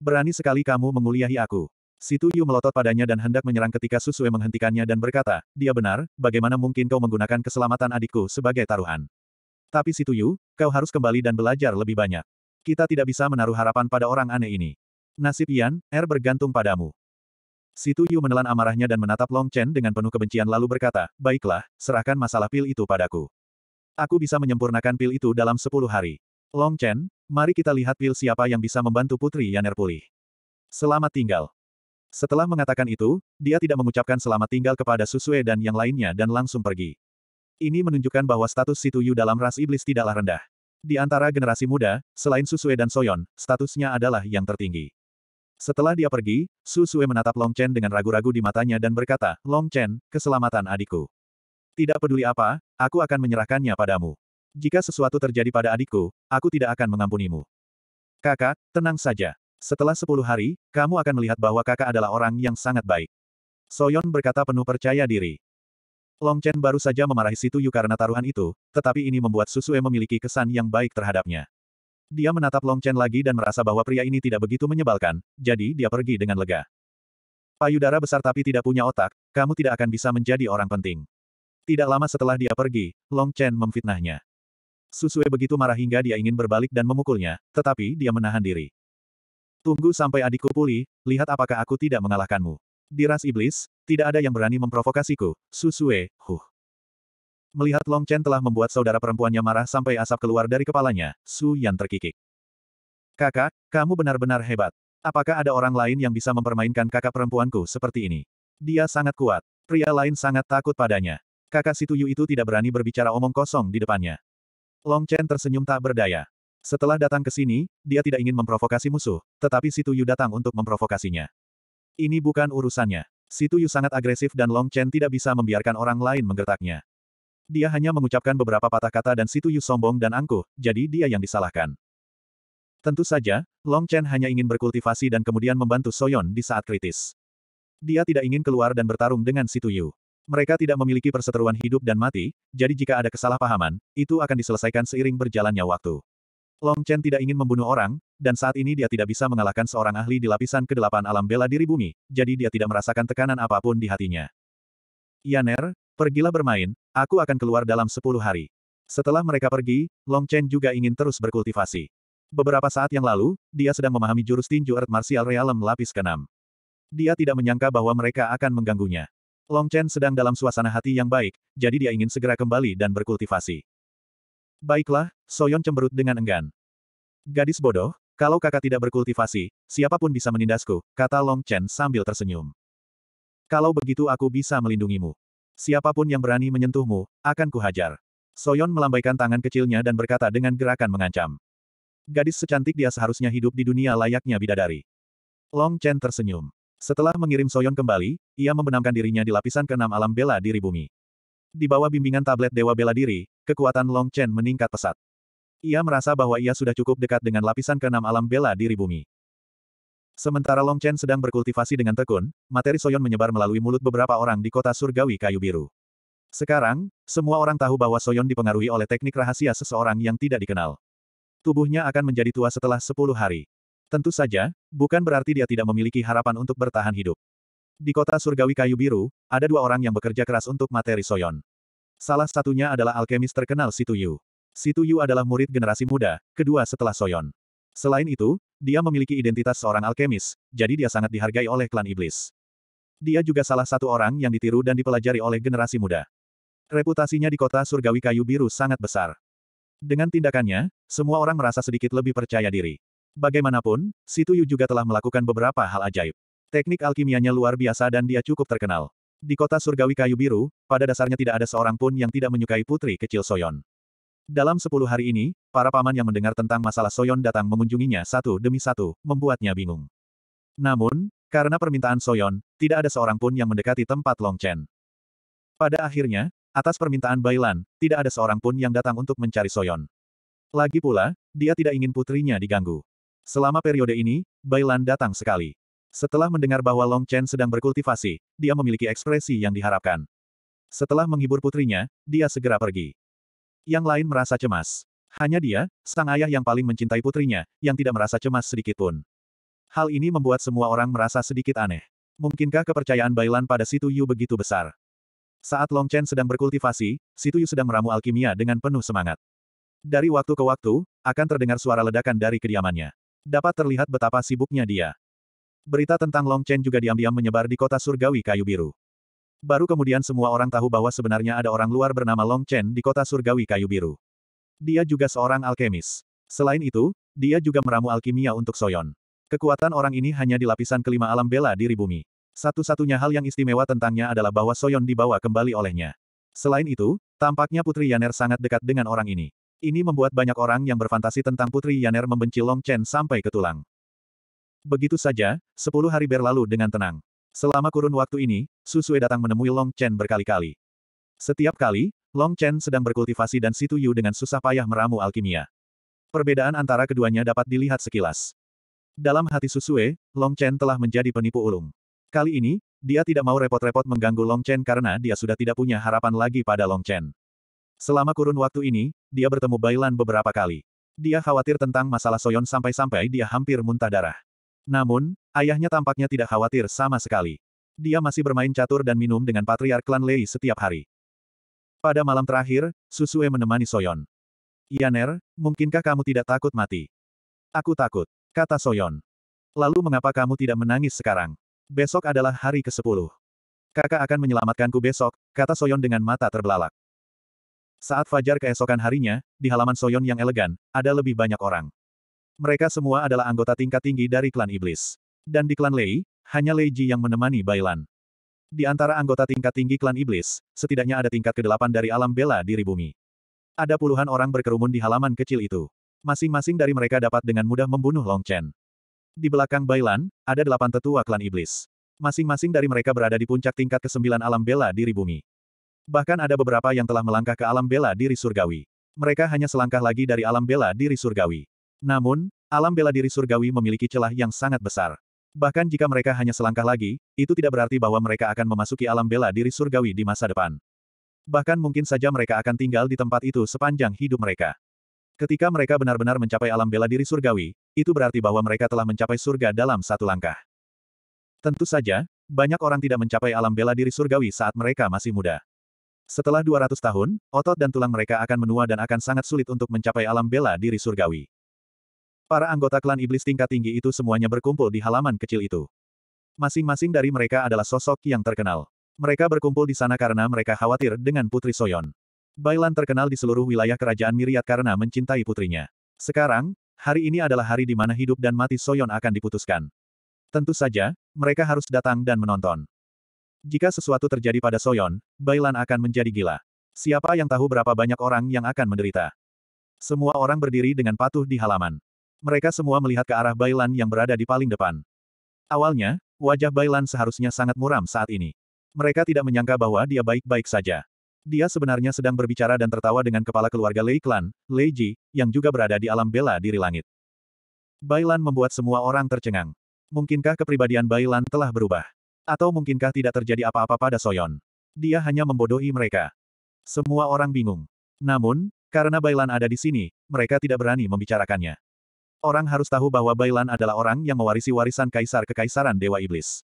Berani sekali kamu menguliahi aku. Situ Yu melotot padanya dan hendak menyerang ketika Susue menghentikannya dan berkata, dia benar, bagaimana mungkin kau menggunakan keselamatan adikku sebagai taruhan. Tapi Situ Yu, kau harus kembali dan belajar lebih banyak. Kita tidak bisa menaruh harapan pada orang aneh ini. Nasib Yan, Er bergantung padamu. Situ Yu menelan amarahnya dan menatap Long Chen dengan penuh kebencian lalu berkata, baiklah, serahkan masalah pil itu padaku. Aku bisa menyempurnakan pil itu dalam sepuluh hari. Long Chen, mari kita lihat pil siapa yang bisa membantu Putri Yaner pulih. Selamat tinggal. Setelah mengatakan itu, dia tidak mengucapkan selamat tinggal kepada Susue dan yang lainnya dan langsung pergi. Ini menunjukkan bahwa status Situ Yu dalam ras iblis tidaklah rendah. Di antara generasi muda, selain Susue dan Soyon, statusnya adalah yang tertinggi. Setelah dia pergi, Susue menatap Long Chen dengan ragu-ragu di matanya dan berkata, Long Chen, keselamatan adikku. Tidak peduli apa, aku akan menyerahkannya padamu. Jika sesuatu terjadi pada adikku, aku tidak akan mengampunimu. Kakak, tenang saja. Setelah sepuluh hari, kamu akan melihat bahwa kakak adalah orang yang sangat baik. Soyon berkata penuh percaya diri. Long Chen baru saja memarahi Situ Yu karena taruhan itu, tetapi ini membuat Susue memiliki kesan yang baik terhadapnya. Dia menatap Long Chen lagi dan merasa bahwa pria ini tidak begitu menyebalkan, jadi dia pergi dengan lega. Payudara besar tapi tidak punya otak, kamu tidak akan bisa menjadi orang penting. Tidak lama setelah dia pergi, Long Chen memfitnahnya. Susue begitu marah hingga dia ingin berbalik dan memukulnya, tetapi dia menahan diri. Tunggu sampai adikku pulih, lihat apakah aku tidak mengalahkanmu. Diras iblis, tidak ada yang berani memprovokasiku, Susue, huh. Melihat Long Chen telah membuat saudara perempuannya marah sampai asap keluar dari kepalanya, Su Yan terkikik. Kakak, kamu benar-benar hebat. Apakah ada orang lain yang bisa mempermainkan kakak perempuanku seperti ini? Dia sangat kuat. Pria lain sangat takut padanya. Kakak Situyu itu tidak berani berbicara omong kosong di depannya. Long Chen tersenyum tak berdaya. Setelah datang ke sini, dia tidak ingin memprovokasi musuh, tetapi Situ Yu datang untuk memprovokasinya. Ini bukan urusannya. Situ Yu sangat agresif dan Long Chen tidak bisa membiarkan orang lain menggertaknya. Dia hanya mengucapkan beberapa patah kata dan Situ Yu sombong dan angkuh, jadi dia yang disalahkan. Tentu saja, Long Chen hanya ingin berkultivasi dan kemudian membantu Soyon di saat kritis. Dia tidak ingin keluar dan bertarung dengan Situ Yu. Mereka tidak memiliki perseteruan hidup dan mati, jadi jika ada kesalahpahaman, itu akan diselesaikan seiring berjalannya waktu. Long Chen tidak ingin membunuh orang, dan saat ini dia tidak bisa mengalahkan seorang ahli di lapisan kedelapan alam bela diri bumi, jadi dia tidak merasakan tekanan apapun di hatinya. Yaner, pergilah bermain, aku akan keluar dalam sepuluh hari. Setelah mereka pergi, Long Chen juga ingin terus berkultivasi. Beberapa saat yang lalu, dia sedang memahami jurus tinju Earth Martial Realm lapis ke-6. Dia tidak menyangka bahwa mereka akan mengganggunya. Long Chen sedang dalam suasana hati yang baik, jadi dia ingin segera kembali dan berkultivasi. Baiklah, Soyon cemberut dengan enggan. Gadis bodoh, kalau kakak tidak berkultivasi, siapapun bisa menindasku, kata Long Chen sambil tersenyum. Kalau begitu aku bisa melindungimu. Siapapun yang berani menyentuhmu, akan kuhajar. Soyon melambaikan tangan kecilnya dan berkata dengan gerakan mengancam. Gadis secantik dia seharusnya hidup di dunia layaknya bidadari. Long Chen tersenyum. Setelah mengirim Soyon kembali, ia membenamkan dirinya di lapisan keenam alam bela diri bumi. Di bawah bimbingan tablet Dewa Bela Diri, kekuatan Long Chen meningkat pesat. Ia merasa bahwa ia sudah cukup dekat dengan lapisan keenam alam bela diri bumi. Sementara Long Chen sedang berkultivasi dengan tekun, materi Soyon menyebar melalui mulut beberapa orang di kota surgawi kayu biru. Sekarang, semua orang tahu bahwa Soyon dipengaruhi oleh teknik rahasia seseorang yang tidak dikenal. Tubuhnya akan menjadi tua setelah sepuluh hari. Tentu saja, bukan berarti dia tidak memiliki harapan untuk bertahan hidup. Di kota surgawi kayu biru, ada dua orang yang bekerja keras untuk materi Soyon. Salah satunya adalah alkemis terkenal Situ Yu. Situ Yu adalah murid generasi muda, kedua setelah Soyon. Selain itu, dia memiliki identitas seorang alkemis, jadi dia sangat dihargai oleh klan iblis. Dia juga salah satu orang yang ditiru dan dipelajari oleh generasi muda. Reputasinya di kota surgawi kayu biru sangat besar. Dengan tindakannya, semua orang merasa sedikit lebih percaya diri. Bagaimanapun, Situyu juga telah melakukan beberapa hal ajaib. Teknik alkimianya luar biasa dan dia cukup terkenal. Di kota surgawi kayu biru, pada dasarnya tidak ada seorang pun yang tidak menyukai putri kecil Soyon. Dalam sepuluh hari ini, para paman yang mendengar tentang masalah Soyon datang mengunjunginya satu demi satu, membuatnya bingung. Namun, karena permintaan Soyon, tidak ada seorang pun yang mendekati tempat Long Chen. Pada akhirnya, atas permintaan Bailan, tidak ada seorang pun yang datang untuk mencari Soyon. Lagi pula, dia tidak ingin putrinya diganggu. Selama periode ini, Bailan datang sekali. Setelah mendengar bahwa Long Chen sedang berkultivasi, dia memiliki ekspresi yang diharapkan. Setelah menghibur putrinya, dia segera pergi. Yang lain merasa cemas. Hanya dia, sang ayah yang paling mencintai putrinya, yang tidak merasa cemas sedikit pun. Hal ini membuat semua orang merasa sedikit aneh. Mungkinkah kepercayaan Bailan pada Situ Yu begitu besar? Saat Long Chen sedang berkultivasi, Situ Yu sedang meramu alkimia dengan penuh semangat. Dari waktu ke waktu, akan terdengar suara ledakan dari kediamannya. Dapat terlihat betapa sibuknya dia. Berita tentang Long Chen juga diam-diam menyebar di kota surgawi kayu biru. Baru kemudian semua orang tahu bahwa sebenarnya ada orang luar bernama Long Chen di kota surgawi kayu biru. Dia juga seorang alkemis. Selain itu, dia juga meramu alkimia untuk Soyon. Kekuatan orang ini hanya di lapisan kelima alam bela diri bumi. Satu-satunya hal yang istimewa tentangnya adalah bahwa Soyon dibawa kembali olehnya. Selain itu, tampaknya Putri Yaner sangat dekat dengan orang ini. Ini membuat banyak orang yang berfantasi tentang Putri Yaner membenci Long Chen sampai ke tulang. Begitu saja, sepuluh hari berlalu dengan tenang. Selama kurun waktu ini, Susue datang menemui Long Chen berkali-kali. Setiap kali, Long Chen sedang berkultivasi dan Situ Yu dengan susah payah meramu alkimia. Perbedaan antara keduanya dapat dilihat sekilas. Dalam hati Susue, Long Chen telah menjadi penipu ulung. Kali ini, dia tidak mau repot-repot mengganggu Long Chen karena dia sudah tidak punya harapan lagi pada Long Chen. Selama kurun waktu ini, dia bertemu Bailan beberapa kali. Dia khawatir tentang masalah Soyon sampai-sampai dia hampir muntah darah. Namun, ayahnya tampaknya tidak khawatir sama sekali. Dia masih bermain catur dan minum dengan patriark klan Lei setiap hari. Pada malam terakhir, Susue menemani Soyon. Yaner, mungkinkah kamu tidak takut mati? Aku takut, kata Soyon. Lalu mengapa kamu tidak menangis sekarang? Besok adalah hari ke-10. Kakak akan menyelamatkanku besok, kata Soyon dengan mata terbelalak. Saat fajar keesokan harinya, di halaman Soyon yang elegan, ada lebih banyak orang. Mereka semua adalah anggota tingkat tinggi dari klan iblis. Dan di klan Lei, hanya Lei Ji yang menemani Bailan. Di antara anggota tingkat tinggi klan iblis, setidaknya ada tingkat ke-8 dari alam bela diri bumi. Ada puluhan orang berkerumun di halaman kecil itu. Masing-masing dari mereka dapat dengan mudah membunuh Long Chen. Di belakang Bailan, ada delapan tetua klan iblis. Masing-masing dari mereka berada di puncak tingkat ke-9 alam bela diri bumi. Bahkan ada beberapa yang telah melangkah ke alam bela diri surgawi. Mereka hanya selangkah lagi dari alam bela diri surgawi. Namun, alam bela diri surgawi memiliki celah yang sangat besar. Bahkan jika mereka hanya selangkah lagi, itu tidak berarti bahwa mereka akan memasuki alam bela diri surgawi di masa depan. Bahkan mungkin saja mereka akan tinggal di tempat itu sepanjang hidup mereka. Ketika mereka benar-benar mencapai alam bela diri surgawi, itu berarti bahwa mereka telah mencapai surga dalam satu langkah. Tentu saja, banyak orang tidak mencapai alam bela diri surgawi saat mereka masih muda. Setelah 200 tahun, otot dan tulang mereka akan menua dan akan sangat sulit untuk mencapai alam bela diri surgawi. Para anggota klan iblis tingkat tinggi itu semuanya berkumpul di halaman kecil itu. Masing-masing dari mereka adalah sosok yang terkenal. Mereka berkumpul di sana karena mereka khawatir dengan Putri Soyon. Bailan terkenal di seluruh wilayah kerajaan Miriat karena mencintai putrinya. Sekarang, hari ini adalah hari di mana hidup dan mati Soyon akan diputuskan. Tentu saja, mereka harus datang dan menonton. Jika sesuatu terjadi pada Soyon, Bailan akan menjadi gila. Siapa yang tahu berapa banyak orang yang akan menderita? Semua orang berdiri dengan patuh di halaman. Mereka semua melihat ke arah Bailan yang berada di paling depan. Awalnya, wajah Bailan seharusnya sangat muram saat ini. Mereka tidak menyangka bahwa dia baik-baik saja. Dia sebenarnya sedang berbicara dan tertawa dengan kepala keluarga Lei Leiji, Lei Ji, yang juga berada di alam bela diri langit. Bailan membuat semua orang tercengang. Mungkinkah kepribadian Bailan telah berubah? Atau mungkinkah tidak terjadi apa-apa pada Soyon? Dia hanya membodohi mereka. Semua orang bingung. Namun, karena Bailan ada di sini, mereka tidak berani membicarakannya. Orang harus tahu bahwa Bailan adalah orang yang mewarisi warisan kaisar kekaisaran Dewa Iblis.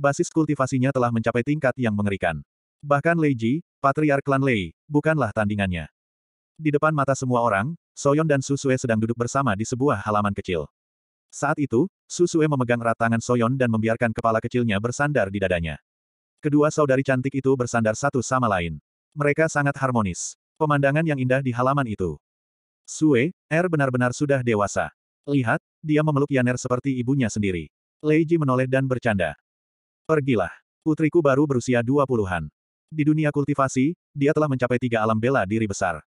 Basis kultivasinya telah mencapai tingkat yang mengerikan. Bahkan Lei Ji, patriark klan Lei, bukanlah tandingannya. Di depan mata semua orang, Soyon dan Susue sedang duduk bersama di sebuah halaman kecil. Saat itu, Susue memegang erat tangan Soyon dan membiarkan kepala kecilnya bersandar di dadanya. Kedua saudari cantik itu bersandar satu sama lain. Mereka sangat harmonis. Pemandangan yang indah di halaman itu. Sue, Er benar-benar sudah dewasa. Lihat, dia memeluk Yaner seperti ibunya sendiri. Lei Ji menoleh dan bercanda. Pergilah. Putriku baru berusia dua puluhan. Di dunia kultivasi, dia telah mencapai tiga alam bela diri besar.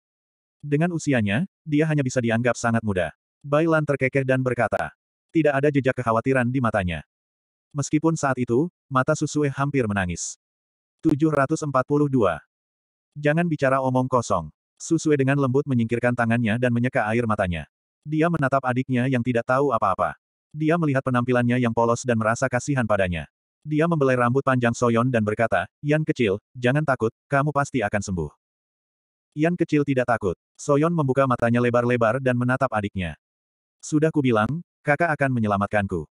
Dengan usianya, dia hanya bisa dianggap sangat muda. Bailan terkekeh dan berkata, tidak ada jejak kekhawatiran di matanya. Meskipun saat itu, mata Susue hampir menangis. 742. Jangan bicara omong kosong. Susue dengan lembut menyingkirkan tangannya dan menyeka air matanya. Dia menatap adiknya yang tidak tahu apa-apa. Dia melihat penampilannya yang polos dan merasa kasihan padanya. Dia membelai rambut panjang Soyon dan berkata, Yan kecil, jangan takut, kamu pasti akan sembuh. Yan kecil tidak takut. Soyon membuka matanya lebar-lebar dan menatap adiknya. Sudah kubilang, kakak akan menyelamatkanku.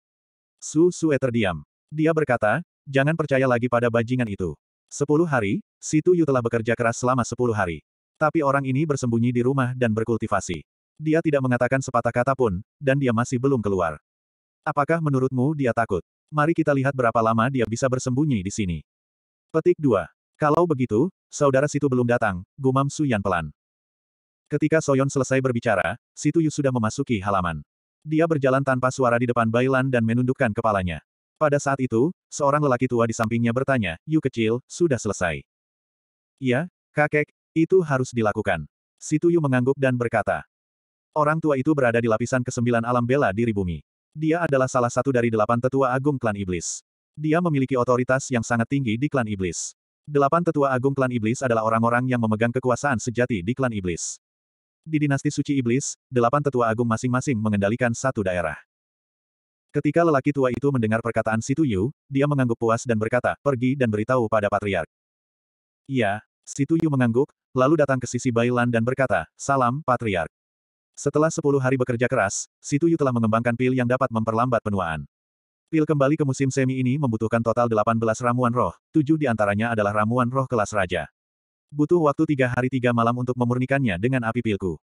Su Sue terdiam. Dia berkata, jangan percaya lagi pada bajingan itu. Sepuluh hari, Situ Yu telah bekerja keras selama sepuluh hari. Tapi orang ini bersembunyi di rumah dan berkultivasi. Dia tidak mengatakan sepatah kata pun, dan dia masih belum keluar. Apakah menurutmu dia takut? Mari kita lihat berapa lama dia bisa bersembunyi di sini. Petik 2. Kalau begitu, saudara Situ belum datang, gumam Suyan pelan. Ketika Soyon selesai berbicara, Situ Yu sudah memasuki halaman. Dia berjalan tanpa suara di depan Bailan dan menundukkan kepalanya. Pada saat itu, seorang lelaki tua di sampingnya bertanya, Yu kecil, sudah selesai. "Ya, kakek, itu harus dilakukan. Situ Yu mengangguk dan berkata. Orang tua itu berada di lapisan kesembilan alam bela diri bumi. Dia adalah salah satu dari delapan tetua agung klan iblis. Dia memiliki otoritas yang sangat tinggi di klan iblis. Delapan tetua agung klan iblis adalah orang-orang yang memegang kekuasaan sejati di klan iblis. Di dinasti suci iblis, delapan tetua agung masing-masing mengendalikan satu daerah. Ketika lelaki tua itu mendengar perkataan Situ Yu, dia mengangguk puas dan berkata, pergi dan beritahu pada patriark. Iya, Situ Yu mengangguk, lalu datang ke sisi Bailan dan berkata, salam, patriark. Setelah sepuluh hari bekerja keras, Situ Yu telah mengembangkan pil yang dapat memperlambat penuaan. Pil kembali ke musim semi ini membutuhkan total 18 ramuan roh, tujuh di antaranya adalah ramuan roh kelas raja. Butuh waktu tiga hari tiga malam untuk memurnikannya dengan api pilku.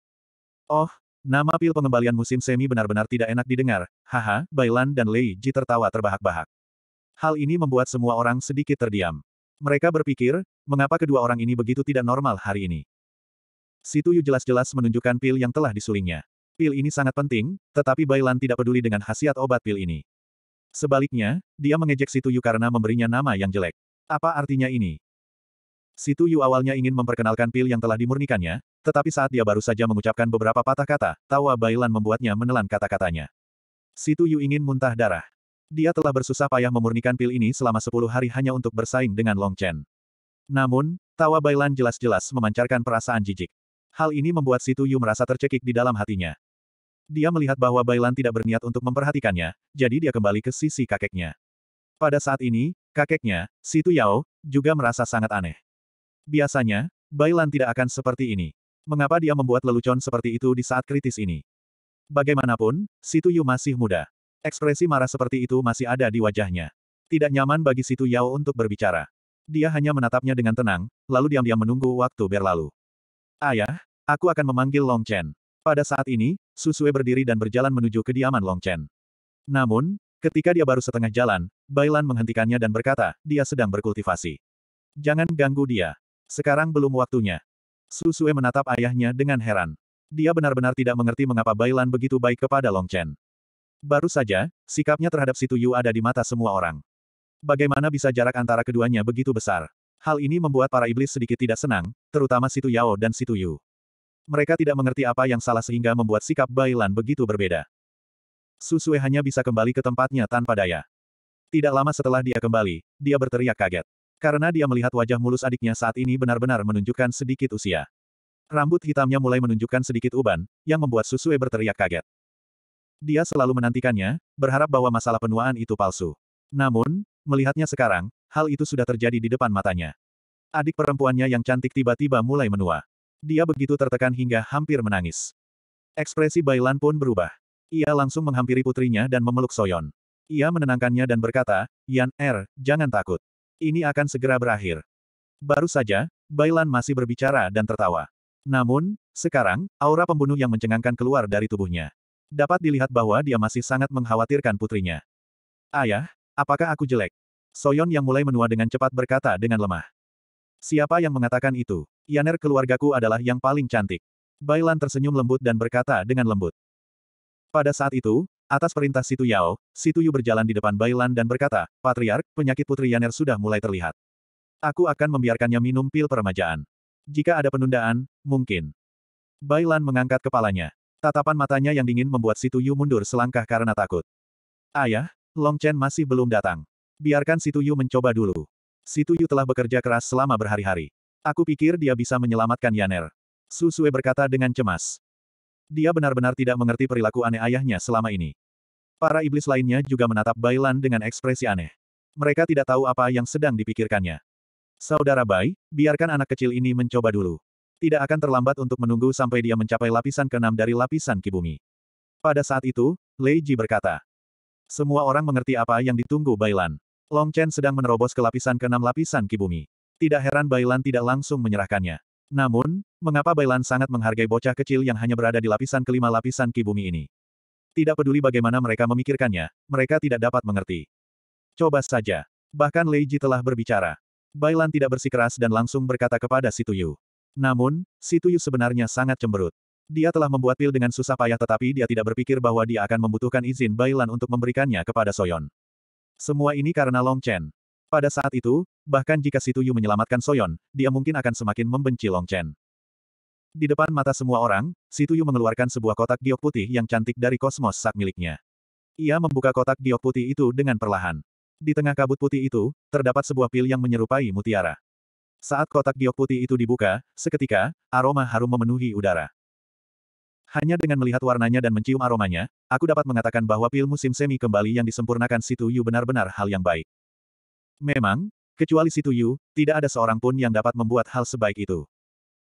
Oh, nama pil pengembalian musim semi benar-benar tidak enak didengar, haha, Bailan dan Lei Ji tertawa terbahak-bahak. Hal ini membuat semua orang sedikit terdiam. Mereka berpikir, mengapa kedua orang ini begitu tidak normal hari ini. Situ Yu jelas-jelas menunjukkan pil yang telah disulingnya. Pil ini sangat penting, tetapi Bailan tidak peduli dengan khasiat obat pil ini. Sebaliknya, dia mengejek Situ Yu karena memberinya nama yang jelek. Apa artinya ini? Situ Yu awalnya ingin memperkenalkan pil yang telah dimurnikannya, tetapi saat dia baru saja mengucapkan beberapa patah kata, tawa Bailan membuatnya menelan kata-katanya. Situ Yu ingin muntah darah. Dia telah bersusah payah memurnikan pil ini selama sepuluh hari hanya untuk bersaing dengan Long Chen. Namun, tawa Bailan jelas-jelas memancarkan perasaan jijik. Hal ini membuat Situ Yu merasa tercekik di dalam hatinya. Dia melihat bahwa Bailan tidak berniat untuk memperhatikannya, jadi dia kembali ke sisi kakeknya. Pada saat ini, kakeknya, Situ Yao, juga merasa sangat aneh. Biasanya, Bailan tidak akan seperti ini. Mengapa dia membuat lelucon seperti itu di saat kritis ini? Bagaimanapun, Situ Yu masih muda. Ekspresi marah seperti itu masih ada di wajahnya. Tidak nyaman bagi Situ Yao untuk berbicara. Dia hanya menatapnya dengan tenang, lalu diam-diam menunggu waktu berlalu. Ayah, aku akan memanggil Long Chen. Pada saat ini, Susue berdiri dan berjalan menuju kediaman Long Chen. Namun, ketika dia baru setengah jalan, Bailan menghentikannya dan berkata, dia sedang berkultivasi. Jangan ganggu dia. Sekarang belum waktunya. Susue menatap ayahnya dengan heran. Dia benar-benar tidak mengerti mengapa Bailan begitu baik kepada Long Chen. Baru saja, sikapnya terhadap Situ Yu ada di mata semua orang. Bagaimana bisa jarak antara keduanya begitu besar? Hal ini membuat para iblis sedikit tidak senang, terutama Situ Yao dan Situ Yu. Mereka tidak mengerti apa yang salah sehingga membuat sikap Bailan begitu berbeda. Susue hanya bisa kembali ke tempatnya tanpa daya. Tidak lama setelah dia kembali, dia berteriak kaget. Karena dia melihat wajah mulus adiknya saat ini benar-benar menunjukkan sedikit usia. Rambut hitamnya mulai menunjukkan sedikit uban, yang membuat Susue berteriak kaget. Dia selalu menantikannya, berharap bahwa masalah penuaan itu palsu. Namun, melihatnya sekarang, hal itu sudah terjadi di depan matanya. Adik perempuannya yang cantik tiba-tiba mulai menua. Dia begitu tertekan hingga hampir menangis. Ekspresi Bailan pun berubah. Ia langsung menghampiri putrinya dan memeluk Soyon. Ia menenangkannya dan berkata, Yan Er, jangan takut. Ini akan segera berakhir. Baru saja, Bailan masih berbicara dan tertawa. Namun, sekarang, aura pembunuh yang mencengangkan keluar dari tubuhnya. Dapat dilihat bahwa dia masih sangat mengkhawatirkan putrinya. Ayah, apakah aku jelek? Soyon yang mulai menua dengan cepat berkata dengan lemah. Siapa yang mengatakan itu? Yaner keluargaku adalah yang paling cantik. Bailan tersenyum lembut dan berkata dengan lembut. Pada saat itu, Atas perintah Situ Yao, Situ Yu berjalan di depan Bailan dan berkata, Patriark, penyakit Putri Yaner sudah mulai terlihat. Aku akan membiarkannya minum pil peremajaan. Jika ada penundaan, mungkin. Bailan mengangkat kepalanya. Tatapan matanya yang dingin membuat Situ Yu mundur selangkah karena takut. Ayah, Long Chen masih belum datang. Biarkan Situ Yu mencoba dulu. Situ Yu telah bekerja keras selama berhari-hari. Aku pikir dia bisa menyelamatkan Yaner. Susue berkata dengan cemas. Dia benar-benar tidak mengerti perilaku aneh ayahnya selama ini. Para iblis lainnya juga menatap Bailan dengan ekspresi aneh. Mereka tidak tahu apa yang sedang dipikirkannya. Saudara Bai, biarkan anak kecil ini mencoba dulu. Tidak akan terlambat untuk menunggu sampai dia mencapai lapisan keenam dari lapisan kibumi. Pada saat itu, Lei Ji berkata. Semua orang mengerti apa yang ditunggu Bailan. Long Chen sedang menerobos ke lapisan keenam lapisan kibumi. Tidak heran Bailan tidak langsung menyerahkannya. Namun, mengapa Bailan sangat menghargai bocah kecil yang hanya berada di lapisan kelima lapisan ki bumi ini? Tidak peduli bagaimana mereka memikirkannya, mereka tidak dapat mengerti. Coba saja. Bahkan Lei Ji telah berbicara. Bailan tidak bersikeras dan langsung berkata kepada Situyu. Namun, Situyu sebenarnya sangat cemberut. Dia telah membuat pil dengan susah payah tetapi dia tidak berpikir bahwa dia akan membutuhkan izin Bailan untuk memberikannya kepada Soyon. Semua ini karena Long Chen. Pada saat itu, Bahkan jika Situ Yu menyelamatkan Soyon, dia mungkin akan semakin membenci Long Chen. Di depan mata semua orang, Situ Yu mengeluarkan sebuah kotak giok putih yang cantik dari kosmos sak miliknya. Ia membuka kotak giok putih itu dengan perlahan. Di tengah kabut putih itu, terdapat sebuah pil yang menyerupai mutiara. Saat kotak giok putih itu dibuka, seketika, aroma harum memenuhi udara. Hanya dengan melihat warnanya dan mencium aromanya, aku dapat mengatakan bahwa pil musim semi kembali yang disempurnakan Situ Yu benar-benar hal yang baik. Memang, Kecuali Situ Yu, tidak ada seorang pun yang dapat membuat hal sebaik itu.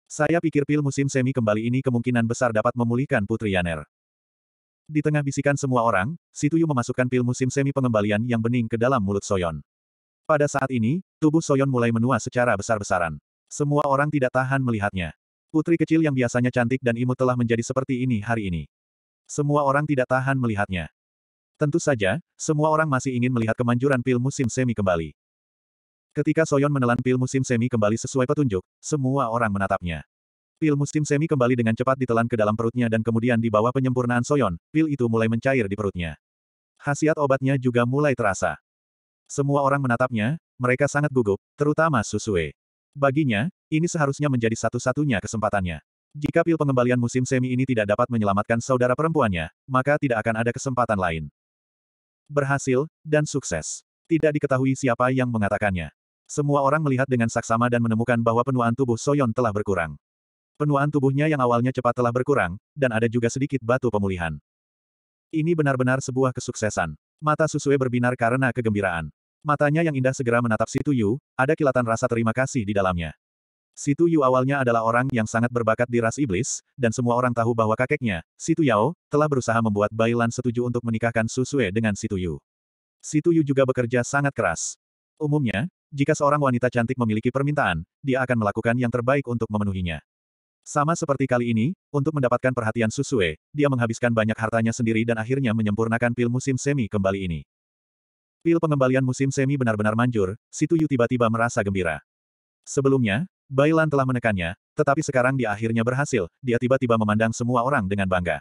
Saya pikir pil musim semi kembali ini kemungkinan besar dapat memulihkan Putri Yaner. Di tengah bisikan semua orang, Situ Yu memasukkan pil musim semi pengembalian yang bening ke dalam mulut Soyon. Pada saat ini, tubuh Soyon mulai menua secara besar-besaran. Semua orang tidak tahan melihatnya. Putri kecil yang biasanya cantik dan imut telah menjadi seperti ini hari ini. Semua orang tidak tahan melihatnya. Tentu saja, semua orang masih ingin melihat kemanjuran pil musim semi kembali. Ketika Soyon menelan pil musim semi kembali sesuai petunjuk, semua orang menatapnya. Pil musim semi kembali dengan cepat ditelan ke dalam perutnya dan kemudian di bawah penyempurnaan Soyon, pil itu mulai mencair di perutnya. Khasiat obatnya juga mulai terasa. Semua orang menatapnya, mereka sangat gugup, terutama Susue. Baginya, ini seharusnya menjadi satu-satunya kesempatannya. Jika pil pengembalian musim semi ini tidak dapat menyelamatkan saudara perempuannya, maka tidak akan ada kesempatan lain. Berhasil, dan sukses. Tidak diketahui siapa yang mengatakannya. Semua orang melihat dengan saksama dan menemukan bahwa penuaan tubuh Soyon telah berkurang. Penuaan tubuhnya yang awalnya cepat telah berkurang, dan ada juga sedikit batu pemulihan. Ini benar-benar sebuah kesuksesan. Mata Susue berbinar karena kegembiraan. Matanya yang indah segera menatap Situ Yu, ada kilatan rasa terima kasih di dalamnya. Situ Yu awalnya adalah orang yang sangat berbakat di ras iblis, dan semua orang tahu bahwa kakeknya, Situ Yao, telah berusaha membuat Bailan setuju untuk menikahkan Susue dengan Situ Yu. Situ Yu juga bekerja sangat keras. Umumnya, jika seorang wanita cantik memiliki permintaan, dia akan melakukan yang terbaik untuk memenuhinya. Sama seperti kali ini, untuk mendapatkan perhatian Susue, dia menghabiskan banyak hartanya sendiri dan akhirnya menyempurnakan pil musim semi kembali ini. Pil pengembalian musim semi benar-benar manjur, Situ Yu tiba-tiba merasa gembira. Sebelumnya, Bailan telah menekannya, tetapi sekarang dia akhirnya berhasil, dia tiba-tiba memandang semua orang dengan bangga.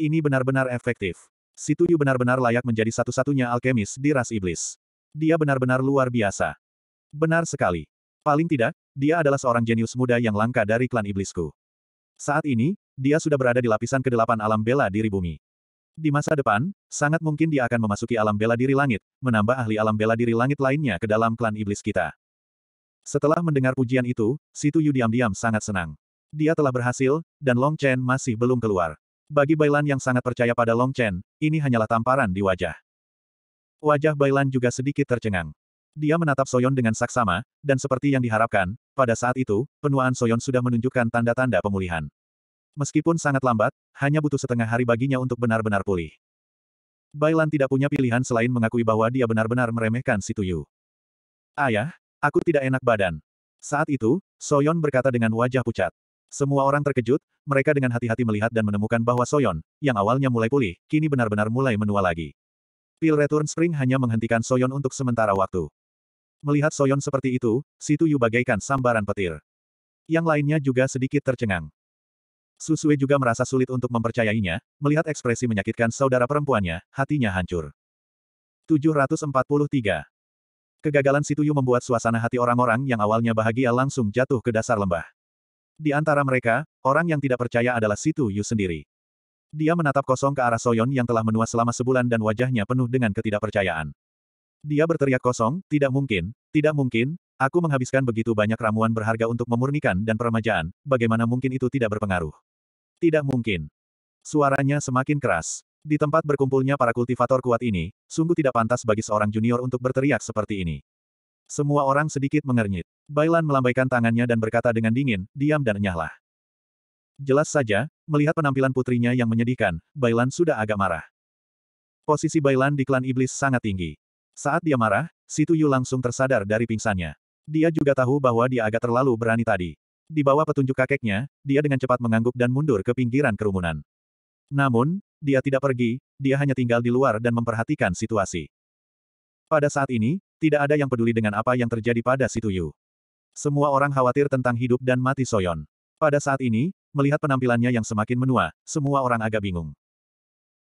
Ini benar-benar efektif. Situ Yu benar-benar layak menjadi satu-satunya alkemis di ras iblis dia benar-benar luar biasa. Benar sekali. Paling tidak, dia adalah seorang jenius muda yang langka dari klan iblisku. Saat ini, dia sudah berada di lapisan kedelapan alam bela diri bumi. Di masa depan, sangat mungkin dia akan memasuki alam bela diri langit, menambah ahli alam bela diri langit lainnya ke dalam klan iblis kita. Setelah mendengar pujian itu, Situ Yu diam-diam sangat senang. Dia telah berhasil, dan Long Chen masih belum keluar. Bagi Bailan yang sangat percaya pada Long Chen, ini hanyalah tamparan di wajah. Wajah Bailan juga sedikit tercengang. Dia menatap Soyon dengan saksama, dan seperti yang diharapkan, pada saat itu, penuaan Soyon sudah menunjukkan tanda-tanda pemulihan. Meskipun sangat lambat, hanya butuh setengah hari baginya untuk benar-benar pulih. Bailan tidak punya pilihan selain mengakui bahwa dia benar-benar meremehkan si Tuyu. Ayah, aku tidak enak badan. Saat itu, Soyon berkata dengan wajah pucat. Semua orang terkejut, mereka dengan hati-hati melihat dan menemukan bahwa Soyon, yang awalnya mulai pulih, kini benar-benar mulai menua lagi. Pil Return Spring hanya menghentikan Soyon untuk sementara waktu. Melihat Soyon seperti itu, Situ Yu bagaikan sambaran petir. Yang lainnya juga sedikit tercengang. Susue juga merasa sulit untuk mempercayainya, melihat ekspresi menyakitkan saudara perempuannya, hatinya hancur. 743. Kegagalan Situ Yu membuat suasana hati orang-orang yang awalnya bahagia langsung jatuh ke dasar lembah. Di antara mereka, orang yang tidak percaya adalah Situ Yu sendiri. Dia menatap kosong ke arah Soyon yang telah menua selama sebulan dan wajahnya penuh dengan ketidakpercayaan. Dia berteriak kosong, tidak mungkin, tidak mungkin, aku menghabiskan begitu banyak ramuan berharga untuk memurnikan dan peremajaan, bagaimana mungkin itu tidak berpengaruh? Tidak mungkin. Suaranya semakin keras. Di tempat berkumpulnya para kultivator kuat ini, sungguh tidak pantas bagi seorang junior untuk berteriak seperti ini. Semua orang sedikit mengernyit. Bailan melambaikan tangannya dan berkata dengan dingin, diam dan nyahlah. Jelas saja, melihat penampilan putrinya yang menyedihkan, Bailan sudah agak marah. Posisi Bailan di klan iblis sangat tinggi. Saat dia marah, Situ Yu langsung tersadar dari pingsannya. Dia juga tahu bahwa dia agak terlalu berani tadi. Di bawah petunjuk kakeknya, dia dengan cepat mengangguk dan mundur ke pinggiran kerumunan. Namun, dia tidak pergi, dia hanya tinggal di luar dan memperhatikan situasi. Pada saat ini, tidak ada yang peduli dengan apa yang terjadi pada Situ Yu. Semua orang khawatir tentang hidup dan mati Soyon. Pada saat ini, Melihat penampilannya yang semakin menua, semua orang agak bingung.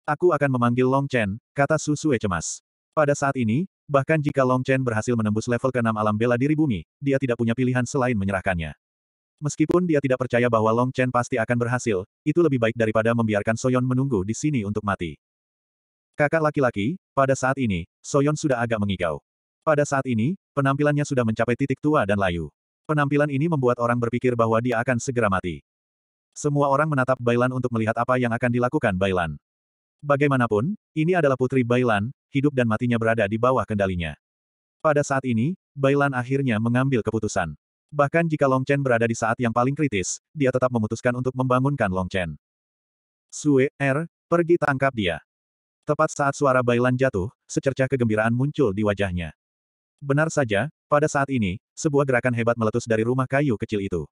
Aku akan memanggil Long Chen, kata Su Sue cemas. Pada saat ini, bahkan jika Long Chen berhasil menembus level ke-6 alam bela diri bumi, dia tidak punya pilihan selain menyerahkannya. Meskipun dia tidak percaya bahwa Long Chen pasti akan berhasil, itu lebih baik daripada membiarkan Soyon menunggu di sini untuk mati. Kakak laki-laki, pada saat ini, Soyon sudah agak mengigau. Pada saat ini, penampilannya sudah mencapai titik tua dan layu. Penampilan ini membuat orang berpikir bahwa dia akan segera mati. Semua orang menatap Bailan untuk melihat apa yang akan dilakukan Bailan. Bagaimanapun, ini adalah putri Bailan, hidup dan matinya berada di bawah kendalinya. Pada saat ini, Bailan akhirnya mengambil keputusan. Bahkan jika Long Chen berada di saat yang paling kritis, dia tetap memutuskan untuk membangunkan Long Chen. Sue, R, er, pergi tangkap dia. Tepat saat suara Bailan jatuh, secercah kegembiraan muncul di wajahnya. Benar saja, pada saat ini, sebuah gerakan hebat meletus dari rumah kayu kecil itu.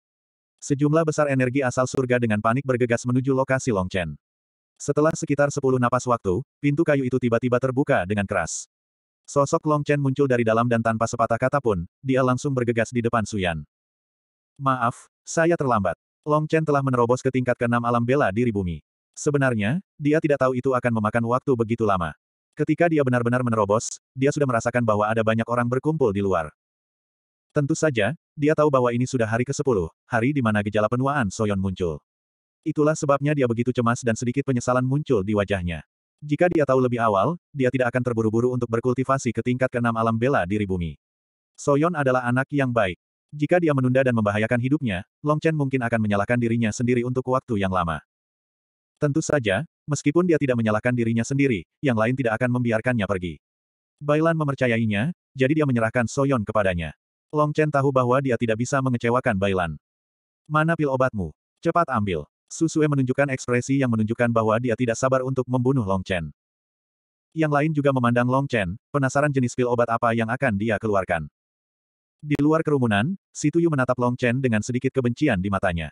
Sejumlah besar energi asal surga dengan panik bergegas menuju lokasi Long Chen. Setelah sekitar sepuluh napas waktu, pintu kayu itu tiba-tiba terbuka dengan keras. Sosok Long Chen muncul dari dalam dan tanpa sepatah kata pun, dia langsung bergegas di depan Suyan. Maaf, saya terlambat. Long Chen telah menerobos ke tingkat keenam alam bela diri bumi. Sebenarnya, dia tidak tahu itu akan memakan waktu begitu lama. Ketika dia benar-benar menerobos, dia sudah merasakan bahwa ada banyak orang berkumpul di luar. Tentu saja, dia tahu bahwa ini sudah hari ke-10, hari di mana gejala penuaan Soyon muncul. Itulah sebabnya dia begitu cemas dan sedikit penyesalan muncul di wajahnya. Jika dia tahu lebih awal, dia tidak akan terburu-buru untuk berkultivasi ke tingkat keenam alam bela diri bumi. Soyon adalah anak yang baik. Jika dia menunda dan membahayakan hidupnya, Long Chen mungkin akan menyalahkan dirinya sendiri untuk waktu yang lama. Tentu saja, meskipun dia tidak menyalahkan dirinya sendiri, yang lain tidak akan membiarkannya pergi. Bailan memercayainya, jadi dia menyerahkan Soyon kepadanya. Long Chen tahu bahwa dia tidak bisa mengecewakan Bailan. Mana pil obatmu? Cepat ambil. Susue menunjukkan ekspresi yang menunjukkan bahwa dia tidak sabar untuk membunuh Long Chen. Yang lain juga memandang Long Chen, penasaran jenis pil obat apa yang akan dia keluarkan. Di luar kerumunan, Situyu menatap Long Chen dengan sedikit kebencian di matanya.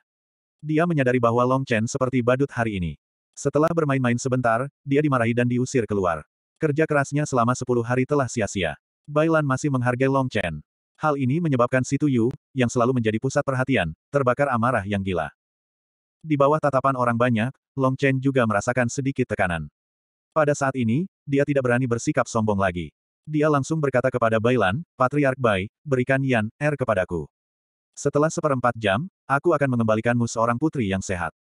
Dia menyadari bahwa Long Chen seperti badut hari ini. Setelah bermain-main sebentar, dia dimarahi dan diusir keluar. Kerja kerasnya selama 10 hari telah sia-sia. Bailan masih menghargai Long Chen. Hal ini menyebabkan Situ Yu, yang selalu menjadi pusat perhatian, terbakar amarah yang gila. Di bawah tatapan orang banyak, Long Chen juga merasakan sedikit tekanan. Pada saat ini, dia tidak berani bersikap sombong lagi. Dia langsung berkata kepada Bailan, Patriark Bai, berikan Yan, R kepadaku. Setelah seperempat jam, aku akan mengembalikanmu seorang putri yang sehat.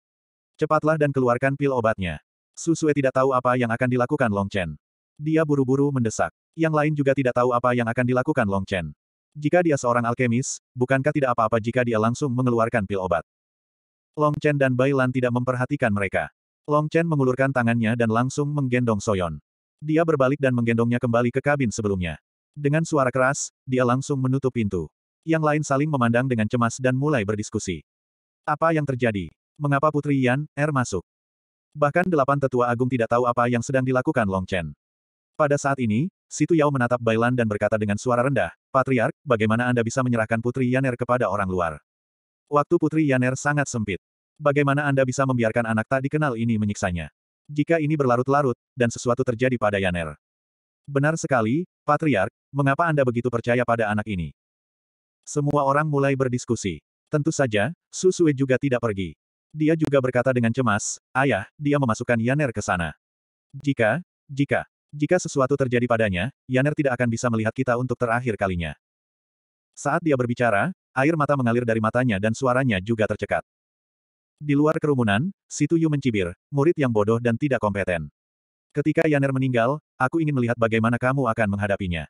Cepatlah dan keluarkan pil obatnya. Susue tidak tahu apa yang akan dilakukan Long Chen. Dia buru-buru mendesak. Yang lain juga tidak tahu apa yang akan dilakukan Long Chen. Jika dia seorang alkemis, bukankah tidak apa-apa jika dia langsung mengeluarkan pil obat? Long Chen dan Bai Lan tidak memperhatikan mereka. Long Chen mengulurkan tangannya dan langsung menggendong Soyon. Dia berbalik dan menggendongnya kembali ke kabin sebelumnya. Dengan suara keras, dia langsung menutup pintu. Yang lain saling memandang dengan cemas dan mulai berdiskusi. Apa yang terjadi? Mengapa Putri Yan, Er masuk? Bahkan delapan tetua agung tidak tahu apa yang sedang dilakukan Long Chen. Pada saat ini, Situ Yao menatap Bailan dan berkata dengan suara rendah, Patriark, bagaimana Anda bisa menyerahkan Putri Yaner kepada orang luar? Waktu Putri Yaner sangat sempit. Bagaimana Anda bisa membiarkan anak tak dikenal ini menyiksanya? Jika ini berlarut-larut, dan sesuatu terjadi pada Yaner. Benar sekali, Patriark, mengapa Anda begitu percaya pada anak ini? Semua orang mulai berdiskusi. Tentu saja, Susue juga tidak pergi. Dia juga berkata dengan cemas, Ayah, dia memasukkan Yaner ke sana. Jika, jika, jika sesuatu terjadi padanya, Yaner tidak akan bisa melihat kita untuk terakhir kalinya. Saat dia berbicara, air mata mengalir dari matanya dan suaranya juga tercekat. Di luar kerumunan, Situ Yu mencibir, murid yang bodoh dan tidak kompeten. Ketika Yaner meninggal, aku ingin melihat bagaimana kamu akan menghadapinya.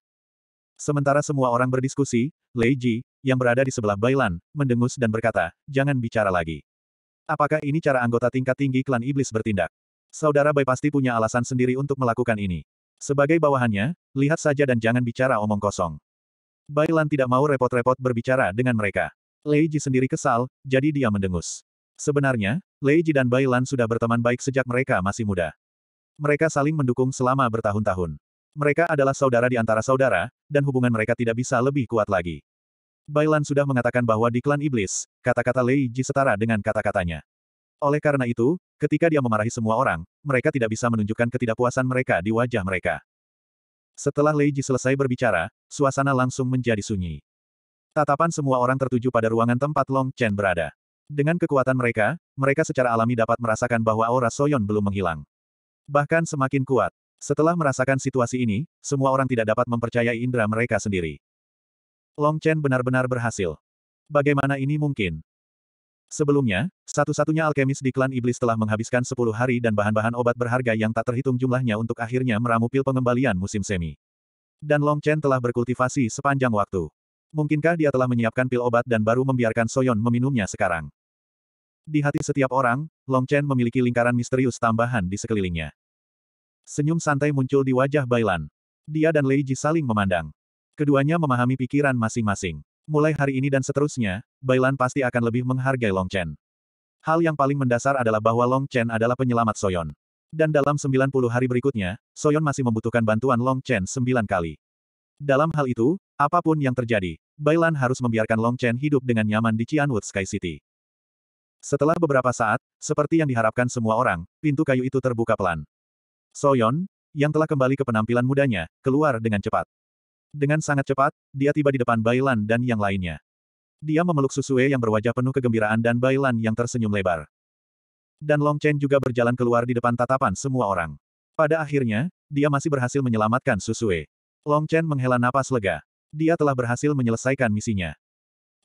Sementara semua orang berdiskusi, Lei Ji, yang berada di sebelah Bailan, mendengus dan berkata, jangan bicara lagi. Apakah ini cara anggota tingkat tinggi klan iblis bertindak? Saudara Bai pasti punya alasan sendiri untuk melakukan ini. Sebagai bawahannya, lihat saja dan jangan bicara omong kosong. Bai Lan tidak mau repot-repot berbicara dengan mereka. Lei Ji sendiri kesal, jadi dia mendengus. Sebenarnya, Lei Ji dan Bai Lan sudah berteman baik sejak mereka masih muda. Mereka saling mendukung selama bertahun-tahun. Mereka adalah saudara di antara saudara, dan hubungan mereka tidak bisa lebih kuat lagi. Bailan sudah mengatakan bahwa di klan iblis, kata-kata Lei Ji setara dengan kata-katanya. Oleh karena itu, ketika dia memarahi semua orang, mereka tidak bisa menunjukkan ketidakpuasan mereka di wajah mereka. Setelah Lei Ji selesai berbicara, suasana langsung menjadi sunyi. Tatapan semua orang tertuju pada ruangan tempat Long Chen berada. Dengan kekuatan mereka, mereka secara alami dapat merasakan bahwa aura Soyon belum menghilang. Bahkan semakin kuat. Setelah merasakan situasi ini, semua orang tidak dapat mempercayai indera mereka sendiri. Long Chen benar-benar berhasil. Bagaimana ini mungkin? Sebelumnya, satu-satunya alkemis di klan iblis telah menghabiskan 10 hari dan bahan-bahan obat berharga yang tak terhitung jumlahnya untuk akhirnya meramu pil pengembalian musim semi. Dan Long Chen telah berkultivasi sepanjang waktu. Mungkinkah dia telah menyiapkan pil obat dan baru membiarkan Soyon meminumnya sekarang? Di hati setiap orang, Long Chen memiliki lingkaran misterius tambahan di sekelilingnya. Senyum santai muncul di wajah Bailan. Dia dan Lei Ji saling memandang. Keduanya memahami pikiran masing-masing mulai hari ini dan seterusnya, Bailan pasti akan lebih menghargai Long Chen. Hal yang paling mendasar adalah bahwa Long Chen adalah penyelamat Soyon. Dan dalam 90 hari berikutnya, Soyon masih membutuhkan bantuan Long Chen 9 kali. Dalam hal itu, apapun yang terjadi, Bailan harus membiarkan Long Chen hidup dengan nyaman di Cianwood Sky City. Setelah beberapa saat, seperti yang diharapkan semua orang, pintu kayu itu terbuka pelan. Soyon, yang telah kembali ke penampilan mudanya, keluar dengan cepat. Dengan sangat cepat, dia tiba di depan Bailan dan yang lainnya. Dia memeluk Susue yang berwajah penuh kegembiraan dan Bailan yang tersenyum lebar. Dan Long Chen juga berjalan keluar di depan tatapan semua orang. Pada akhirnya, dia masih berhasil menyelamatkan Susue. Long Chen menghela napas lega. Dia telah berhasil menyelesaikan misinya.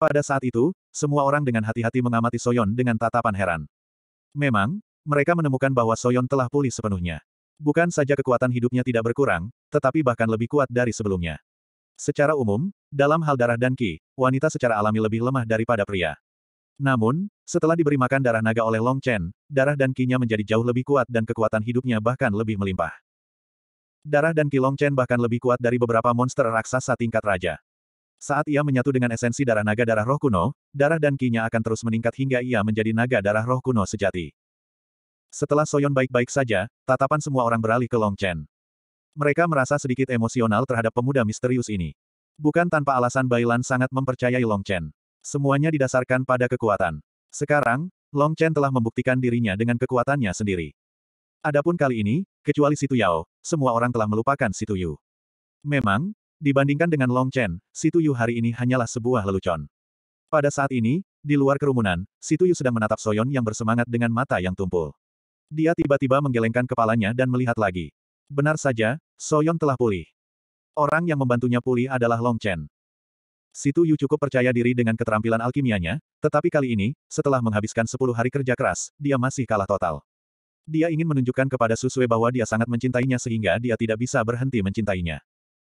Pada saat itu, semua orang dengan hati-hati mengamati Soyon dengan tatapan heran. Memang, mereka menemukan bahwa Soyon telah pulih sepenuhnya. Bukan saja kekuatan hidupnya tidak berkurang, tetapi bahkan lebih kuat dari sebelumnya. Secara umum, dalam hal darah dan ki, wanita secara alami lebih lemah daripada pria. Namun, setelah diberi makan darah naga oleh Long Chen, darah dan kinya menjadi jauh lebih kuat dan kekuatan hidupnya bahkan lebih melimpah. Darah dan ki Long Chen bahkan lebih kuat dari beberapa monster raksasa tingkat raja. Saat ia menyatu dengan esensi darah naga darah roh kuno, darah dan kinya akan terus meningkat hingga ia menjadi naga darah roh kuno sejati. Setelah Soyon baik-baik saja, tatapan semua orang beralih ke Long Chen. Mereka merasa sedikit emosional terhadap pemuda misterius ini. Bukan tanpa alasan Bailan sangat mempercayai Long Chen. Semuanya didasarkan pada kekuatan. Sekarang, Long Chen telah membuktikan dirinya dengan kekuatannya sendiri. Adapun kali ini, kecuali Situ Yao, semua orang telah melupakan Situ Yu. Memang, dibandingkan dengan Long Chen, Situ Yu hari ini hanyalah sebuah lelucon. Pada saat ini, di luar kerumunan, Situ Yu sedang menatap Soyon yang bersemangat dengan mata yang tumpul. Dia tiba-tiba menggelengkan kepalanya dan melihat lagi. Benar saja, Soyon telah pulih. Orang yang membantunya pulih adalah Long Chen. Situ Yu cukup percaya diri dengan keterampilan alkimianya, tetapi kali ini, setelah menghabiskan 10 hari kerja keras, dia masih kalah total. Dia ingin menunjukkan kepada Susue bahwa dia sangat mencintainya sehingga dia tidak bisa berhenti mencintainya.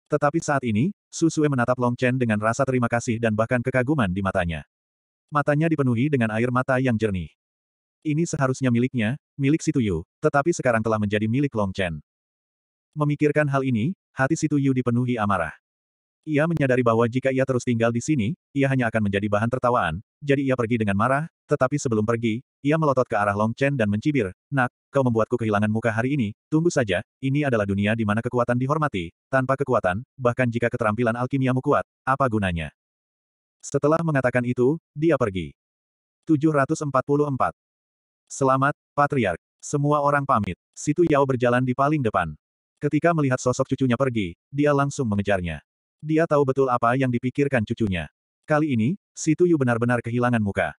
Tetapi saat ini, Susue menatap Long Chen dengan rasa terima kasih dan bahkan kekaguman di matanya. Matanya dipenuhi dengan air mata yang jernih. Ini seharusnya miliknya, milik Situ Yu, tetapi sekarang telah menjadi milik Long Chen. Memikirkan hal ini, hati Situ Yu dipenuhi amarah. Ia menyadari bahwa jika ia terus tinggal di sini, ia hanya akan menjadi bahan tertawaan, jadi ia pergi dengan marah, tetapi sebelum pergi, ia melotot ke arah Long Chen dan mencibir, Nak, kau membuatku kehilangan muka hari ini, tunggu saja, ini adalah dunia di mana kekuatan dihormati, tanpa kekuatan, bahkan jika keterampilan alkimiamu kuat, apa gunanya? Setelah mengatakan itu, dia pergi. 744. Selamat, Patriark. Semua orang pamit. Situ Yao berjalan di paling depan. Ketika melihat sosok cucunya pergi, dia langsung mengejarnya. Dia tahu betul apa yang dipikirkan cucunya. Kali ini, si Tuyu benar-benar kehilangan muka.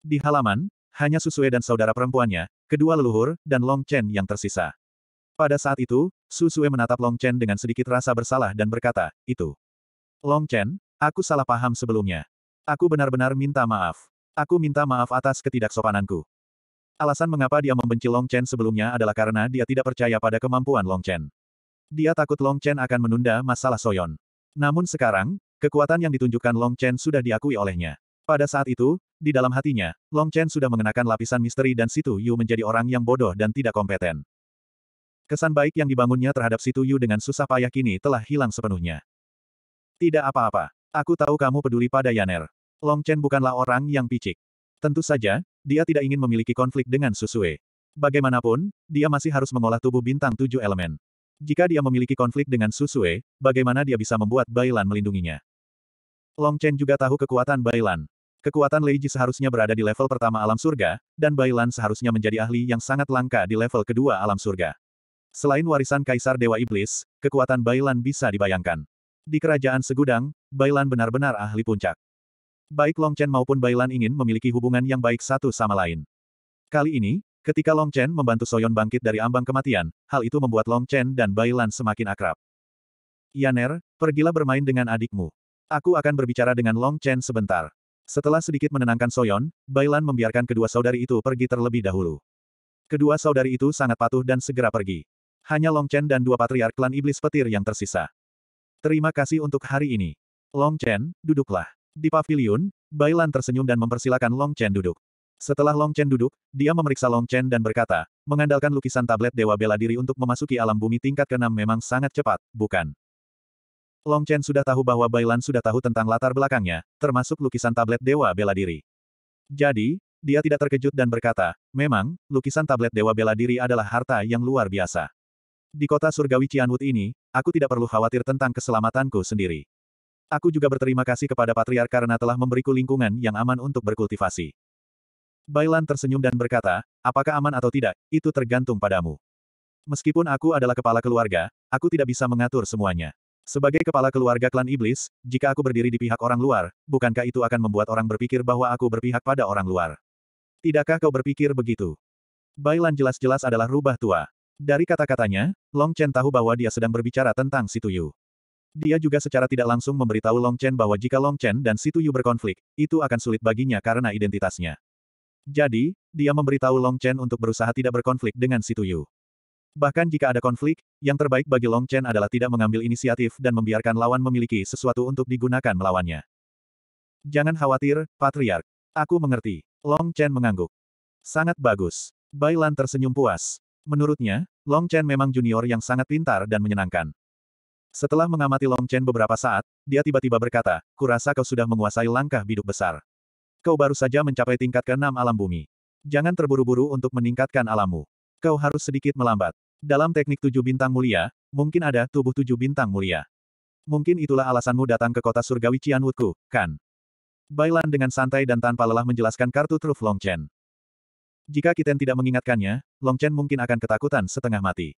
Di halaman, hanya Susue dan saudara perempuannya, kedua leluhur, dan Long Chen yang tersisa. Pada saat itu, Susue menatap Long Chen dengan sedikit rasa bersalah dan berkata, itu. Long Chen, aku salah paham sebelumnya. Aku benar-benar minta maaf. Aku minta maaf atas ketidaksopananku. Alasan mengapa dia membenci Long Chen sebelumnya adalah karena dia tidak percaya pada kemampuan Long Chen. Dia takut Long Chen akan menunda masalah Soyon. Namun sekarang, kekuatan yang ditunjukkan Long Chen sudah diakui olehnya. Pada saat itu, di dalam hatinya, Long Chen sudah mengenakan lapisan misteri dan Situ Yu menjadi orang yang bodoh dan tidak kompeten. Kesan baik yang dibangunnya terhadap Situ Yu dengan susah payah kini telah hilang sepenuhnya. Tidak apa-apa. Aku tahu kamu peduli pada Yaner. Long Chen bukanlah orang yang picik. Tentu saja, dia tidak ingin memiliki konflik dengan Susue. Bagaimanapun, dia masih harus mengolah tubuh bintang tujuh elemen. Jika dia memiliki konflik dengan Susue, bagaimana dia bisa membuat Bailan melindunginya? Long Chen juga tahu kekuatan Bailan. Kekuatan Lei Ji seharusnya berada di level pertama alam surga, dan Bailan seharusnya menjadi ahli yang sangat langka di level kedua alam surga. Selain warisan Kaisar Dewa Iblis, kekuatan Bailan bisa dibayangkan. Di kerajaan segudang, Bailan benar-benar ahli puncak. Baik Long Chen maupun Bailan ingin memiliki hubungan yang baik satu sama lain. Kali ini, ketika Long Chen membantu Soyon bangkit dari ambang kematian, hal itu membuat Long Chen dan Bailan semakin akrab. Yaner, pergilah bermain dengan adikmu. Aku akan berbicara dengan Long Chen sebentar. Setelah sedikit menenangkan Soyon, Bailan membiarkan kedua saudari itu pergi terlebih dahulu. Kedua saudari itu sangat patuh dan segera pergi. Hanya Long Chen dan dua patriark klan iblis petir yang tersisa. Terima kasih untuk hari ini. Long Chen, duduklah. Di pavilion, Bailan tersenyum dan mempersilahkan Long Chen duduk. Setelah Long Chen duduk, dia memeriksa Long Chen dan berkata, mengandalkan lukisan tablet Dewa Bela Diri untuk memasuki alam bumi tingkat ke-6 memang sangat cepat, bukan? Long Chen sudah tahu bahwa Bailan sudah tahu tentang latar belakangnya, termasuk lukisan tablet Dewa Bela Diri. Jadi, dia tidak terkejut dan berkata, memang, lukisan tablet Dewa Bela Diri adalah harta yang luar biasa. Di kota surgawi Cianwut ini, aku tidak perlu khawatir tentang keselamatanku sendiri. Aku juga berterima kasih kepada Patriark karena telah memberiku lingkungan yang aman untuk berkultivasi. Bailan tersenyum dan berkata, apakah aman atau tidak, itu tergantung padamu. Meskipun aku adalah kepala keluarga, aku tidak bisa mengatur semuanya. Sebagai kepala keluarga klan iblis, jika aku berdiri di pihak orang luar, bukankah itu akan membuat orang berpikir bahwa aku berpihak pada orang luar? Tidakkah kau berpikir begitu? Bailan jelas-jelas adalah rubah tua. Dari kata-katanya, Long Chen tahu bahwa dia sedang berbicara tentang Situyu. Yu. Dia juga secara tidak langsung memberitahu Long Chen bahwa jika Long Chen dan Situ Yu berkonflik, itu akan sulit baginya karena identitasnya. Jadi, dia memberitahu Long Chen untuk berusaha tidak berkonflik dengan Situ Yu. Bahkan jika ada konflik, yang terbaik bagi Long Chen adalah tidak mengambil inisiatif dan membiarkan lawan memiliki sesuatu untuk digunakan melawannya. Jangan khawatir, Patriark. Aku mengerti. Long Chen mengangguk. Sangat bagus. Bailan tersenyum puas. Menurutnya, Long Chen memang junior yang sangat pintar dan menyenangkan. Setelah mengamati Long Chen beberapa saat, dia tiba-tiba berkata, kurasa kau sudah menguasai langkah biduk besar. Kau baru saja mencapai tingkat ke-6 alam bumi. Jangan terburu-buru untuk meningkatkan alammu. Kau harus sedikit melambat. Dalam teknik tujuh bintang mulia, mungkin ada tubuh tujuh bintang mulia. Mungkin itulah alasanmu datang ke kota surgawi Cianwutku, kan? Bailan dengan santai dan tanpa lelah menjelaskan kartu truf Long Chen. Jika Kiten tidak mengingatkannya, Long Chen mungkin akan ketakutan setengah mati.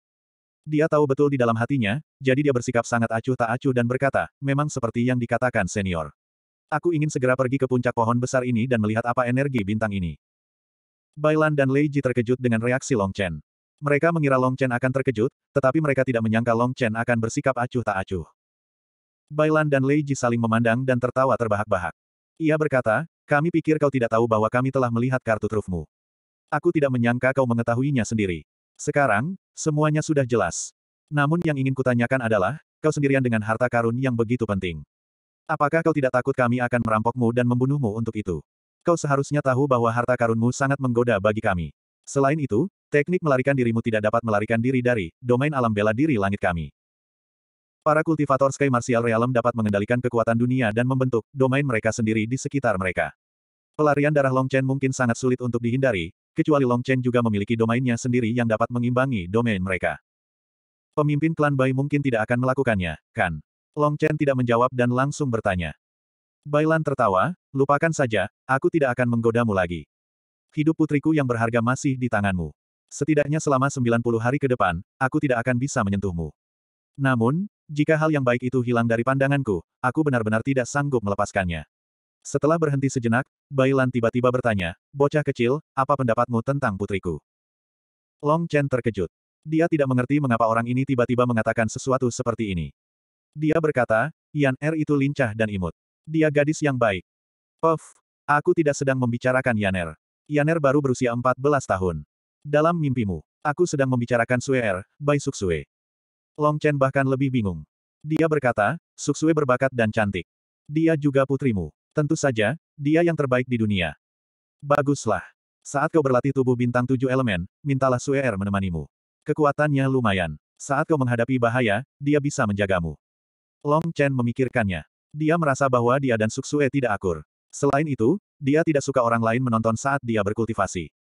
Dia tahu betul di dalam hatinya, jadi dia bersikap sangat acuh tak acuh dan berkata, memang seperti yang dikatakan senior. Aku ingin segera pergi ke puncak pohon besar ini dan melihat apa energi bintang ini. Bailan dan Lei Ji terkejut dengan reaksi Long Chen. Mereka mengira Long Chen akan terkejut, tetapi mereka tidak menyangka Long Chen akan bersikap acuh tak acuh. Bailan dan Lei Ji saling memandang dan tertawa terbahak-bahak. Ia berkata, kami pikir kau tidak tahu bahwa kami telah melihat kartu trufmu. Aku tidak menyangka kau mengetahuinya sendiri. Sekarang, semuanya sudah jelas. Namun yang ingin kutanyakan adalah, kau sendirian dengan harta karun yang begitu penting. Apakah kau tidak takut kami akan merampokmu dan membunuhmu untuk itu? Kau seharusnya tahu bahwa harta karunmu sangat menggoda bagi kami. Selain itu, teknik melarikan dirimu tidak dapat melarikan diri dari domain alam bela diri langit kami. Para kultivator Sky Martial Realm dapat mengendalikan kekuatan dunia dan membentuk domain mereka sendiri di sekitar mereka. Pelarian darah Long Chen mungkin sangat sulit untuk dihindari, kecuali Long Chen juga memiliki domainnya sendiri yang dapat mengimbangi domain mereka. Pemimpin klan Bai mungkin tidak akan melakukannya, kan? Long Chen tidak menjawab dan langsung bertanya. Bai Lan tertawa, lupakan saja, aku tidak akan menggodamu lagi. Hidup putriku yang berharga masih di tanganmu. Setidaknya selama 90 hari ke depan, aku tidak akan bisa menyentuhmu. Namun, jika hal yang baik itu hilang dari pandanganku, aku benar-benar tidak sanggup melepaskannya. Setelah berhenti sejenak, Bailan tiba-tiba bertanya, Bocah kecil, apa pendapatmu tentang putriku? Long Chen terkejut. Dia tidak mengerti mengapa orang ini tiba-tiba mengatakan sesuatu seperti ini. Dia berkata, Yan Er itu lincah dan imut. Dia gadis yang baik. Puff, aku tidak sedang membicarakan Yan Er. Yan Er baru berusia 14 tahun. Dalam mimpimu, aku sedang membicarakan Sue Er, Bai Suk Sue. Long Chen bahkan lebih bingung. Dia berkata, Suk Sue berbakat dan cantik. Dia juga putrimu. Tentu saja, dia yang terbaik di dunia. Baguslah. Saat kau berlatih tubuh bintang tujuh elemen, mintalah Suer er menemanimu. Kekuatannya lumayan. Saat kau menghadapi bahaya, dia bisa menjagamu. Long Chen memikirkannya. Dia merasa bahwa dia dan Suksue tidak akur. Selain itu, dia tidak suka orang lain menonton saat dia berkultivasi.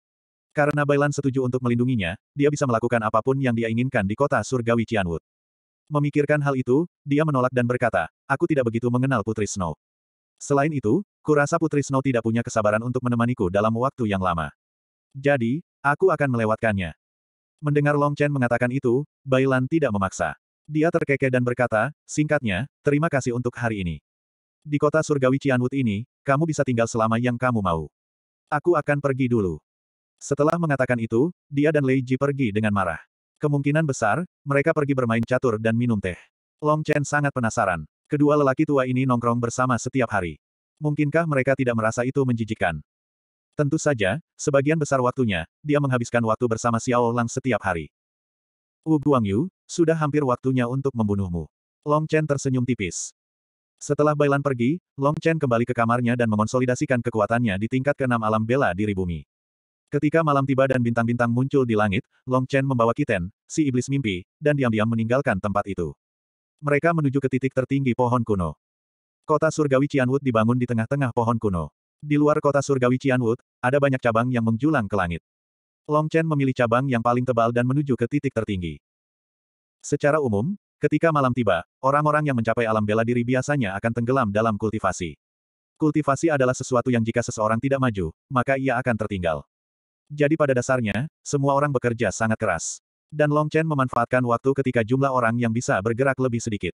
Karena Bailan setuju untuk melindunginya, dia bisa melakukan apapun yang dia inginkan di kota surgawi Cianwood. Memikirkan hal itu, dia menolak dan berkata, aku tidak begitu mengenal Putri Snow. Selain itu, kurasa Putri Snow tidak punya kesabaran untuk menemaniku dalam waktu yang lama. Jadi, aku akan melewatkannya. Mendengar Long Chen mengatakan itu, Bailan tidak memaksa. Dia terkekeh dan berkata, singkatnya, terima kasih untuk hari ini. Di kota surgawi Cianwood ini, kamu bisa tinggal selama yang kamu mau. Aku akan pergi dulu. Setelah mengatakan itu, dia dan Lei Ji pergi dengan marah. Kemungkinan besar, mereka pergi bermain catur dan minum teh. Long Chen sangat penasaran. Kedua lelaki tua ini nongkrong bersama setiap hari. Mungkinkah mereka tidak merasa itu menjijikkan? Tentu saja, sebagian besar waktunya, dia menghabiskan waktu bersama Xiao Lang setiap hari. Wu Guangyu, sudah hampir waktunya untuk membunuhmu. Long Chen tersenyum tipis. Setelah Bailan pergi, Long Chen kembali ke kamarnya dan mengonsolidasikan kekuatannya di tingkat keenam alam bela diri bumi. Ketika malam tiba dan bintang-bintang muncul di langit, Long Chen membawa Kiten, si iblis mimpi, dan diam-diam meninggalkan tempat itu. Mereka menuju ke titik tertinggi pohon kuno. Kota surgawi Cianwood dibangun di tengah-tengah pohon kuno. Di luar kota surgawi Cianwood, ada banyak cabang yang menjulang ke langit. Long Chen memilih cabang yang paling tebal dan menuju ke titik tertinggi. Secara umum, ketika malam tiba, orang-orang yang mencapai alam bela diri biasanya akan tenggelam dalam kultivasi. Kultivasi adalah sesuatu yang jika seseorang tidak maju, maka ia akan tertinggal. Jadi pada dasarnya, semua orang bekerja sangat keras. Dan Long Chen memanfaatkan waktu ketika jumlah orang yang bisa bergerak lebih sedikit.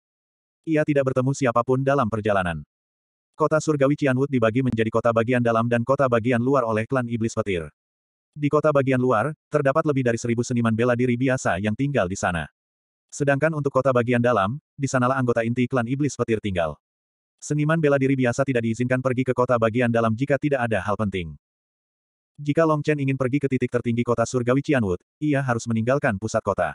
Ia tidak bertemu siapapun dalam perjalanan. Kota surgawi Cianwood dibagi menjadi kota bagian dalam dan kota bagian luar oleh klan Iblis Petir. Di kota bagian luar, terdapat lebih dari seribu seniman bela diri biasa yang tinggal di sana. Sedangkan untuk kota bagian dalam, di sanalah anggota inti klan Iblis Petir tinggal. Seniman bela diri biasa tidak diizinkan pergi ke kota bagian dalam jika tidak ada hal penting. Jika Long Chen ingin pergi ke titik tertinggi kota surgawi Cianwood, ia harus meninggalkan pusat kota.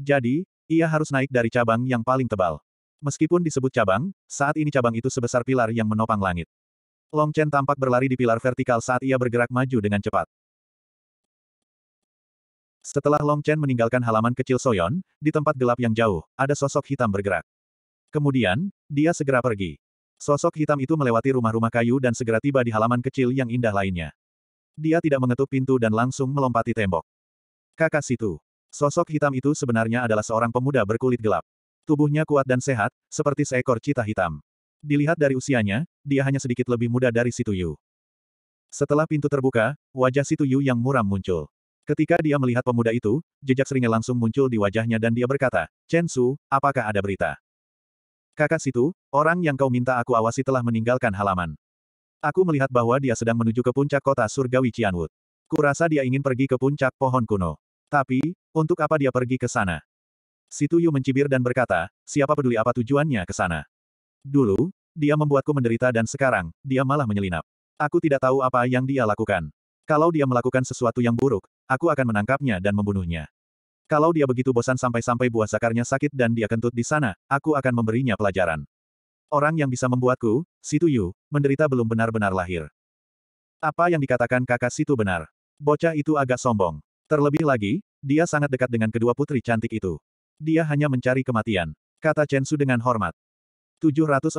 Jadi, ia harus naik dari cabang yang paling tebal. Meskipun disebut cabang, saat ini cabang itu sebesar pilar yang menopang langit. Long Chen tampak berlari di pilar vertikal saat ia bergerak maju dengan cepat. Setelah Long Chen meninggalkan halaman kecil Soyon, di tempat gelap yang jauh, ada sosok hitam bergerak. Kemudian, dia segera pergi. Sosok hitam itu melewati rumah-rumah kayu dan segera tiba di halaman kecil yang indah lainnya. Dia tidak mengetuk pintu dan langsung melompati tembok. Kakak situ. Sosok hitam itu sebenarnya adalah seorang pemuda berkulit gelap. Tubuhnya kuat dan sehat, seperti seekor cita hitam. Dilihat dari usianya, dia hanya sedikit lebih muda dari Situ Yu. Setelah pintu terbuka, wajah Situ Yu yang muram muncul. Ketika dia melihat pemuda itu, jejak seringnya langsung muncul di wajahnya dan dia berkata, Chen Su, apakah ada berita? Kakak Situ, orang yang kau minta aku awasi telah meninggalkan halaman. Aku melihat bahwa dia sedang menuju ke puncak kota surgawi Cianwood. Kurasa dia ingin pergi ke puncak pohon kuno. Tapi, untuk apa dia pergi ke sana? Situ Yu mencibir dan berkata, siapa peduli apa tujuannya ke sana? Dulu, dia membuatku menderita dan sekarang, dia malah menyelinap. Aku tidak tahu apa yang dia lakukan. Kalau dia melakukan sesuatu yang buruk, aku akan menangkapnya dan membunuhnya. Kalau dia begitu bosan sampai-sampai buah zakarnya sakit dan dia kentut di sana, aku akan memberinya pelajaran. Orang yang bisa membuatku, Situ Yu, menderita belum benar-benar lahir. Apa yang dikatakan kakak Situ benar. Bocah itu agak sombong. Terlebih lagi, dia sangat dekat dengan kedua putri cantik itu. Dia hanya mencari kematian, kata Chen Su dengan hormat. 745.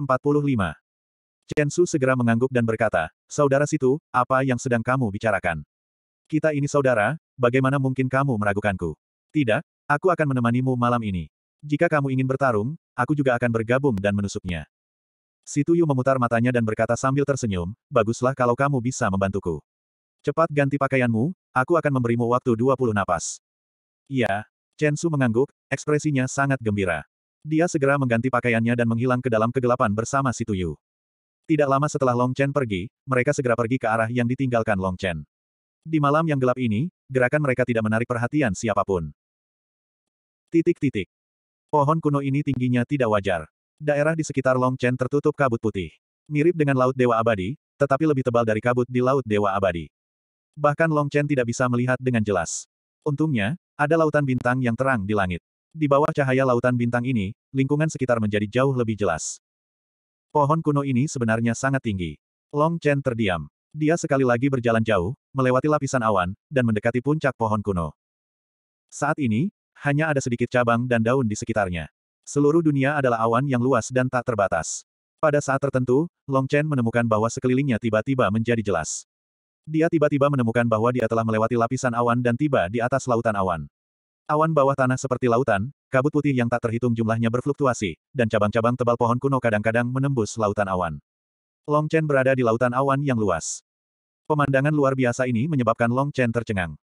Chen Su segera mengangguk dan berkata, Saudara Situ, apa yang sedang kamu bicarakan? Kita ini saudara, bagaimana mungkin kamu meragukanku? Tidak, aku akan menemanimu malam ini. Jika kamu ingin bertarung, aku juga akan bergabung dan menusuknya. Situyu memutar matanya dan berkata sambil tersenyum, baguslah kalau kamu bisa membantuku. Cepat ganti pakaianmu, aku akan memberimu waktu 20 napas. Iya, Su mengangguk, ekspresinya sangat gembira. Dia segera mengganti pakaiannya dan menghilang ke dalam kegelapan bersama Situyu. Tidak lama setelah Long Chen pergi, mereka segera pergi ke arah yang ditinggalkan Long Chen. Di malam yang gelap ini, gerakan mereka tidak menarik perhatian siapapun. Titik-titik. Pohon kuno ini tingginya tidak wajar. Daerah di sekitar Long Chen tertutup kabut putih. Mirip dengan Laut Dewa Abadi, tetapi lebih tebal dari kabut di Laut Dewa Abadi. Bahkan Long Chen tidak bisa melihat dengan jelas. Untungnya, ada lautan bintang yang terang di langit. Di bawah cahaya lautan bintang ini, lingkungan sekitar menjadi jauh lebih jelas. Pohon kuno ini sebenarnya sangat tinggi. Long Chen terdiam. Dia sekali lagi berjalan jauh, melewati lapisan awan, dan mendekati puncak pohon kuno. Saat ini, hanya ada sedikit cabang dan daun di sekitarnya. Seluruh dunia adalah awan yang luas dan tak terbatas. Pada saat tertentu, Long Chen menemukan bahwa sekelilingnya tiba-tiba menjadi jelas. Dia tiba-tiba menemukan bahwa dia telah melewati lapisan awan dan tiba di atas lautan awan. Awan bawah tanah seperti lautan, kabut putih yang tak terhitung jumlahnya berfluktuasi, dan cabang-cabang tebal pohon kuno kadang-kadang menembus lautan awan. Long Chen berada di lautan awan yang luas. Pemandangan luar biasa ini menyebabkan Long Chen tercengang.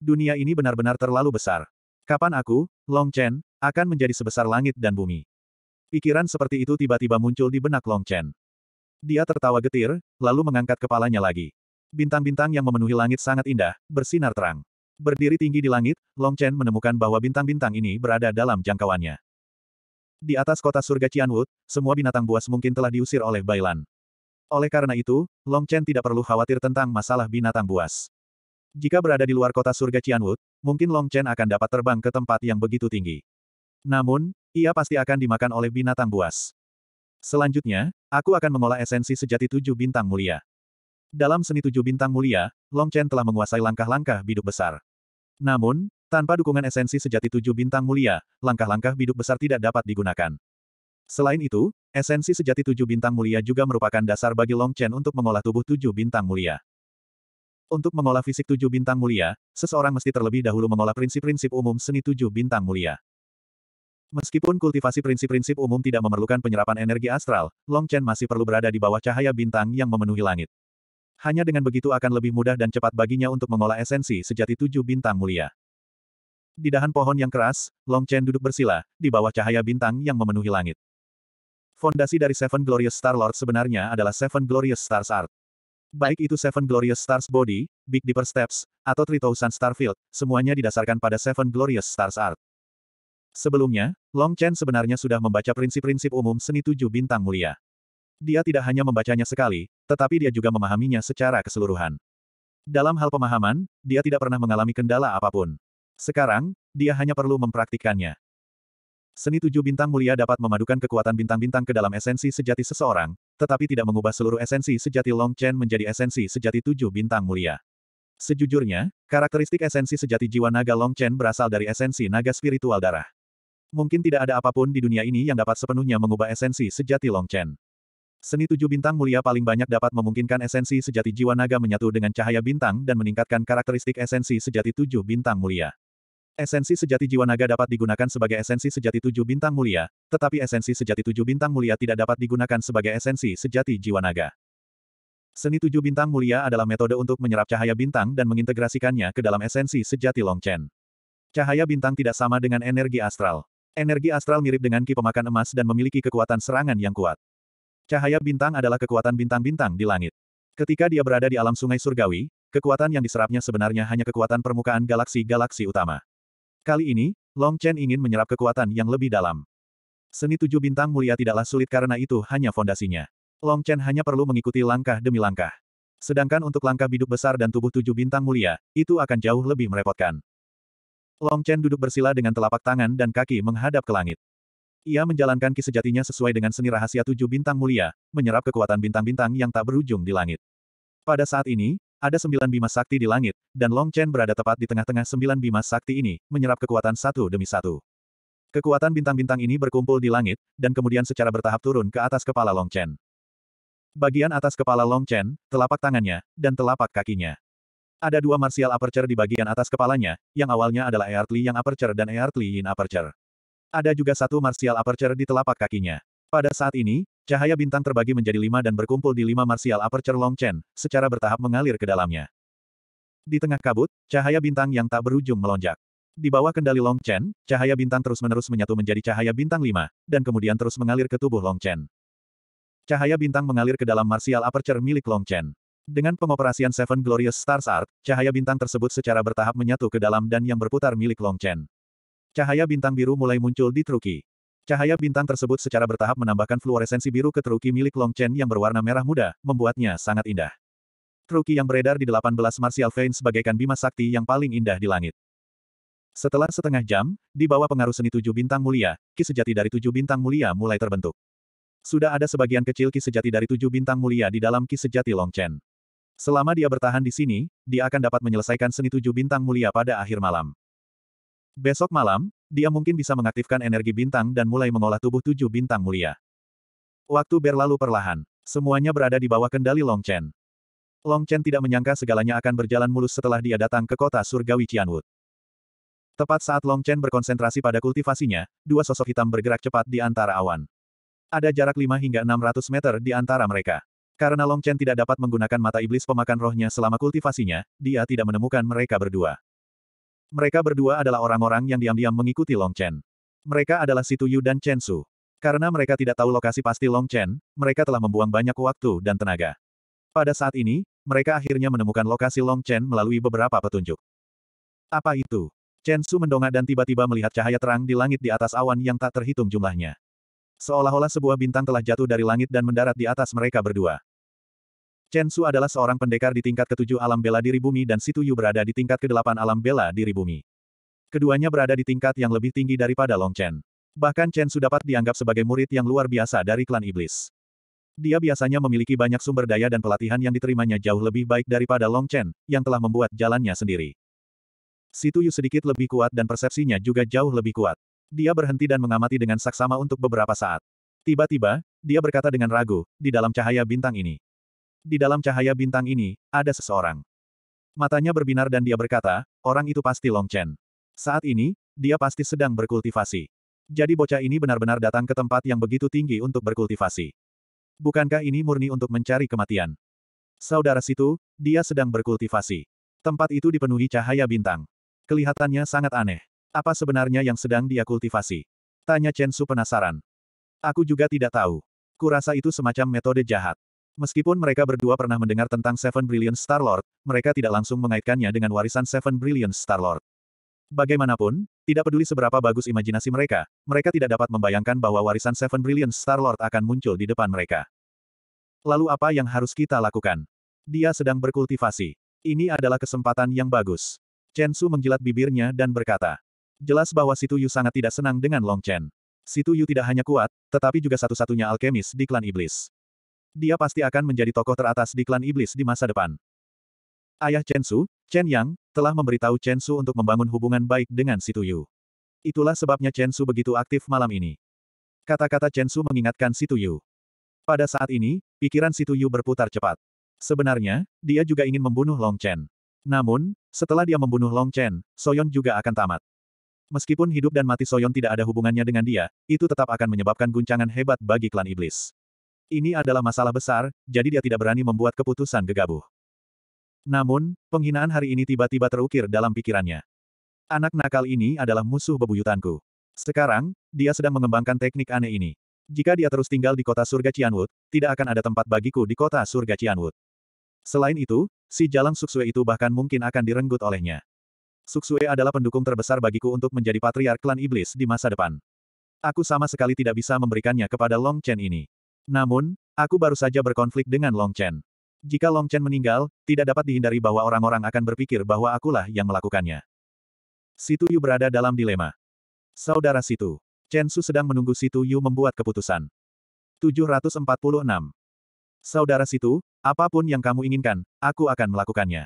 Dunia ini benar-benar terlalu besar. Kapan aku, Long Chen, akan menjadi sebesar langit dan bumi? Pikiran seperti itu tiba-tiba muncul di benak Long Chen. Dia tertawa getir, lalu mengangkat kepalanya lagi. Bintang-bintang yang memenuhi langit sangat indah, bersinar terang. Berdiri tinggi di langit, Long Chen menemukan bahwa bintang-bintang ini berada dalam jangkauannya. Di atas kota surga Cianwood, semua binatang buas mungkin telah diusir oleh Bailan. Oleh karena itu, Long Chen tidak perlu khawatir tentang masalah binatang buas. Jika berada di luar kota surga Cianwood, mungkin Long Chen akan dapat terbang ke tempat yang begitu tinggi. Namun, ia pasti akan dimakan oleh binatang buas. Selanjutnya, aku akan mengolah esensi sejati tujuh bintang mulia. Dalam seni tujuh bintang mulia, Long Chen telah menguasai langkah-langkah biduk besar. Namun, tanpa dukungan esensi sejati tujuh bintang mulia, langkah-langkah biduk besar tidak dapat digunakan. Selain itu, esensi sejati tujuh bintang mulia juga merupakan dasar bagi Long Chen untuk mengolah tubuh tujuh bintang mulia. Untuk mengolah fisik tujuh bintang mulia, seseorang mesti terlebih dahulu mengolah prinsip-prinsip umum seni tujuh bintang mulia. Meskipun kultivasi prinsip-prinsip umum tidak memerlukan penyerapan energi astral, Long Chen masih perlu berada di bawah cahaya bintang yang memenuhi langit. Hanya dengan begitu akan lebih mudah dan cepat baginya untuk mengolah esensi sejati tujuh bintang mulia. Di dahan pohon yang keras, Long Chen duduk bersila, di bawah cahaya bintang yang memenuhi langit. Fondasi dari Seven Glorious Star Lord sebenarnya adalah Seven Glorious Stars Art. Baik itu Seven Glorious Stars Body, Big Dipper Steps, atau 3000 Starfield, semuanya didasarkan pada Seven Glorious Stars Art. Sebelumnya, Long Chen sebenarnya sudah membaca prinsip-prinsip umum seni tujuh bintang mulia. Dia tidak hanya membacanya sekali, tetapi dia juga memahaminya secara keseluruhan. Dalam hal pemahaman, dia tidak pernah mengalami kendala apapun. Sekarang, dia hanya perlu mempraktikkannya. Seni tujuh bintang mulia dapat memadukan kekuatan bintang-bintang ke dalam esensi sejati seseorang, tetapi tidak mengubah seluruh esensi sejati Long Chen menjadi esensi sejati tujuh bintang mulia. Sejujurnya, karakteristik esensi sejati jiwa naga Long Chen berasal dari esensi naga spiritual darah. Mungkin tidak ada apapun di dunia ini yang dapat sepenuhnya mengubah esensi sejati Long Chen. Seni tujuh bintang mulia paling banyak dapat memungkinkan esensi sejati jiwa naga menyatu dengan cahaya bintang dan meningkatkan karakteristik esensi sejati tujuh bintang mulia. Esensi sejati jiwa naga dapat digunakan sebagai esensi sejati tujuh bintang mulia, tetapi esensi sejati tujuh bintang mulia tidak dapat digunakan sebagai esensi sejati jiwa naga. Seni tujuh bintang mulia adalah metode untuk menyerap cahaya bintang dan mengintegrasikannya ke dalam esensi sejati Longchen. Cahaya bintang tidak sama dengan energi astral. Energi astral mirip dengan ki pemakan emas dan memiliki kekuatan serangan yang kuat. Cahaya bintang adalah kekuatan bintang-bintang di langit. Ketika dia berada di alam sungai surgawi, kekuatan yang diserapnya sebenarnya hanya kekuatan permukaan galaksi-galaksi utama. Kali ini, Long Chen ingin menyerap kekuatan yang lebih dalam. Seni tujuh bintang mulia tidaklah sulit karena itu hanya fondasinya. Long Chen hanya perlu mengikuti langkah demi langkah. Sedangkan untuk langkah biduk besar dan tubuh tujuh bintang mulia, itu akan jauh lebih merepotkan. Long Chen duduk bersila dengan telapak tangan dan kaki menghadap ke langit. Ia menjalankan ki sejatinya sesuai dengan seni rahasia tujuh bintang mulia, menyerap kekuatan bintang-bintang yang tak berujung di langit. Pada saat ini, ada sembilan bima sakti di langit, dan Long Chen berada tepat di tengah-tengah sembilan bima sakti ini, menyerap kekuatan satu demi satu. Kekuatan bintang-bintang ini berkumpul di langit, dan kemudian secara bertahap turun ke atas kepala Long Chen. Bagian atas kepala Long Chen, telapak tangannya, dan telapak kakinya. Ada dua martial aperture di bagian atas kepalanya, yang awalnya adalah Earthly yang aperture dan Earthly in aperture. Ada juga satu martial aperture di telapak kakinya. Pada saat ini, cahaya bintang terbagi menjadi lima dan berkumpul di lima martial aperture long chain, secara bertahap mengalir ke dalamnya. Di tengah kabut, cahaya bintang yang tak berujung melonjak. Di bawah kendali Long Chen, cahaya bintang terus-menerus menyatu menjadi cahaya bintang lima, dan kemudian terus mengalir ke tubuh Long Chen. Cahaya bintang mengalir ke dalam martial aperture milik Long Chen. Dengan pengoperasian Seven Glorious Stars Art, cahaya bintang tersebut secara bertahap menyatu ke dalam dan yang berputar milik Long Chen. Cahaya bintang biru mulai muncul di Truki. Cahaya bintang tersebut secara bertahap menambahkan fluoresensi biru ke Truki milik Long Chen yang berwarna merah muda, membuatnya sangat indah. Truki yang beredar di 18 Martial Vein sebagaikan bima sakti yang paling indah di langit. Setelah setengah jam, di bawah pengaruh seni tujuh bintang mulia, ki sejati dari tujuh bintang mulia mulai terbentuk. Sudah ada sebagian kecil ki sejati dari tujuh bintang mulia di dalam ki sejati Long Chen. Selama dia bertahan di sini, dia akan dapat menyelesaikan seni tujuh bintang mulia pada akhir malam. Besok malam, dia mungkin bisa mengaktifkan energi bintang dan mulai mengolah tubuh tujuh bintang mulia. Waktu berlalu perlahan. Semuanya berada di bawah kendali Long Chen. Long Chen tidak menyangka segalanya akan berjalan mulus setelah dia datang ke kota surgawi Qianwood. Tepat saat Long Chen berkonsentrasi pada kultivasinya, dua sosok hitam bergerak cepat di antara awan. Ada jarak 5 hingga 600 meter di antara mereka. Karena Long Chen tidak dapat menggunakan mata iblis pemakan rohnya selama kultivasinya, dia tidak menemukan mereka berdua. Mereka berdua adalah orang-orang yang diam-diam mengikuti Long Chen. Mereka adalah Situ Yu dan Chen Su. Karena mereka tidak tahu lokasi pasti Long Chen, mereka telah membuang banyak waktu dan tenaga. Pada saat ini, mereka akhirnya menemukan lokasi Long Chen melalui beberapa petunjuk. Apa itu? Chen Su mendongak dan tiba-tiba melihat cahaya terang di langit di atas awan yang tak terhitung jumlahnya. Seolah-olah sebuah bintang telah jatuh dari langit dan mendarat di atas mereka berdua. Chen Su adalah seorang pendekar di tingkat ketujuh alam bela diri bumi dan Situ Yu berada di tingkat kedelapan alam bela diri bumi. Keduanya berada di tingkat yang lebih tinggi daripada Long Chen. Bahkan Chen Su dapat dianggap sebagai murid yang luar biasa dari klan iblis. Dia biasanya memiliki banyak sumber daya dan pelatihan yang diterimanya jauh lebih baik daripada Long Chen, yang telah membuat jalannya sendiri. Situ Yu sedikit lebih kuat dan persepsinya juga jauh lebih kuat. Dia berhenti dan mengamati dengan saksama untuk beberapa saat. Tiba-tiba, dia berkata dengan ragu, di dalam cahaya bintang ini. Di dalam cahaya bintang ini, ada seseorang. Matanya berbinar dan dia berkata, orang itu pasti Long Chen. Saat ini, dia pasti sedang berkultivasi. Jadi bocah ini benar-benar datang ke tempat yang begitu tinggi untuk berkultivasi. Bukankah ini murni untuk mencari kematian? Saudara situ, dia sedang berkultivasi. Tempat itu dipenuhi cahaya bintang. Kelihatannya sangat aneh. Apa sebenarnya yang sedang dia kultivasi? Tanya Chen Su penasaran. Aku juga tidak tahu. Kurasa itu semacam metode jahat. Meskipun mereka berdua pernah mendengar tentang Seven Brilliant Star-Lord, mereka tidak langsung mengaitkannya dengan warisan Seven Brilliant Star-Lord. Bagaimanapun, tidak peduli seberapa bagus imajinasi mereka, mereka tidak dapat membayangkan bahwa warisan Seven Brilliant Star-Lord akan muncul di depan mereka. Lalu apa yang harus kita lakukan? Dia sedang berkultivasi. Ini adalah kesempatan yang bagus. Chen Su menjilat bibirnya dan berkata. Jelas bahwa Situ Yu sangat tidak senang dengan Long Chen. Situ Yu tidak hanya kuat, tetapi juga satu-satunya alkemis di klan iblis. Dia pasti akan menjadi tokoh teratas di klan iblis di masa depan. Ayah Chen Su, Chen Yang, telah memberitahu Chen Su untuk membangun hubungan baik dengan Si Tuyu. Itulah sebabnya Chen Su begitu aktif malam ini. Kata-kata Chen Su mengingatkan Si Tuyu. Pada saat ini, pikiran Si Tuyu berputar cepat. Sebenarnya, dia juga ingin membunuh Long Chen. Namun, setelah dia membunuh Long Chen, Soyon juga akan tamat. Meskipun hidup dan mati Soyon tidak ada hubungannya dengan dia, itu tetap akan menyebabkan guncangan hebat bagi klan iblis. Ini adalah masalah besar, jadi dia tidak berani membuat keputusan gegabah. Namun, penghinaan hari ini tiba-tiba terukir dalam pikirannya. Anak nakal ini adalah musuh bebuyutanku. Sekarang, dia sedang mengembangkan teknik aneh ini. Jika dia terus tinggal di kota surga Cianwood, tidak akan ada tempat bagiku di kota surga Cianwood. Selain itu, si Jalang Suksue itu bahkan mungkin akan direnggut olehnya. Suksue adalah pendukung terbesar bagiku untuk menjadi patriark klan iblis di masa depan. Aku sama sekali tidak bisa memberikannya kepada Long Chen ini. Namun, aku baru saja berkonflik dengan Long Chen. Jika Long Chen meninggal, tidak dapat dihindari bahwa orang-orang akan berpikir bahwa akulah yang melakukannya. Situ Yu berada dalam dilema. Saudara Situ, Chen Su sedang menunggu Situ Yu membuat keputusan. 746. Saudara Situ, apapun yang kamu inginkan, aku akan melakukannya.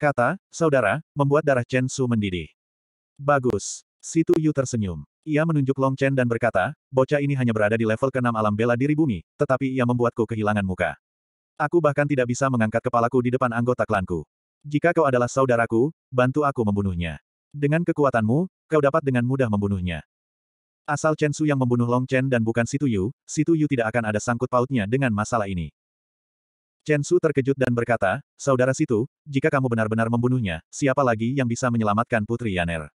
Kata, saudara, membuat darah Chen Su mendidih. Bagus. Situ Yu tersenyum. Ia menunjuk Long Chen dan berkata, bocah ini hanya berada di level keenam alam bela diri bumi, tetapi ia membuatku kehilangan muka. Aku bahkan tidak bisa mengangkat kepalaku di depan anggota klanku. Jika kau adalah saudaraku, bantu aku membunuhnya. Dengan kekuatanmu, kau dapat dengan mudah membunuhnya. Asal Chen Su yang membunuh Long Chen dan bukan Situ Yu, Situ Yu tidak akan ada sangkut pautnya dengan masalah ini. Chen Su terkejut dan berkata, Saudara Situ, jika kamu benar-benar membunuhnya, siapa lagi yang bisa menyelamatkan Putri Yaner?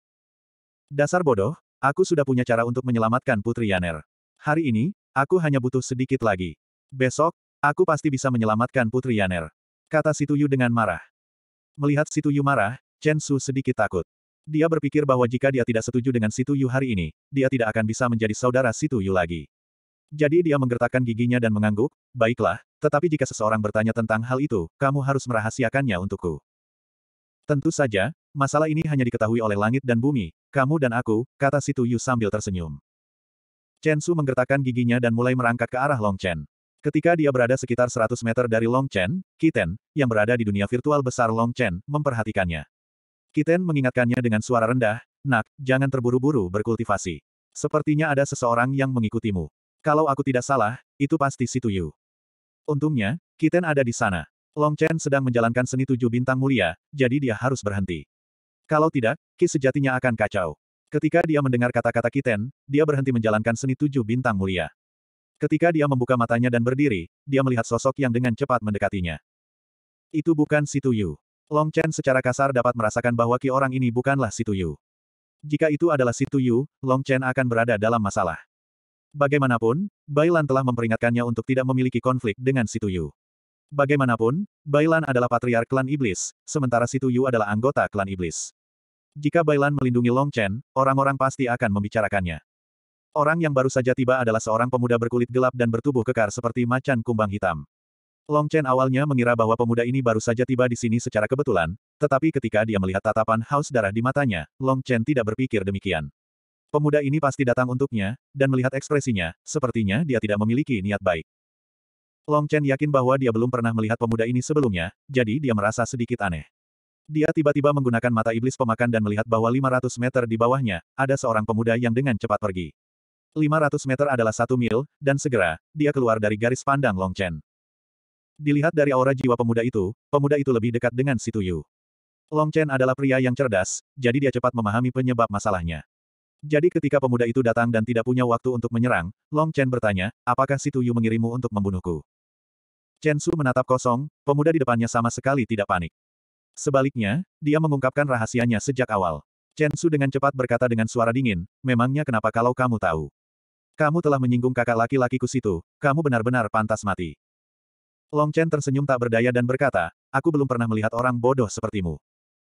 Dasar bodoh, aku sudah punya cara untuk menyelamatkan Putri Yaner. Hari ini, aku hanya butuh sedikit lagi. Besok, aku pasti bisa menyelamatkan Putri Yaner. Kata Situyu dengan marah. Melihat Situyu marah, Chen Su sedikit takut. Dia berpikir bahwa jika dia tidak setuju dengan Situyu hari ini, dia tidak akan bisa menjadi saudara Situyu lagi. Jadi dia menggertakkan giginya dan mengangguk, baiklah, tetapi jika seseorang bertanya tentang hal itu, kamu harus merahasiakannya untukku. Tentu saja, masalah ini hanya diketahui oleh langit dan bumi, kamu dan aku, kata Situ Yu sambil tersenyum. Chen Su menggertakkan giginya dan mulai merangkak ke arah Long Chen. Ketika dia berada sekitar 100 meter dari Long Chen, Kiten, yang berada di dunia virtual besar Long Chen, memperhatikannya. Kiten mengingatkannya dengan suara rendah, Nak, jangan terburu-buru berkultivasi. Sepertinya ada seseorang yang mengikutimu. Kalau aku tidak salah, itu pasti Situ Yu. Untungnya, Kiten ada di sana. Long Chen sedang menjalankan seni tujuh bintang mulia, jadi dia harus berhenti. Kalau tidak, Ki sejatinya akan kacau. Ketika dia mendengar kata-kata Kiten, dia berhenti menjalankan seni tujuh bintang mulia. Ketika dia membuka matanya dan berdiri, dia melihat sosok yang dengan cepat mendekatinya. Itu bukan Situ Yu. Long Chen secara kasar dapat merasakan bahwa Ki orang ini bukanlah Situ Yu. Jika itu adalah Situ Yu, Long Chen akan berada dalam masalah. Bagaimanapun, Bailan telah memperingatkannya untuk tidak memiliki konflik dengan Situ Yu. Bagaimanapun, Bailan adalah patriark klan iblis, sementara Situ Yu adalah anggota klan iblis. Jika Bailan melindungi Long Chen, orang-orang pasti akan membicarakannya. Orang yang baru saja tiba adalah seorang pemuda berkulit gelap dan bertubuh kekar seperti macan kumbang hitam. Long Chen awalnya mengira bahwa pemuda ini baru saja tiba di sini secara kebetulan, tetapi ketika dia melihat tatapan haus darah di matanya, Long Chen tidak berpikir demikian. Pemuda ini pasti datang untuknya, dan melihat ekspresinya, sepertinya dia tidak memiliki niat baik. Long Chen yakin bahwa dia belum pernah melihat pemuda ini sebelumnya, jadi dia merasa sedikit aneh. Dia tiba-tiba menggunakan mata iblis pemakan dan melihat bahwa 500 meter di bawahnya, ada seorang pemuda yang dengan cepat pergi. 500 meter adalah satu mil, dan segera, dia keluar dari garis pandang Long Chen. Dilihat dari aura jiwa pemuda itu, pemuda itu lebih dekat dengan Situ Yu. Long Chen adalah pria yang cerdas, jadi dia cepat memahami penyebab masalahnya. Jadi ketika pemuda itu datang dan tidak punya waktu untuk menyerang, Long Chen bertanya, apakah Situ Yu mengirimu untuk membunuhku? Chen Su menatap kosong, pemuda di depannya sama sekali tidak panik. Sebaliknya, dia mengungkapkan rahasianya sejak awal. Chen Su dengan cepat berkata dengan suara dingin, memangnya kenapa kalau kamu tahu? Kamu telah menyinggung kakak laki-lakiku situ, kamu benar-benar pantas mati. Long Chen tersenyum tak berdaya dan berkata, aku belum pernah melihat orang bodoh sepertimu.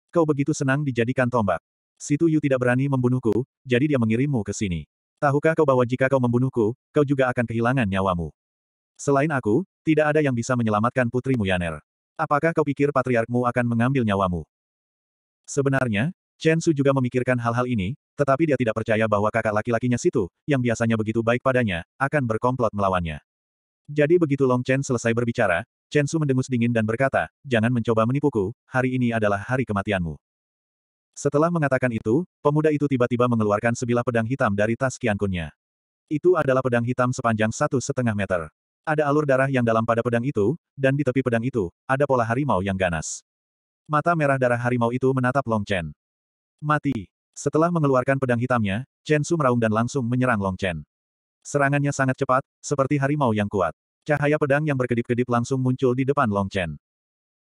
Kau begitu senang dijadikan tombak. Situ Yu tidak berani membunuhku, jadi dia mengirimmu ke sini. Tahukah kau bahwa jika kau membunuhku, kau juga akan kehilangan nyawamu. Selain aku, tidak ada yang bisa menyelamatkan putrimu Yaner. Apakah kau pikir patriarkmu akan mengambil nyawamu? Sebenarnya, Chen Su juga memikirkan hal-hal ini, tetapi dia tidak percaya bahwa kakak laki-lakinya situ, yang biasanya begitu baik padanya, akan berkomplot melawannya. Jadi begitu Long Chen selesai berbicara, Chen Su mendengus dingin dan berkata, jangan mencoba menipuku, hari ini adalah hari kematianmu. Setelah mengatakan itu, pemuda itu tiba-tiba mengeluarkan sebilah pedang hitam dari tas kiankunnya. Itu adalah pedang hitam sepanjang satu setengah meter. Ada alur darah yang dalam pada pedang itu, dan di tepi pedang itu, ada pola harimau yang ganas. Mata merah darah harimau itu menatap Long Chen. Mati. Setelah mengeluarkan pedang hitamnya, Chen Su meraung dan langsung menyerang Long Chen. Serangannya sangat cepat, seperti harimau yang kuat. Cahaya pedang yang berkedip-kedip langsung muncul di depan Long Chen.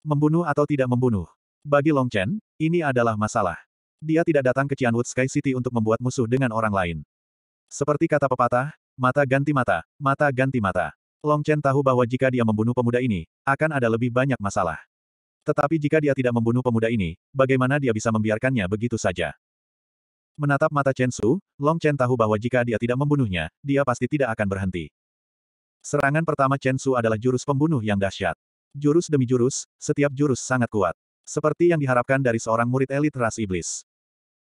Membunuh atau tidak membunuh? Bagi Long Chen, ini adalah masalah. Dia tidak datang ke Cianwood Sky City untuk membuat musuh dengan orang lain. Seperti kata pepatah, mata ganti mata, mata ganti mata. Long Chen tahu bahwa jika dia membunuh pemuda ini, akan ada lebih banyak masalah. Tetapi jika dia tidak membunuh pemuda ini, bagaimana dia bisa membiarkannya begitu saja? Menatap mata Chen Su, Long Chen tahu bahwa jika dia tidak membunuhnya, dia pasti tidak akan berhenti. Serangan pertama Chen Su adalah jurus pembunuh yang dahsyat. Jurus demi jurus, setiap jurus sangat kuat. Seperti yang diharapkan dari seorang murid elit ras iblis.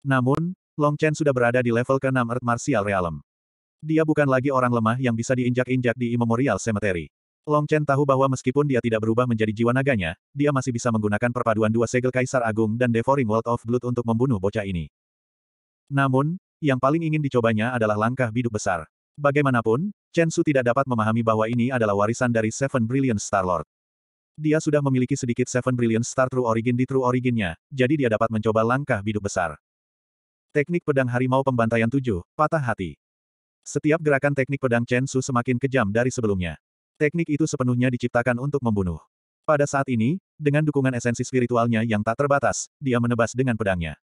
Namun, Long Chen sudah berada di level ke-6 Earth Martial Realm. Dia bukan lagi orang lemah yang bisa diinjak-injak di Immemorial Cemetery. Long Chen tahu bahwa meskipun dia tidak berubah menjadi jiwa naganya, dia masih bisa menggunakan perpaduan dua segel Kaisar Agung dan Devouring World of Blood untuk membunuh bocah ini. Namun, yang paling ingin dicobanya adalah langkah biduk besar. Bagaimanapun, Chen Su tidak dapat memahami bahwa ini adalah warisan dari Seven Brilliant Star-Lord. Dia sudah memiliki sedikit Seven Brilliant Star True Origin di True Originnya, jadi dia dapat mencoba langkah biduk besar. Teknik pedang harimau pembantaian tujuh, patah hati. Setiap gerakan teknik pedang Chen Su semakin kejam dari sebelumnya. Teknik itu sepenuhnya diciptakan untuk membunuh. Pada saat ini, dengan dukungan esensi spiritualnya yang tak terbatas, dia menebas dengan pedangnya.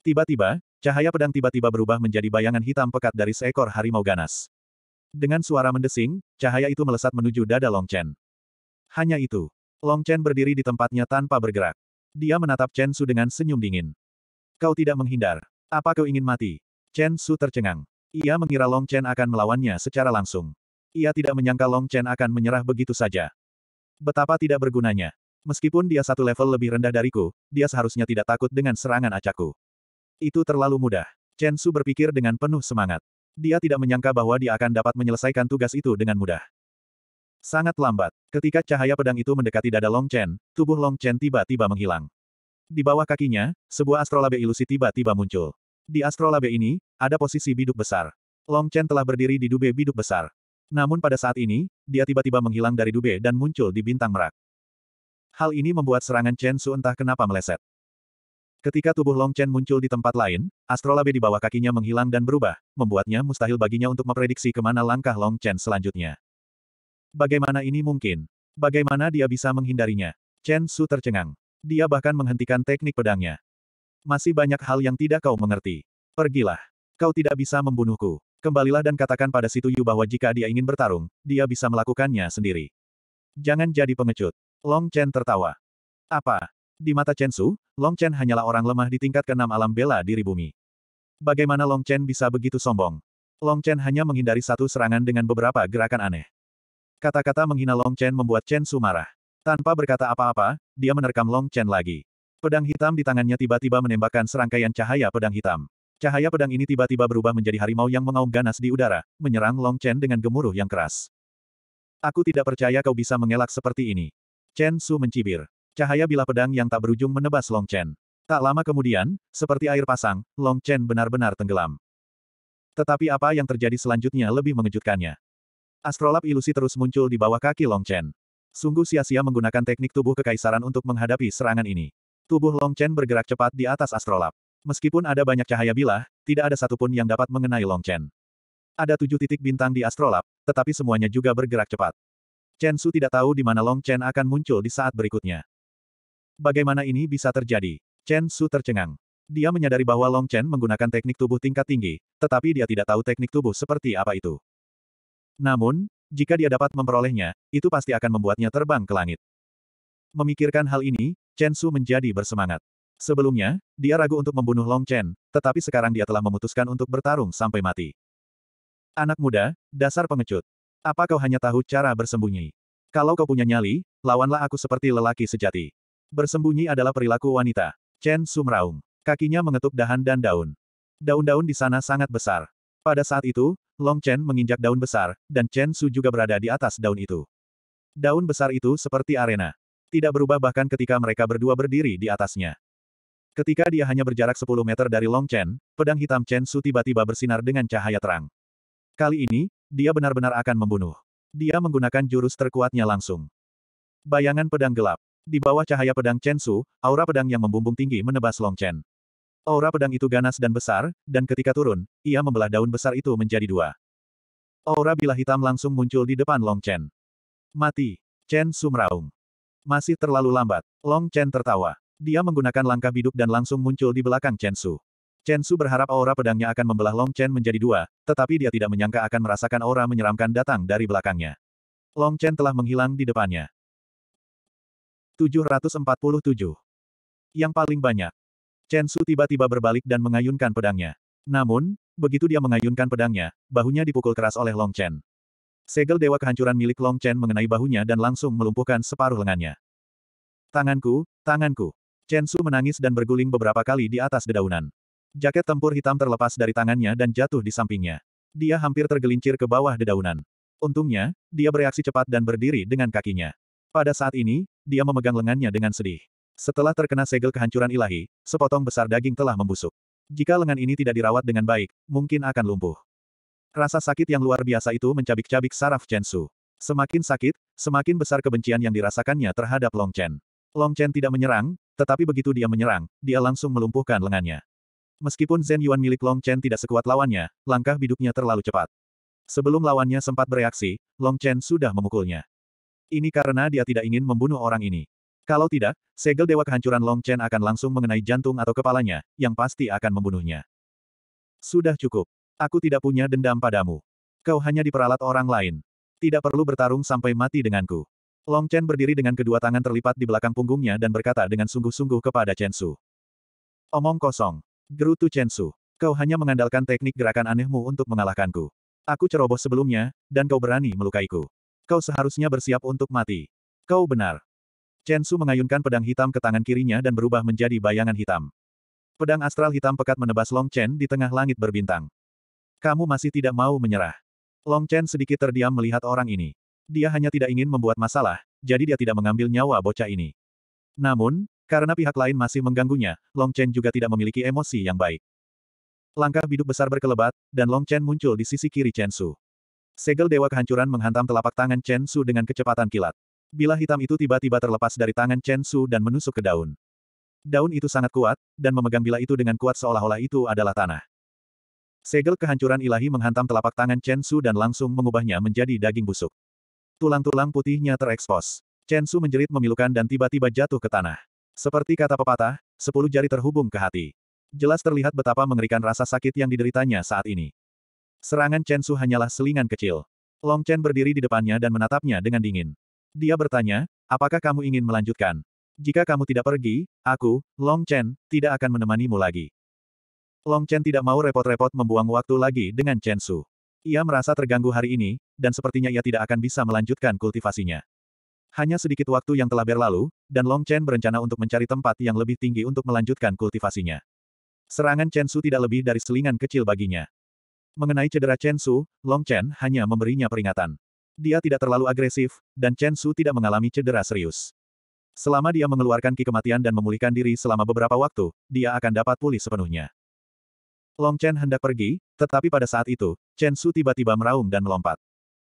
Tiba-tiba, cahaya pedang tiba-tiba berubah menjadi bayangan hitam pekat dari seekor harimau ganas. Dengan suara mendesing, cahaya itu melesat menuju dada Long Chen. Hanya itu. Long Chen berdiri di tempatnya tanpa bergerak. Dia menatap Chen Su dengan senyum dingin. Kau tidak menghindar. Apa kau ingin mati? Chen Su tercengang. Ia mengira Long Chen akan melawannya secara langsung. Ia tidak menyangka Long Chen akan menyerah begitu saja. Betapa tidak bergunanya. Meskipun dia satu level lebih rendah dariku, dia seharusnya tidak takut dengan serangan acakku. Itu terlalu mudah. Chen Su berpikir dengan penuh semangat. Dia tidak menyangka bahwa dia akan dapat menyelesaikan tugas itu dengan mudah. Sangat lambat. Ketika cahaya pedang itu mendekati dada Long Chen, tubuh Long Chen tiba-tiba menghilang. Di bawah kakinya, sebuah astrolabe ilusi tiba-tiba muncul. Di astrolabe ini, ada posisi biduk besar. Long Chen telah berdiri di dube biduk besar. Namun pada saat ini, dia tiba-tiba menghilang dari dube dan muncul di bintang merak. Hal ini membuat serangan Chen Su entah kenapa meleset. Ketika tubuh Long Chen muncul di tempat lain, astrolabe di bawah kakinya menghilang dan berubah, membuatnya mustahil baginya untuk memprediksi kemana langkah Long Chen selanjutnya. Bagaimana ini mungkin? Bagaimana dia bisa menghindarinya? Chen Su tercengang. Dia bahkan menghentikan teknik pedangnya. Masih banyak hal yang tidak kau mengerti. Pergilah. Kau tidak bisa membunuhku. Kembalilah dan katakan pada situ Yu bahwa jika dia ingin bertarung, dia bisa melakukannya sendiri. Jangan jadi pengecut. Long Chen tertawa. Apa? Di mata Chen Su, Long Chen hanyalah orang lemah di tingkat keenam alam bela diri bumi. Bagaimana Long Chen bisa begitu sombong? Long Chen hanya menghindari satu serangan dengan beberapa gerakan aneh. Kata-kata menghina Long Chen membuat Chen Su marah. Tanpa berkata apa-apa, dia menerkam Long Chen lagi. Pedang hitam di tangannya tiba-tiba menembakkan serangkaian cahaya pedang hitam. Cahaya pedang ini tiba-tiba berubah menjadi harimau yang mengaum ganas di udara, menyerang Long Chen dengan gemuruh yang keras. Aku tidak percaya kau bisa mengelak seperti ini. Chen Su mencibir. Cahaya bilah pedang yang tak berujung menebas Long Chen. Tak lama kemudian, seperti air pasang, Long Chen benar-benar tenggelam. Tetapi apa yang terjadi selanjutnya lebih mengejutkannya. Astrolab ilusi terus muncul di bawah kaki Long Chen. Sungguh sia-sia menggunakan teknik tubuh kekaisaran untuk menghadapi serangan ini. Tubuh Long Chen bergerak cepat di atas astrolab. Meskipun ada banyak cahaya bilah, tidak ada satupun yang dapat mengenai Long Chen. Ada tujuh titik bintang di astrolab, tetapi semuanya juga bergerak cepat. Chen Su tidak tahu di mana Long Chen akan muncul di saat berikutnya. Bagaimana ini bisa terjadi? Chen Su tercengang. Dia menyadari bahwa Long Chen menggunakan teknik tubuh tingkat tinggi, tetapi dia tidak tahu teknik tubuh seperti apa itu. Namun, jika dia dapat memperolehnya, itu pasti akan membuatnya terbang ke langit. Memikirkan hal ini, Chen Su menjadi bersemangat. Sebelumnya, dia ragu untuk membunuh Long Chen, tetapi sekarang dia telah memutuskan untuk bertarung sampai mati. Anak muda, dasar pengecut. Apa kau hanya tahu cara bersembunyi? Kalau kau punya nyali, lawanlah aku seperti lelaki sejati. Bersembunyi adalah perilaku wanita. Chen Su meraung. Kakinya mengetuk dahan dan daun. Daun-daun di sana sangat besar. Pada saat itu, Long Chen menginjak daun besar, dan Chen Su juga berada di atas daun itu. Daun besar itu seperti arena tidak berubah bahkan ketika mereka berdua berdiri di atasnya. Ketika dia hanya berjarak 10 meter dari Long Chen, pedang hitam Chen Su tiba-tiba bersinar dengan cahaya terang. Kali ini, dia benar-benar akan membunuh. Dia menggunakan jurus terkuatnya langsung. Bayangan pedang gelap. Di bawah cahaya pedang Chen Su, aura pedang yang membumbung tinggi menebas Long Chen. Aura pedang itu ganas dan besar, dan ketika turun, ia membelah daun besar itu menjadi dua. Aura bila hitam langsung muncul di depan Long Chen. Mati. Chen Su meraung. Masih terlalu lambat. Long Chen tertawa. Dia menggunakan langkah biduk dan langsung muncul di belakang Chen Su. Chen Su berharap aura pedangnya akan membelah Long Chen menjadi dua, tetapi dia tidak menyangka akan merasakan aura menyeramkan datang dari belakangnya. Long Chen telah menghilang di depannya. 747. Yang paling banyak. Chen Su tiba-tiba berbalik dan mengayunkan pedangnya. Namun, begitu dia mengayunkan pedangnya, bahunya dipukul keras oleh Long Chen. Segel dewa kehancuran milik Long Chen mengenai bahunya dan langsung melumpuhkan separuh lengannya. Tanganku, tanganku. Chen Su menangis dan berguling beberapa kali di atas dedaunan. Jaket tempur hitam terlepas dari tangannya dan jatuh di sampingnya. Dia hampir tergelincir ke bawah dedaunan. Untungnya, dia bereaksi cepat dan berdiri dengan kakinya. Pada saat ini, dia memegang lengannya dengan sedih. Setelah terkena segel kehancuran ilahi, sepotong besar daging telah membusuk. Jika lengan ini tidak dirawat dengan baik, mungkin akan lumpuh. Rasa sakit yang luar biasa itu mencabik-cabik saraf Chen Su. Semakin sakit, semakin besar kebencian yang dirasakannya terhadap Long Chen. Long Chen tidak menyerang, tetapi begitu dia menyerang, dia langsung melumpuhkan lengannya. Meskipun Zen Yuan milik Long Chen tidak sekuat lawannya, langkah biduknya terlalu cepat. Sebelum lawannya sempat bereaksi, Long Chen sudah memukulnya. Ini karena dia tidak ingin membunuh orang ini. Kalau tidak, segel dewa kehancuran Long Chen akan langsung mengenai jantung atau kepalanya, yang pasti akan membunuhnya. Sudah cukup. Aku tidak punya dendam padamu. Kau hanya diperalat orang lain. Tidak perlu bertarung sampai mati denganku. Long Chen berdiri dengan kedua tangan terlipat di belakang punggungnya dan berkata dengan sungguh-sungguh kepada Chen Su. Omong kosong. Gerutu Chen Su. Kau hanya mengandalkan teknik gerakan anehmu untuk mengalahkanku. Aku ceroboh sebelumnya, dan kau berani melukaiku. Kau seharusnya bersiap untuk mati. Kau benar. Chen Su mengayunkan pedang hitam ke tangan kirinya dan berubah menjadi bayangan hitam. Pedang astral hitam pekat menebas Long Chen di tengah langit berbintang. Kamu masih tidak mau menyerah. Long Chen sedikit terdiam melihat orang ini. Dia hanya tidak ingin membuat masalah, jadi dia tidak mengambil nyawa bocah ini. Namun, karena pihak lain masih mengganggunya, Long Chen juga tidak memiliki emosi yang baik. Langkah biduk besar berkelebat, dan Long Chen muncul di sisi kiri Chen Su. Segel Dewa Kehancuran menghantam telapak tangan Chen Su dengan kecepatan kilat. Bila hitam itu tiba-tiba terlepas dari tangan Chen Su dan menusuk ke daun. Daun itu sangat kuat, dan memegang bila itu dengan kuat seolah-olah itu adalah tanah. Segel kehancuran ilahi menghantam telapak tangan Chen Su dan langsung mengubahnya menjadi daging busuk. Tulang-tulang putihnya terekspos. Chen Su menjerit memilukan dan tiba-tiba jatuh ke tanah. Seperti kata pepatah, sepuluh jari terhubung ke hati. Jelas terlihat betapa mengerikan rasa sakit yang dideritanya saat ini. Serangan Chen Su hanyalah selingan kecil. Long Chen berdiri di depannya dan menatapnya dengan dingin. Dia bertanya, apakah kamu ingin melanjutkan? Jika kamu tidak pergi, aku, Long Chen, tidak akan menemanimu lagi. Long Chen tidak mau repot-repot membuang waktu lagi dengan Chen Su. Ia merasa terganggu hari ini, dan sepertinya ia tidak akan bisa melanjutkan kultivasinya. Hanya sedikit waktu yang telah berlalu, dan Long Chen berencana untuk mencari tempat yang lebih tinggi untuk melanjutkan kultivasinya. Serangan Chen Su tidak lebih dari selingan kecil baginya. Mengenai cedera Chen Su, Long Chen hanya memberinya peringatan. Dia tidak terlalu agresif, dan Chen Su tidak mengalami cedera serius. Selama dia mengeluarkan ki kematian dan memulihkan diri selama beberapa waktu, dia akan dapat pulih sepenuhnya. Long Chen hendak pergi, tetapi pada saat itu, Chen Su tiba-tiba meraung dan melompat.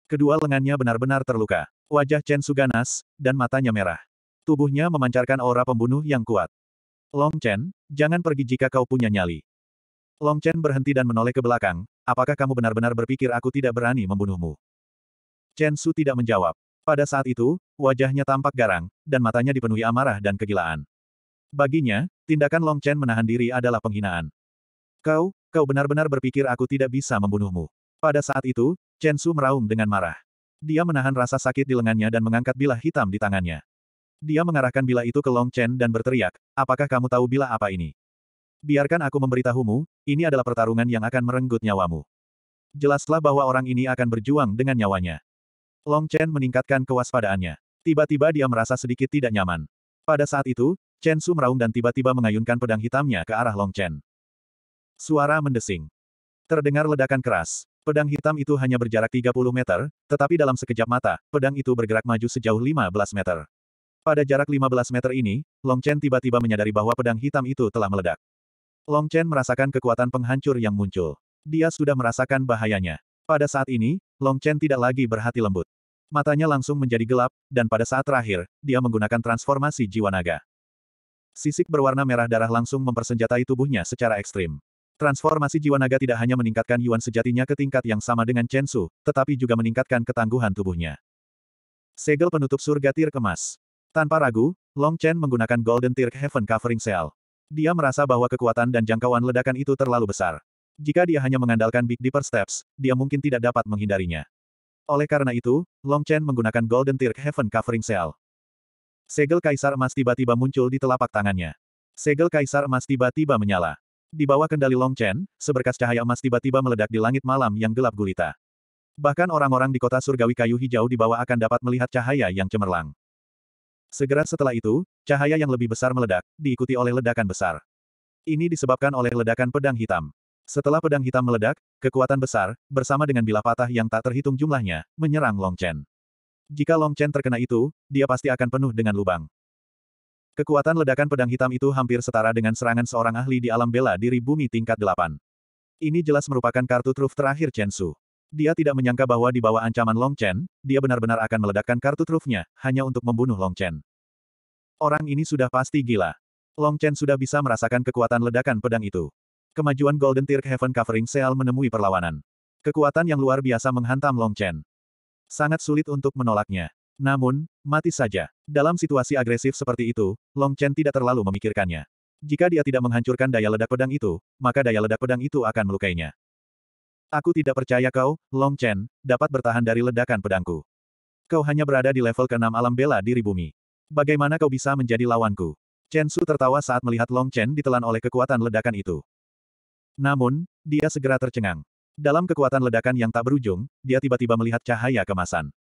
Kedua lengannya benar-benar terluka. Wajah Chen Su ganas, dan matanya merah. Tubuhnya memancarkan aura pembunuh yang kuat. Long Chen, jangan pergi jika kau punya nyali. Long Chen berhenti dan menoleh ke belakang, apakah kamu benar-benar berpikir aku tidak berani membunuhmu? Chen Su tidak menjawab. Pada saat itu, wajahnya tampak garang, dan matanya dipenuhi amarah dan kegilaan. Baginya, tindakan Long Chen menahan diri adalah penghinaan. Kau, kau benar-benar berpikir aku tidak bisa membunuhmu. Pada saat itu, Chen Su meraung dengan marah. Dia menahan rasa sakit di lengannya dan mengangkat bilah hitam di tangannya. Dia mengarahkan bilah itu ke Long Chen dan berteriak, apakah kamu tahu bilah apa ini? Biarkan aku memberitahumu, ini adalah pertarungan yang akan merenggut nyawamu. Jelaslah bahwa orang ini akan berjuang dengan nyawanya. Long Chen meningkatkan kewaspadaannya. Tiba-tiba dia merasa sedikit tidak nyaman. Pada saat itu, Chen Su meraung dan tiba-tiba mengayunkan pedang hitamnya ke arah Long Chen. Suara mendesing. Terdengar ledakan keras. Pedang hitam itu hanya berjarak 30 meter, tetapi dalam sekejap mata, pedang itu bergerak maju sejauh 15 meter. Pada jarak 15 meter ini, Long Chen tiba-tiba menyadari bahwa pedang hitam itu telah meledak. Long Chen merasakan kekuatan penghancur yang muncul. Dia sudah merasakan bahayanya. Pada saat ini, Long Chen tidak lagi berhati lembut. Matanya langsung menjadi gelap, dan pada saat terakhir, dia menggunakan transformasi jiwa naga. Sisik berwarna merah darah langsung mempersenjatai tubuhnya secara ekstrim. Transformasi jiwa naga tidak hanya meningkatkan Yuan sejatinya ke tingkat yang sama dengan Chen Su, tetapi juga meningkatkan ketangguhan tubuhnya. Segel penutup surga tir kemas. Tanpa ragu, Long Chen menggunakan Golden Tear Heaven Covering Cell. Dia merasa bahwa kekuatan dan jangkauan ledakan itu terlalu besar. Jika dia hanya mengandalkan Big Dipper Steps, dia mungkin tidak dapat menghindarinya. Oleh karena itu, Long Chen menggunakan Golden Tear Heaven Covering Cell. Segel kaisar emas tiba-tiba muncul di telapak tangannya. Segel kaisar emas tiba-tiba menyala. Di bawah kendali Long Chen, seberkas cahaya emas tiba-tiba meledak di langit malam yang gelap gulita. Bahkan orang-orang di kota surgawi kayu hijau di bawah akan dapat melihat cahaya yang cemerlang. Segera setelah itu, cahaya yang lebih besar meledak, diikuti oleh ledakan besar. Ini disebabkan oleh ledakan pedang hitam. Setelah pedang hitam meledak, kekuatan besar, bersama dengan bilah patah yang tak terhitung jumlahnya, menyerang Long Chen. Jika Long Chen terkena itu, dia pasti akan penuh dengan lubang. Kekuatan ledakan pedang hitam itu hampir setara dengan serangan seorang ahli di alam bela diri bumi tingkat 8. Ini jelas merupakan kartu truf terakhir Chen Su. Dia tidak menyangka bahwa di bawah ancaman Long Chen, dia benar-benar akan meledakkan kartu trufnya, hanya untuk membunuh Long Chen. Orang ini sudah pasti gila. Long Chen sudah bisa merasakan kekuatan ledakan pedang itu. Kemajuan Golden Tear Heaven Covering Seal menemui perlawanan. Kekuatan yang luar biasa menghantam Long Chen. Sangat sulit untuk menolaknya. Namun, mati saja. Dalam situasi agresif seperti itu, Long Chen tidak terlalu memikirkannya. Jika dia tidak menghancurkan daya ledak pedang itu, maka daya ledak pedang itu akan melukainya. Aku tidak percaya kau, Long Chen, dapat bertahan dari ledakan pedangku. Kau hanya berada di level ke-6 alam bela diri bumi. Bagaimana kau bisa menjadi lawanku? Chen Su tertawa saat melihat Long Chen ditelan oleh kekuatan ledakan itu. Namun, dia segera tercengang. Dalam kekuatan ledakan yang tak berujung, dia tiba-tiba melihat cahaya kemasan.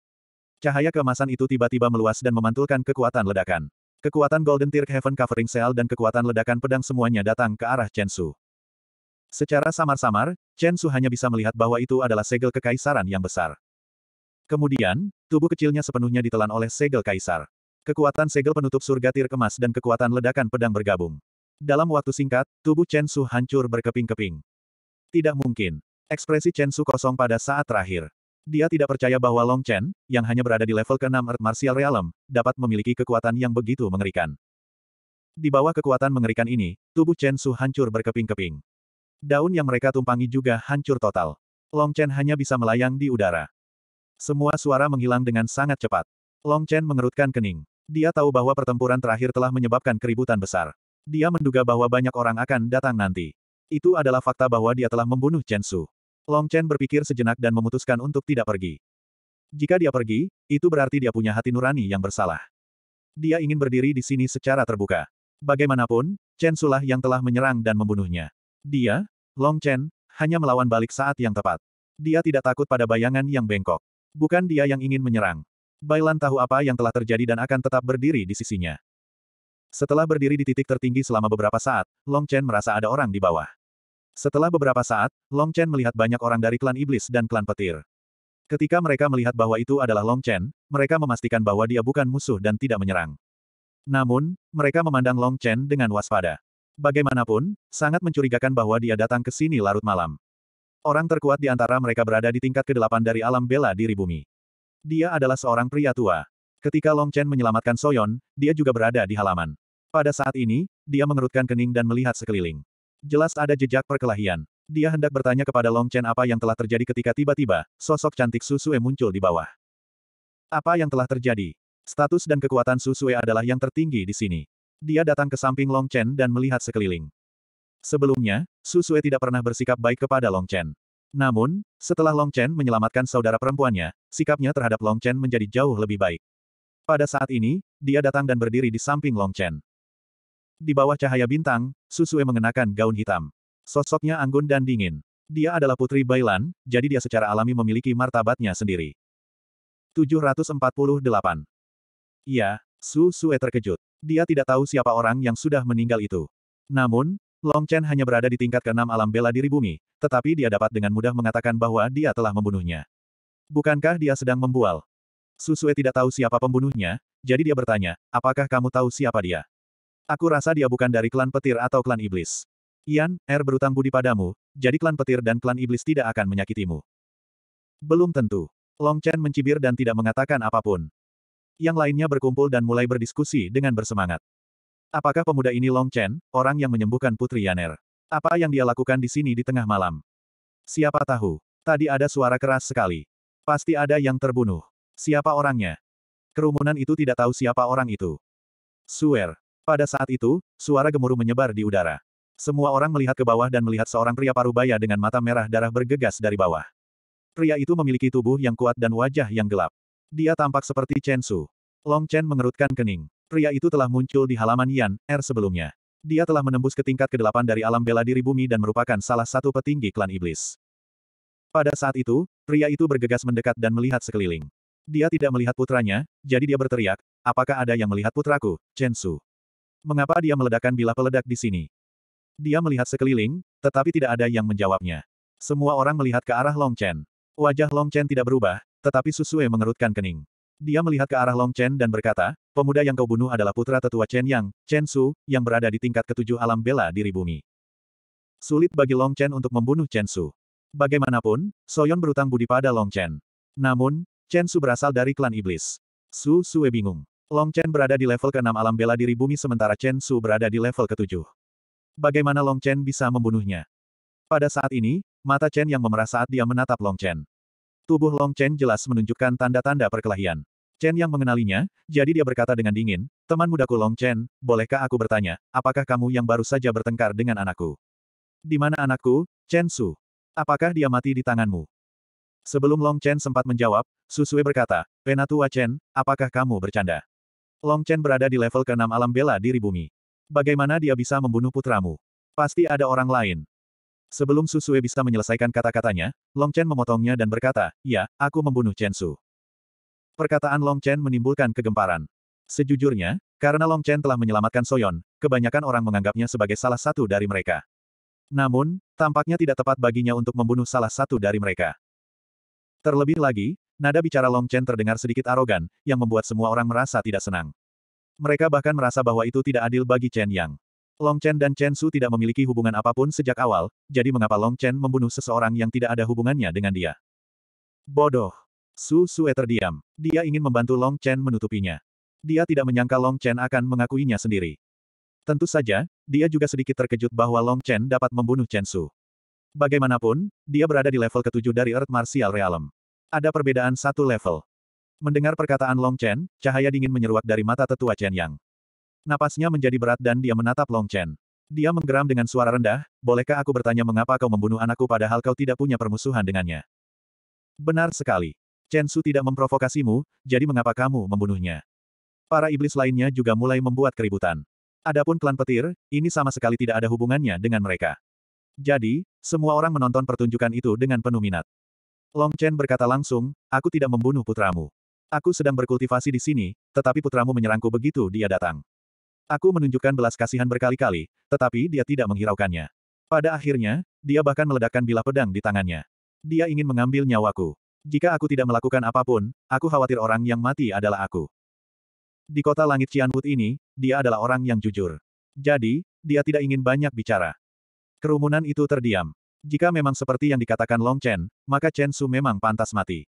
Cahaya kemasan itu tiba-tiba meluas dan memantulkan kekuatan ledakan. Kekuatan Golden Tear Heaven Covering Cell dan kekuatan ledakan pedang semuanya datang ke arah Chen Su. Secara samar-samar, Chen Su hanya bisa melihat bahwa itu adalah segel kekaisaran yang besar. Kemudian, tubuh kecilnya sepenuhnya ditelan oleh segel kaisar. Kekuatan segel penutup surga tir kemas dan kekuatan ledakan pedang bergabung. Dalam waktu singkat, tubuh Chen Su hancur berkeping-keping. Tidak mungkin. Ekspresi Chen Su kosong pada saat terakhir. Dia tidak percaya bahwa Long Chen, yang hanya berada di level ke-6 Earth Martial Realm, dapat memiliki kekuatan yang begitu mengerikan. Di bawah kekuatan mengerikan ini, tubuh Chen Su hancur berkeping-keping. Daun yang mereka tumpangi juga hancur total. Long Chen hanya bisa melayang di udara. Semua suara menghilang dengan sangat cepat. Long Chen mengerutkan kening. Dia tahu bahwa pertempuran terakhir telah menyebabkan keributan besar. Dia menduga bahwa banyak orang akan datang nanti. Itu adalah fakta bahwa dia telah membunuh Chen Su. Long Chen berpikir sejenak dan memutuskan untuk tidak pergi. Jika dia pergi, itu berarti dia punya hati nurani yang bersalah. Dia ingin berdiri di sini secara terbuka. Bagaimanapun, Chen Sulah yang telah menyerang dan membunuhnya. Dia, Long Chen, hanya melawan balik saat yang tepat. Dia tidak takut pada bayangan yang bengkok. Bukan dia yang ingin menyerang. Bailan tahu apa yang telah terjadi dan akan tetap berdiri di sisinya. Setelah berdiri di titik tertinggi selama beberapa saat, Long Chen merasa ada orang di bawah. Setelah beberapa saat, Long Chen melihat banyak orang dari klan iblis dan klan petir. Ketika mereka melihat bahwa itu adalah Long Chen, mereka memastikan bahwa dia bukan musuh dan tidak menyerang. Namun, mereka memandang Long Chen dengan waspada. Bagaimanapun, sangat mencurigakan bahwa dia datang ke sini larut malam. Orang terkuat di antara mereka berada di tingkat ke-8 dari alam bela diri bumi. Dia adalah seorang pria tua. Ketika Long Chen menyelamatkan Soyon, dia juga berada di halaman. Pada saat ini, dia mengerutkan kening dan melihat sekeliling. Jelas ada jejak perkelahian. Dia hendak bertanya kepada Long Chen apa yang telah terjadi ketika tiba-tiba, sosok cantik Susue muncul di bawah. Apa yang telah terjadi? Status dan kekuatan Susue adalah yang tertinggi di sini. Dia datang ke samping Long Chen dan melihat sekeliling. Sebelumnya, Susue tidak pernah bersikap baik kepada Long Chen. Namun, setelah Long Chen menyelamatkan saudara perempuannya, sikapnya terhadap Long Chen menjadi jauh lebih baik. Pada saat ini, dia datang dan berdiri di samping Long Chen. Di bawah cahaya bintang, Susue mengenakan gaun hitam. Sosoknya anggun dan dingin. Dia adalah putri Bailan, jadi dia secara alami memiliki martabatnya sendiri. 748. Iya, Susue terkejut. Dia tidak tahu siapa orang yang sudah meninggal itu. Namun, Long Chen hanya berada di tingkat keenam alam bela diri bumi, tetapi dia dapat dengan mudah mengatakan bahwa dia telah membunuhnya. Bukankah dia sedang membual? Susue tidak tahu siapa pembunuhnya, jadi dia bertanya, apakah kamu tahu siapa dia? Aku rasa dia bukan dari klan petir atau klan iblis. Ian, Er berutang budi padamu, jadi klan petir dan klan iblis tidak akan menyakitimu. Belum tentu. Long Chen mencibir dan tidak mengatakan apapun. Yang lainnya berkumpul dan mulai berdiskusi dengan bersemangat. Apakah pemuda ini Long Chen, orang yang menyembuhkan Putri Yaner? Apa yang dia lakukan di sini di tengah malam? Siapa tahu? Tadi ada suara keras sekali. Pasti ada yang terbunuh. Siapa orangnya? Kerumunan itu tidak tahu siapa orang itu. Suer, pada saat itu, suara gemuruh menyebar di udara. Semua orang melihat ke bawah dan melihat seorang pria parubaya dengan mata merah darah bergegas dari bawah. Pria itu memiliki tubuh yang kuat dan wajah yang gelap. Dia tampak seperti Chen Su. Long Chen mengerutkan kening. Pria itu telah muncul di halaman Yan, R sebelumnya. Dia telah menembus ke tingkat ke-8 dari alam bela diri bumi dan merupakan salah satu petinggi klan iblis. Pada saat itu, pria itu bergegas mendekat dan melihat sekeliling. Dia tidak melihat putranya, jadi dia berteriak, apakah ada yang melihat putraku, Chen Su? mengapa dia meledakkan bila peledak di sini? Dia melihat sekeliling, tetapi tidak ada yang menjawabnya. Semua orang melihat ke arah Long Chen. Wajah Long Chen tidak berubah, tetapi Susue mengerutkan kening. Dia melihat ke arah Long Chen dan berkata, pemuda yang kau bunuh adalah putra tetua Chen Yang, Chen Su, yang berada di tingkat ketujuh alam bela diri bumi. Sulit bagi Long Chen untuk membunuh Chen Su. Bagaimanapun, Soyon berutang budi pada Long Chen. Namun, Chen Su berasal dari klan iblis. Su Sue bingung. Long Chen berada di level ke-6 alam bela diri bumi sementara Chen Su berada di level ke-7. Bagaimana Long Chen bisa membunuhnya? Pada saat ini, mata Chen yang memerah saat dia menatap Long Chen. Tubuh Long Chen jelas menunjukkan tanda-tanda perkelahian. Chen yang mengenalinya, jadi dia berkata dengan dingin, teman mudaku Long Chen, bolehkah aku bertanya, apakah kamu yang baru saja bertengkar dengan anakku? Di mana anakku, Chen Su? Apakah dia mati di tanganmu? Sebelum Long Chen sempat menjawab, Susue berkata, Penatua Chen, apakah kamu bercanda? Long Chen berada di level ke-6 alam bela diri bumi. Bagaimana dia bisa membunuh putramu? Pasti ada orang lain. Sebelum Susue bisa menyelesaikan kata-katanya, Long Chen memotongnya dan berkata, Ya, aku membunuh Chen Su. Perkataan Long Chen menimbulkan kegemparan. Sejujurnya, karena Long Chen telah menyelamatkan Soyon, kebanyakan orang menganggapnya sebagai salah satu dari mereka. Namun, tampaknya tidak tepat baginya untuk membunuh salah satu dari mereka. Terlebih lagi, Nada bicara Long Chen terdengar sedikit arogan, yang membuat semua orang merasa tidak senang. Mereka bahkan merasa bahwa itu tidak adil bagi Chen Yang. Long Chen dan Chen Su tidak memiliki hubungan apapun sejak awal, jadi mengapa Long Chen membunuh seseorang yang tidak ada hubungannya dengan dia? Bodoh! Su Sue terdiam. Dia ingin membantu Long Chen menutupinya. Dia tidak menyangka Long Chen akan mengakuinya sendiri. Tentu saja, dia juga sedikit terkejut bahwa Long Chen dapat membunuh Chen Su. Bagaimanapun, dia berada di level ketujuh dari Earth Martial Realm. Ada perbedaan satu level. Mendengar perkataan Long Chen, cahaya dingin menyeruak dari mata tetua Chen Yang. Napasnya menjadi berat dan dia menatap Long Chen. Dia menggeram dengan suara rendah, bolehkah aku bertanya mengapa kau membunuh anakku padahal kau tidak punya permusuhan dengannya? Benar sekali. Chen Su tidak memprovokasimu, jadi mengapa kamu membunuhnya? Para iblis lainnya juga mulai membuat keributan. Adapun klan petir, ini sama sekali tidak ada hubungannya dengan mereka. Jadi, semua orang menonton pertunjukan itu dengan penuh minat. Long Chen berkata langsung, aku tidak membunuh putramu. Aku sedang berkultivasi di sini, tetapi putramu menyerangku begitu dia datang. Aku menunjukkan belas kasihan berkali-kali, tetapi dia tidak menghiraukannya. Pada akhirnya, dia bahkan meledakkan bilah pedang di tangannya. Dia ingin mengambil nyawaku. Jika aku tidak melakukan apapun, aku khawatir orang yang mati adalah aku. Di kota langit Cianwood ini, dia adalah orang yang jujur. Jadi, dia tidak ingin banyak bicara. Kerumunan itu terdiam. Jika memang seperti yang dikatakan Long Chen, maka Chen Su memang pantas mati.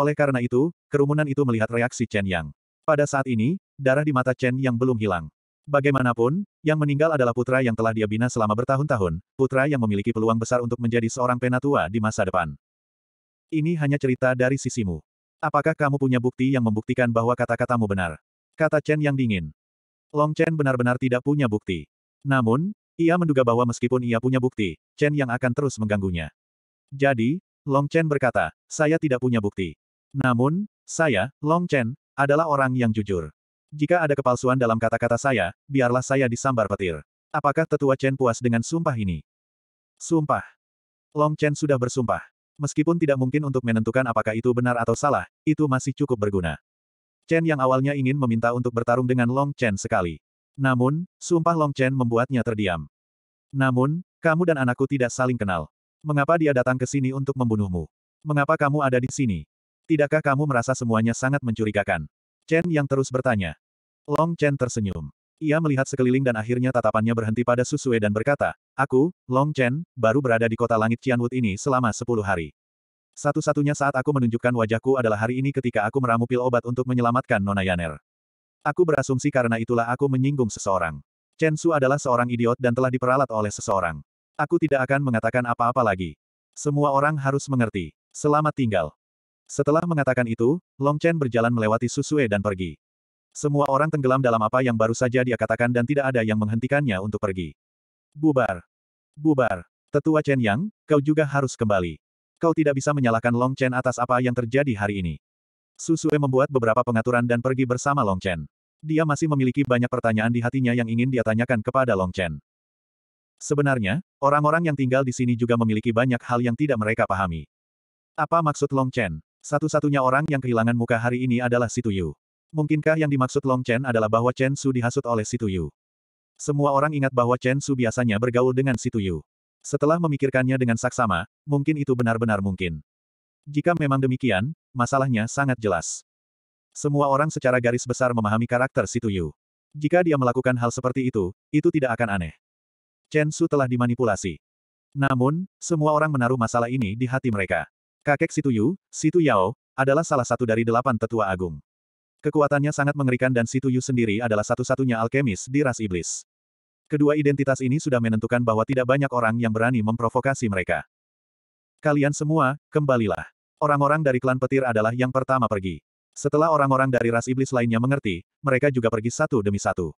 Oleh karena itu, kerumunan itu melihat reaksi Chen Yang. Pada saat ini, darah di mata Chen Yang belum hilang. Bagaimanapun, yang meninggal adalah putra yang telah dia bina selama bertahun-tahun, putra yang memiliki peluang besar untuk menjadi seorang penatua di masa depan. Ini hanya cerita dari sisimu. Apakah kamu punya bukti yang membuktikan bahwa kata-katamu benar? Kata Chen yang dingin. Long Chen benar-benar tidak punya bukti. Namun, ia menduga bahwa meskipun ia punya bukti, Chen yang akan terus mengganggunya. Jadi, Long Chen berkata, saya tidak punya bukti. Namun, saya, Long Chen, adalah orang yang jujur. Jika ada kepalsuan dalam kata-kata saya, biarlah saya disambar petir. Apakah tetua Chen puas dengan sumpah ini? Sumpah. Long Chen sudah bersumpah. Meskipun tidak mungkin untuk menentukan apakah itu benar atau salah, itu masih cukup berguna. Chen yang awalnya ingin meminta untuk bertarung dengan Long Chen sekali. Namun, sumpah Long Chen membuatnya terdiam. Namun, kamu dan anakku tidak saling kenal. Mengapa dia datang ke sini untuk membunuhmu? Mengapa kamu ada di sini? Tidakkah kamu merasa semuanya sangat mencurigakan? Chen yang terus bertanya. Long Chen tersenyum. Ia melihat sekeliling dan akhirnya tatapannya berhenti pada Susue dan berkata, Aku, Long Chen, baru berada di kota langit Qianwood ini selama sepuluh hari. Satu-satunya saat aku menunjukkan wajahku adalah hari ini ketika aku meramu pil obat untuk menyelamatkan Nona Yaner. Aku berasumsi karena itulah aku menyinggung seseorang. Chen Su adalah seorang idiot dan telah diperalat oleh seseorang. Aku tidak akan mengatakan apa-apa lagi. Semua orang harus mengerti. Selamat tinggal. Setelah mengatakan itu, Long Chen berjalan melewati Susue dan pergi. Semua orang tenggelam dalam apa yang baru saja dia katakan dan tidak ada yang menghentikannya untuk pergi. Bubar. Bubar. Tetua Chen Yang, kau juga harus kembali. Kau tidak bisa menyalahkan Long Chen atas apa yang terjadi hari ini. Susue membuat beberapa pengaturan dan pergi bersama Long Chen. Dia masih memiliki banyak pertanyaan di hatinya yang ingin dia tanyakan kepada Long Chen. Sebenarnya, orang-orang yang tinggal di sini juga memiliki banyak hal yang tidak mereka pahami. Apa maksud Long Chen? Satu-satunya orang yang kehilangan muka hari ini adalah Situ Yu. Mungkinkah yang dimaksud Long Chen adalah bahwa Chen Su dihasut oleh Situ Yu? Semua orang ingat bahwa Chen Su biasanya bergaul dengan Situ Yu. Setelah memikirkannya dengan saksama, mungkin itu benar-benar mungkin. Jika memang demikian, masalahnya sangat jelas. Semua orang secara garis besar memahami karakter Situ Yu. Jika dia melakukan hal seperti itu, itu tidak akan aneh. Chen Su telah dimanipulasi. Namun, semua orang menaruh masalah ini di hati mereka. Kakek Situ Yu, Situ Yao, adalah salah satu dari delapan tetua agung. Kekuatannya sangat mengerikan dan Situ Yu sendiri adalah satu-satunya alkemis di ras iblis. Kedua identitas ini sudah menentukan bahwa tidak banyak orang yang berani memprovokasi mereka. Kalian semua, kembalilah. Orang-orang dari klan petir adalah yang pertama pergi. Setelah orang-orang dari ras iblis lainnya mengerti, mereka juga pergi satu demi satu.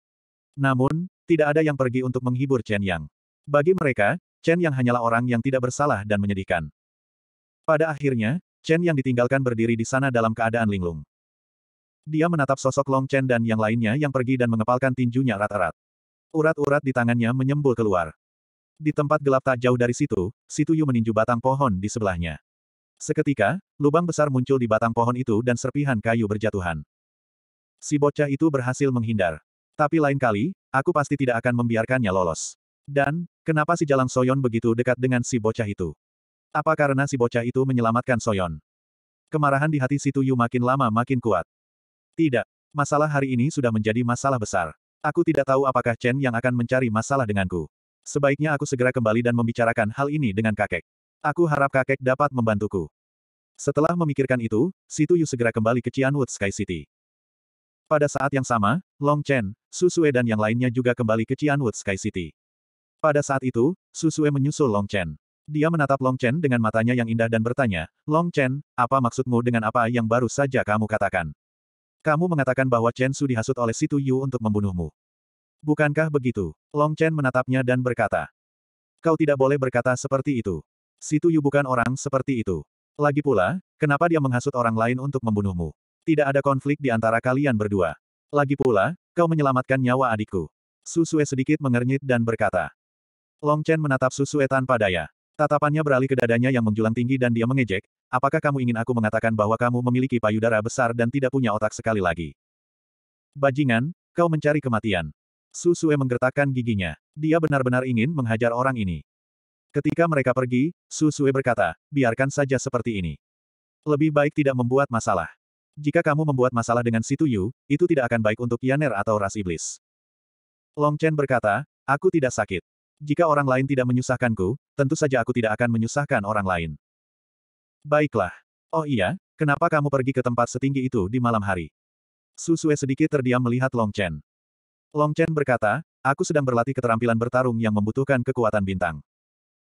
Namun, tidak ada yang pergi untuk menghibur Chen Yang. Bagi mereka, Chen Yang hanyalah orang yang tidak bersalah dan menyedihkan. Pada akhirnya, Chen Yang ditinggalkan berdiri di sana dalam keadaan linglung. Dia menatap sosok Long Chen dan yang lainnya yang pergi dan mengepalkan tinjunya erat-erat. Urat-urat di tangannya menyembul keluar. Di tempat gelap tak jauh dari situ, Situyu meninju batang pohon di sebelahnya. Seketika, lubang besar muncul di batang pohon itu dan serpihan kayu berjatuhan. Si bocah itu berhasil menghindar. Tapi lain kali, aku pasti tidak akan membiarkannya lolos. Dan, kenapa si Jalang Soyon begitu dekat dengan si bocah itu? Apa karena si bocah itu menyelamatkan Soyon? Kemarahan di hati Situyu makin lama makin kuat. Tidak, masalah hari ini sudah menjadi masalah besar. Aku tidak tahu apakah Chen yang akan mencari masalah denganku. Sebaiknya aku segera kembali dan membicarakan hal ini dengan kakek. Aku harap kakek dapat membantuku. Setelah memikirkan itu, Situ Yu segera kembali ke Cianwood Sky City. Pada saat yang sama, Long Chen, Su Su'e dan yang lainnya juga kembali ke Cianwood Sky City. Pada saat itu, Su Su'e menyusul Long Chen. Dia menatap Long Chen dengan matanya yang indah dan bertanya, Long Chen, apa maksudmu dengan apa yang baru saja kamu katakan? Kamu mengatakan bahwa Chen Su dihasut oleh Situ Yu untuk membunuhmu. Bukankah begitu? Long Chen menatapnya dan berkata. Kau tidak boleh berkata seperti itu. Situ Yu bukan orang seperti itu. Lagi pula, kenapa dia menghasut orang lain untuk membunuhmu? Tidak ada konflik di antara kalian berdua. Lagi pula, kau menyelamatkan nyawa adikku. Susue sedikit mengernyit dan berkata. Long Chen menatap Susue tanpa daya. Tatapannya beralih ke dadanya yang menjulang tinggi dan dia mengejek, apakah kamu ingin aku mengatakan bahwa kamu memiliki payudara besar dan tidak punya otak sekali lagi? Bajingan, kau mencari kematian. Susue menggertakkan giginya. Dia benar-benar ingin menghajar orang ini. Ketika mereka pergi, Susue berkata, biarkan saja seperti ini. Lebih baik tidak membuat masalah. Jika kamu membuat masalah dengan Situ Yu, itu tidak akan baik untuk Yaner atau ras iblis. Long Chen berkata, aku tidak sakit. Jika orang lain tidak menyusahkanku, tentu saja aku tidak akan menyusahkan orang lain. Baiklah. Oh iya, kenapa kamu pergi ke tempat setinggi itu di malam hari? Susue sedikit terdiam melihat Long Chen. Long Chen berkata, aku sedang berlatih keterampilan bertarung yang membutuhkan kekuatan bintang.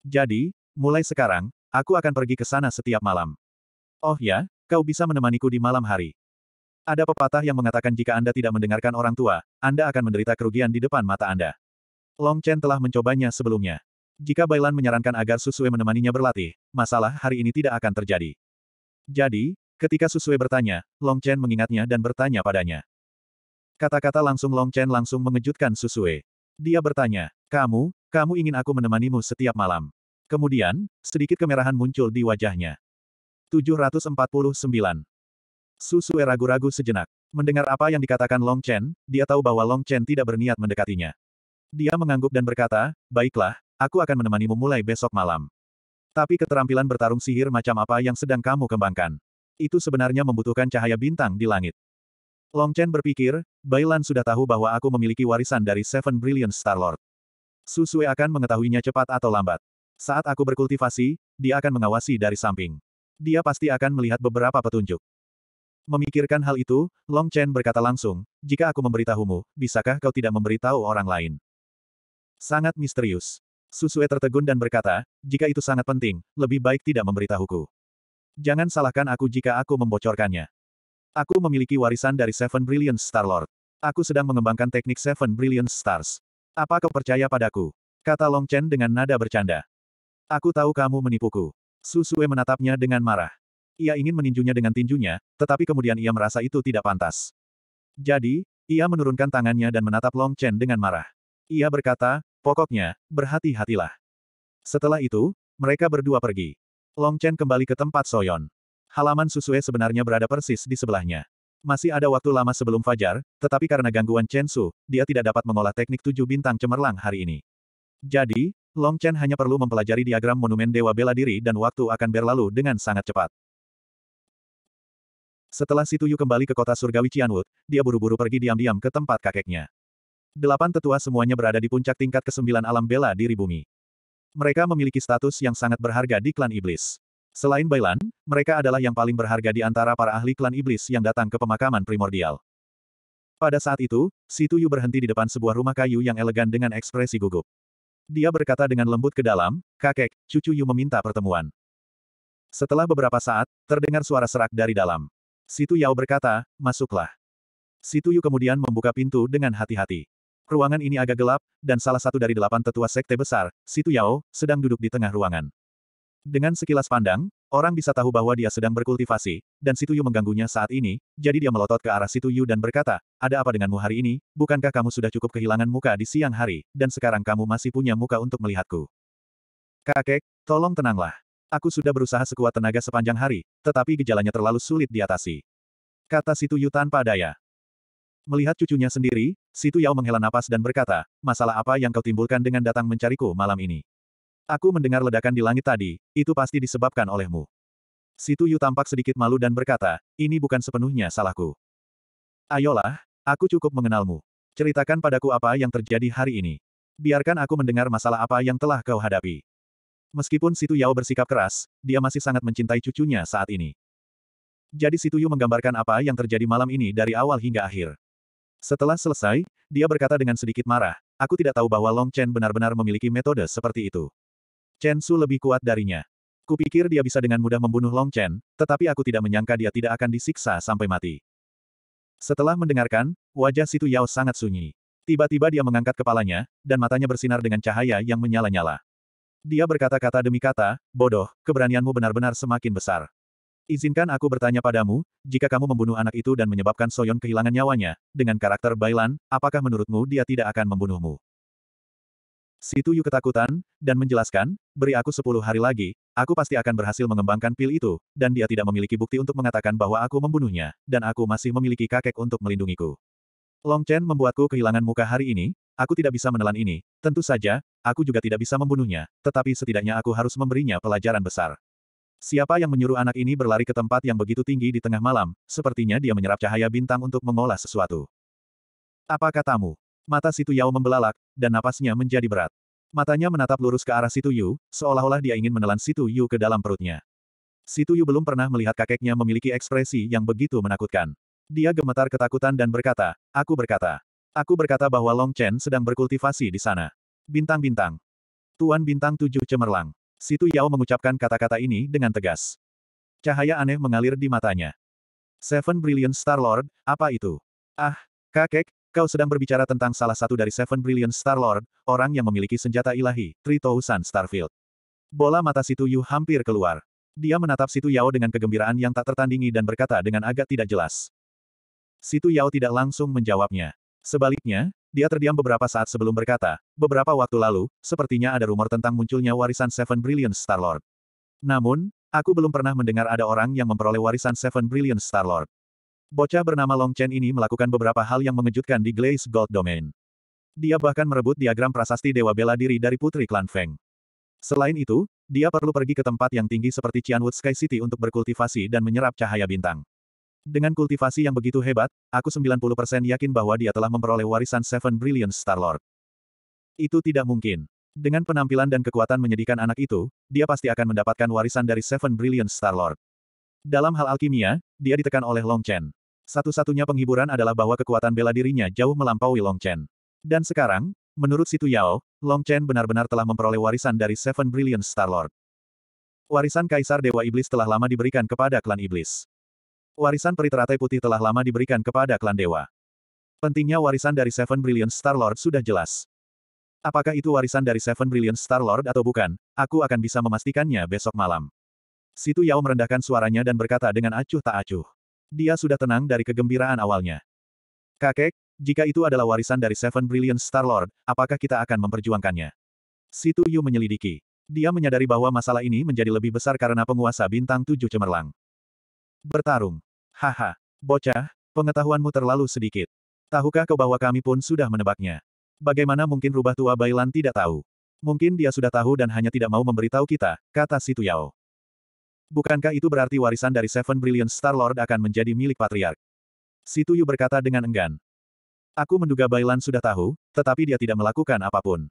Jadi, mulai sekarang, aku akan pergi ke sana setiap malam. Oh ya, kau bisa menemaniku di malam hari. Ada pepatah yang mengatakan jika Anda tidak mendengarkan orang tua, Anda akan menderita kerugian di depan mata Anda. Long Chen telah mencobanya sebelumnya. Jika Bailan menyarankan agar Susue menemaninya berlatih, masalah hari ini tidak akan terjadi. Jadi, ketika Susue bertanya, Long Chen mengingatnya dan bertanya padanya. Kata-kata langsung Long Chen langsung mengejutkan Susue. Dia bertanya, kamu, kamu ingin aku menemanimu setiap malam. Kemudian, sedikit kemerahan muncul di wajahnya. 749. Susue ragu-ragu sejenak. Mendengar apa yang dikatakan Long Chen, dia tahu bahwa Long Chen tidak berniat mendekatinya. Dia mengangguk dan berkata, baiklah, aku akan menemanimu mulai besok malam. Tapi keterampilan bertarung sihir macam apa yang sedang kamu kembangkan? Itu sebenarnya membutuhkan cahaya bintang di langit. Long Chen berpikir, Bailan sudah tahu bahwa aku memiliki warisan dari Seven Brilliant Star Lord. Su Sui akan mengetahuinya cepat atau lambat. Saat aku berkultivasi, dia akan mengawasi dari samping. Dia pasti akan melihat beberapa petunjuk. Memikirkan hal itu, Long Chen berkata langsung, jika aku memberitahumu, bisakah kau tidak memberitahu orang lain? Sangat misterius. Susue tertegun dan berkata, jika itu sangat penting, lebih baik tidak memberitahuku. Jangan salahkan aku jika aku membocorkannya. Aku memiliki warisan dari Seven Brilliant Star-Lord. Aku sedang mengembangkan teknik Seven Brilliant Stars. Apa kau percaya padaku? Kata Long Chen dengan nada bercanda. Aku tahu kamu menipuku. Su Sue menatapnya dengan marah. Ia ingin meninjunya dengan tinjunya, tetapi kemudian ia merasa itu tidak pantas. Jadi, ia menurunkan tangannya dan menatap Long Chen dengan marah. Ia berkata, pokoknya, berhati-hatilah. Setelah itu, mereka berdua pergi. Long Chen kembali ke tempat Soyon. Halaman Susue sebenarnya berada persis di sebelahnya. Masih ada waktu lama sebelum fajar, tetapi karena gangguan Chen Su, dia tidak dapat mengolah teknik tujuh bintang cemerlang hari ini. Jadi, Long Chen hanya perlu mempelajari diagram monumen dewa bela diri dan waktu akan berlalu dengan sangat cepat. Setelah Situyu kembali ke kota surgawi Cianwood, dia buru-buru pergi diam-diam ke tempat kakeknya. Delapan tetua semuanya berada di puncak tingkat kesembilan alam bela diri bumi. Mereka memiliki status yang sangat berharga di klan iblis. Selain Bailan, mereka adalah yang paling berharga di antara para ahli klan iblis yang datang ke pemakaman primordial. Pada saat itu, si Tuyu berhenti di depan sebuah rumah kayu yang elegan dengan ekspresi gugup. Dia berkata dengan lembut ke dalam, kakek, cucu Yu meminta pertemuan. Setelah beberapa saat, terdengar suara serak dari dalam. Situ Yao berkata, masuklah. Situ Yu kemudian membuka pintu dengan hati-hati. Ruangan ini agak gelap, dan salah satu dari delapan tetua sekte besar, Situ Yao, sedang duduk di tengah ruangan. Dengan sekilas pandang, orang bisa tahu bahwa dia sedang berkultivasi, dan Situ Yu mengganggunya saat ini, jadi dia melotot ke arah Situ Yu dan berkata, ada apa denganmu hari ini, bukankah kamu sudah cukup kehilangan muka di siang hari, dan sekarang kamu masih punya muka untuk melihatku. Kakek, tolong tenanglah. Aku sudah berusaha sekuat tenaga sepanjang hari, tetapi gejalanya terlalu sulit diatasi. Kata Situ Yu tanpa daya. Melihat cucunya sendiri, Situ Yao menghela napas dan berkata, masalah apa yang kau timbulkan dengan datang mencariku malam ini? Aku mendengar ledakan di langit tadi, itu pasti disebabkan olehmu. Situ Yu tampak sedikit malu dan berkata, ini bukan sepenuhnya salahku. Ayolah, aku cukup mengenalmu. Ceritakan padaku apa yang terjadi hari ini. Biarkan aku mendengar masalah apa yang telah kau hadapi. Meskipun Situ Yao bersikap keras, dia masih sangat mencintai cucunya saat ini. Jadi Situ Yu menggambarkan apa yang terjadi malam ini dari awal hingga akhir. Setelah selesai, dia berkata dengan sedikit marah, aku tidak tahu bahwa Long Chen benar-benar memiliki metode seperti itu. Chen Su lebih kuat darinya. Kupikir dia bisa dengan mudah membunuh Long Chen, tetapi aku tidak menyangka dia tidak akan disiksa sampai mati. Setelah mendengarkan, wajah Situ Yao sangat sunyi. Tiba-tiba dia mengangkat kepalanya, dan matanya bersinar dengan cahaya yang menyala-nyala. Dia berkata-kata demi kata, bodoh, keberanianmu benar-benar semakin besar. Izinkan aku bertanya padamu, jika kamu membunuh anak itu dan menyebabkan Soyon kehilangan nyawanya, dengan karakter Bailan, apakah menurutmu dia tidak akan membunuhmu? Si Tuyu ketakutan, dan menjelaskan, beri aku sepuluh hari lagi, aku pasti akan berhasil mengembangkan pil itu, dan dia tidak memiliki bukti untuk mengatakan bahwa aku membunuhnya, dan aku masih memiliki kakek untuk melindungiku. Long Chen membuatku kehilangan muka hari ini, aku tidak bisa menelan ini, tentu saja, aku juga tidak bisa membunuhnya, tetapi setidaknya aku harus memberinya pelajaran besar. Siapa yang menyuruh anak ini berlari ke tempat yang begitu tinggi di tengah malam, sepertinya dia menyerap cahaya bintang untuk mengolah sesuatu. Apa katamu? Mata Situ Yao membelalak, dan napasnya menjadi berat. Matanya menatap lurus ke arah Situ Yu, seolah-olah dia ingin menelan Situ Yu ke dalam perutnya. Situ Yu belum pernah melihat kakeknya memiliki ekspresi yang begitu menakutkan. Dia gemetar ketakutan dan berkata, Aku berkata. Aku berkata bahwa Long Chen sedang berkultivasi di sana. Bintang-bintang. Tuan bintang tujuh cemerlang. Situ Yao mengucapkan kata-kata ini dengan tegas. Cahaya aneh mengalir di matanya. Seven Brilliant Star Lord, apa itu? Ah, kakek, Kau sedang berbicara tentang salah satu dari Seven Brilliant Star Lord, orang yang memiliki senjata ilahi, Tritousan Starfield. Bola mata Situ Yu hampir keluar. Dia menatap Situ Yao dengan kegembiraan yang tak tertandingi dan berkata dengan agak tidak jelas. Situ Yao tidak langsung menjawabnya. Sebaliknya, dia terdiam beberapa saat sebelum berkata, beberapa waktu lalu, sepertinya ada rumor tentang munculnya warisan Seven Brilliant Star Lord. Namun, aku belum pernah mendengar ada orang yang memperoleh warisan Seven Brilliant Star Lord. Bocah bernama Long Chen ini melakukan beberapa hal yang mengejutkan di Glaze Gold Domain. Dia bahkan merebut diagram prasasti Dewa Bela Diri dari Putri Klan Feng. Selain itu, dia perlu pergi ke tempat yang tinggi seperti Cianwood Sky City untuk berkultivasi dan menyerap cahaya bintang. Dengan kultivasi yang begitu hebat, aku 90% yakin bahwa dia telah memperoleh warisan Seven Brilliant Star-Lord. Itu tidak mungkin. Dengan penampilan dan kekuatan menyedihkan anak itu, dia pasti akan mendapatkan warisan dari Seven Brilliant Star-Lord. Dalam hal alkimia, dia ditekan oleh Long Chen. Satu-satunya penghiburan adalah bahwa kekuatan bela dirinya jauh melampaui Long Chen. Dan sekarang, menurut Situ Yao, Long Chen benar-benar telah memperoleh warisan dari Seven Brilliant Star Lord. Warisan Kaisar Dewa Iblis telah lama diberikan kepada klan Iblis. Warisan Peri Teratai Putih telah lama diberikan kepada klan Dewa. Pentingnya warisan dari Seven Brilliant Star Lord sudah jelas. Apakah itu warisan dari Seven Brilliant Star Lord atau bukan, aku akan bisa memastikannya besok malam. Situ Yao merendahkan suaranya dan berkata dengan acuh tak acuh. Dia sudah tenang dari kegembiraan awalnya. Kakek, jika itu adalah warisan dari Seven Brilliant Star-Lord, apakah kita akan memperjuangkannya? Situ Yu menyelidiki. Dia menyadari bahwa masalah ini menjadi lebih besar karena penguasa bintang tujuh cemerlang. Bertarung. Haha. Bocah, pengetahuanmu terlalu sedikit. Tahukah kau bahwa kami pun sudah menebaknya? Bagaimana mungkin rubah tua Bailan tidak tahu? Mungkin dia sudah tahu dan hanya tidak mau memberitahu kita, kata Situ Yao. Bukankah itu berarti warisan dari Seven Brilliant Star-Lord akan menjadi milik Patriark? Situyu berkata dengan enggan. Aku menduga Bailan sudah tahu, tetapi dia tidak melakukan apapun.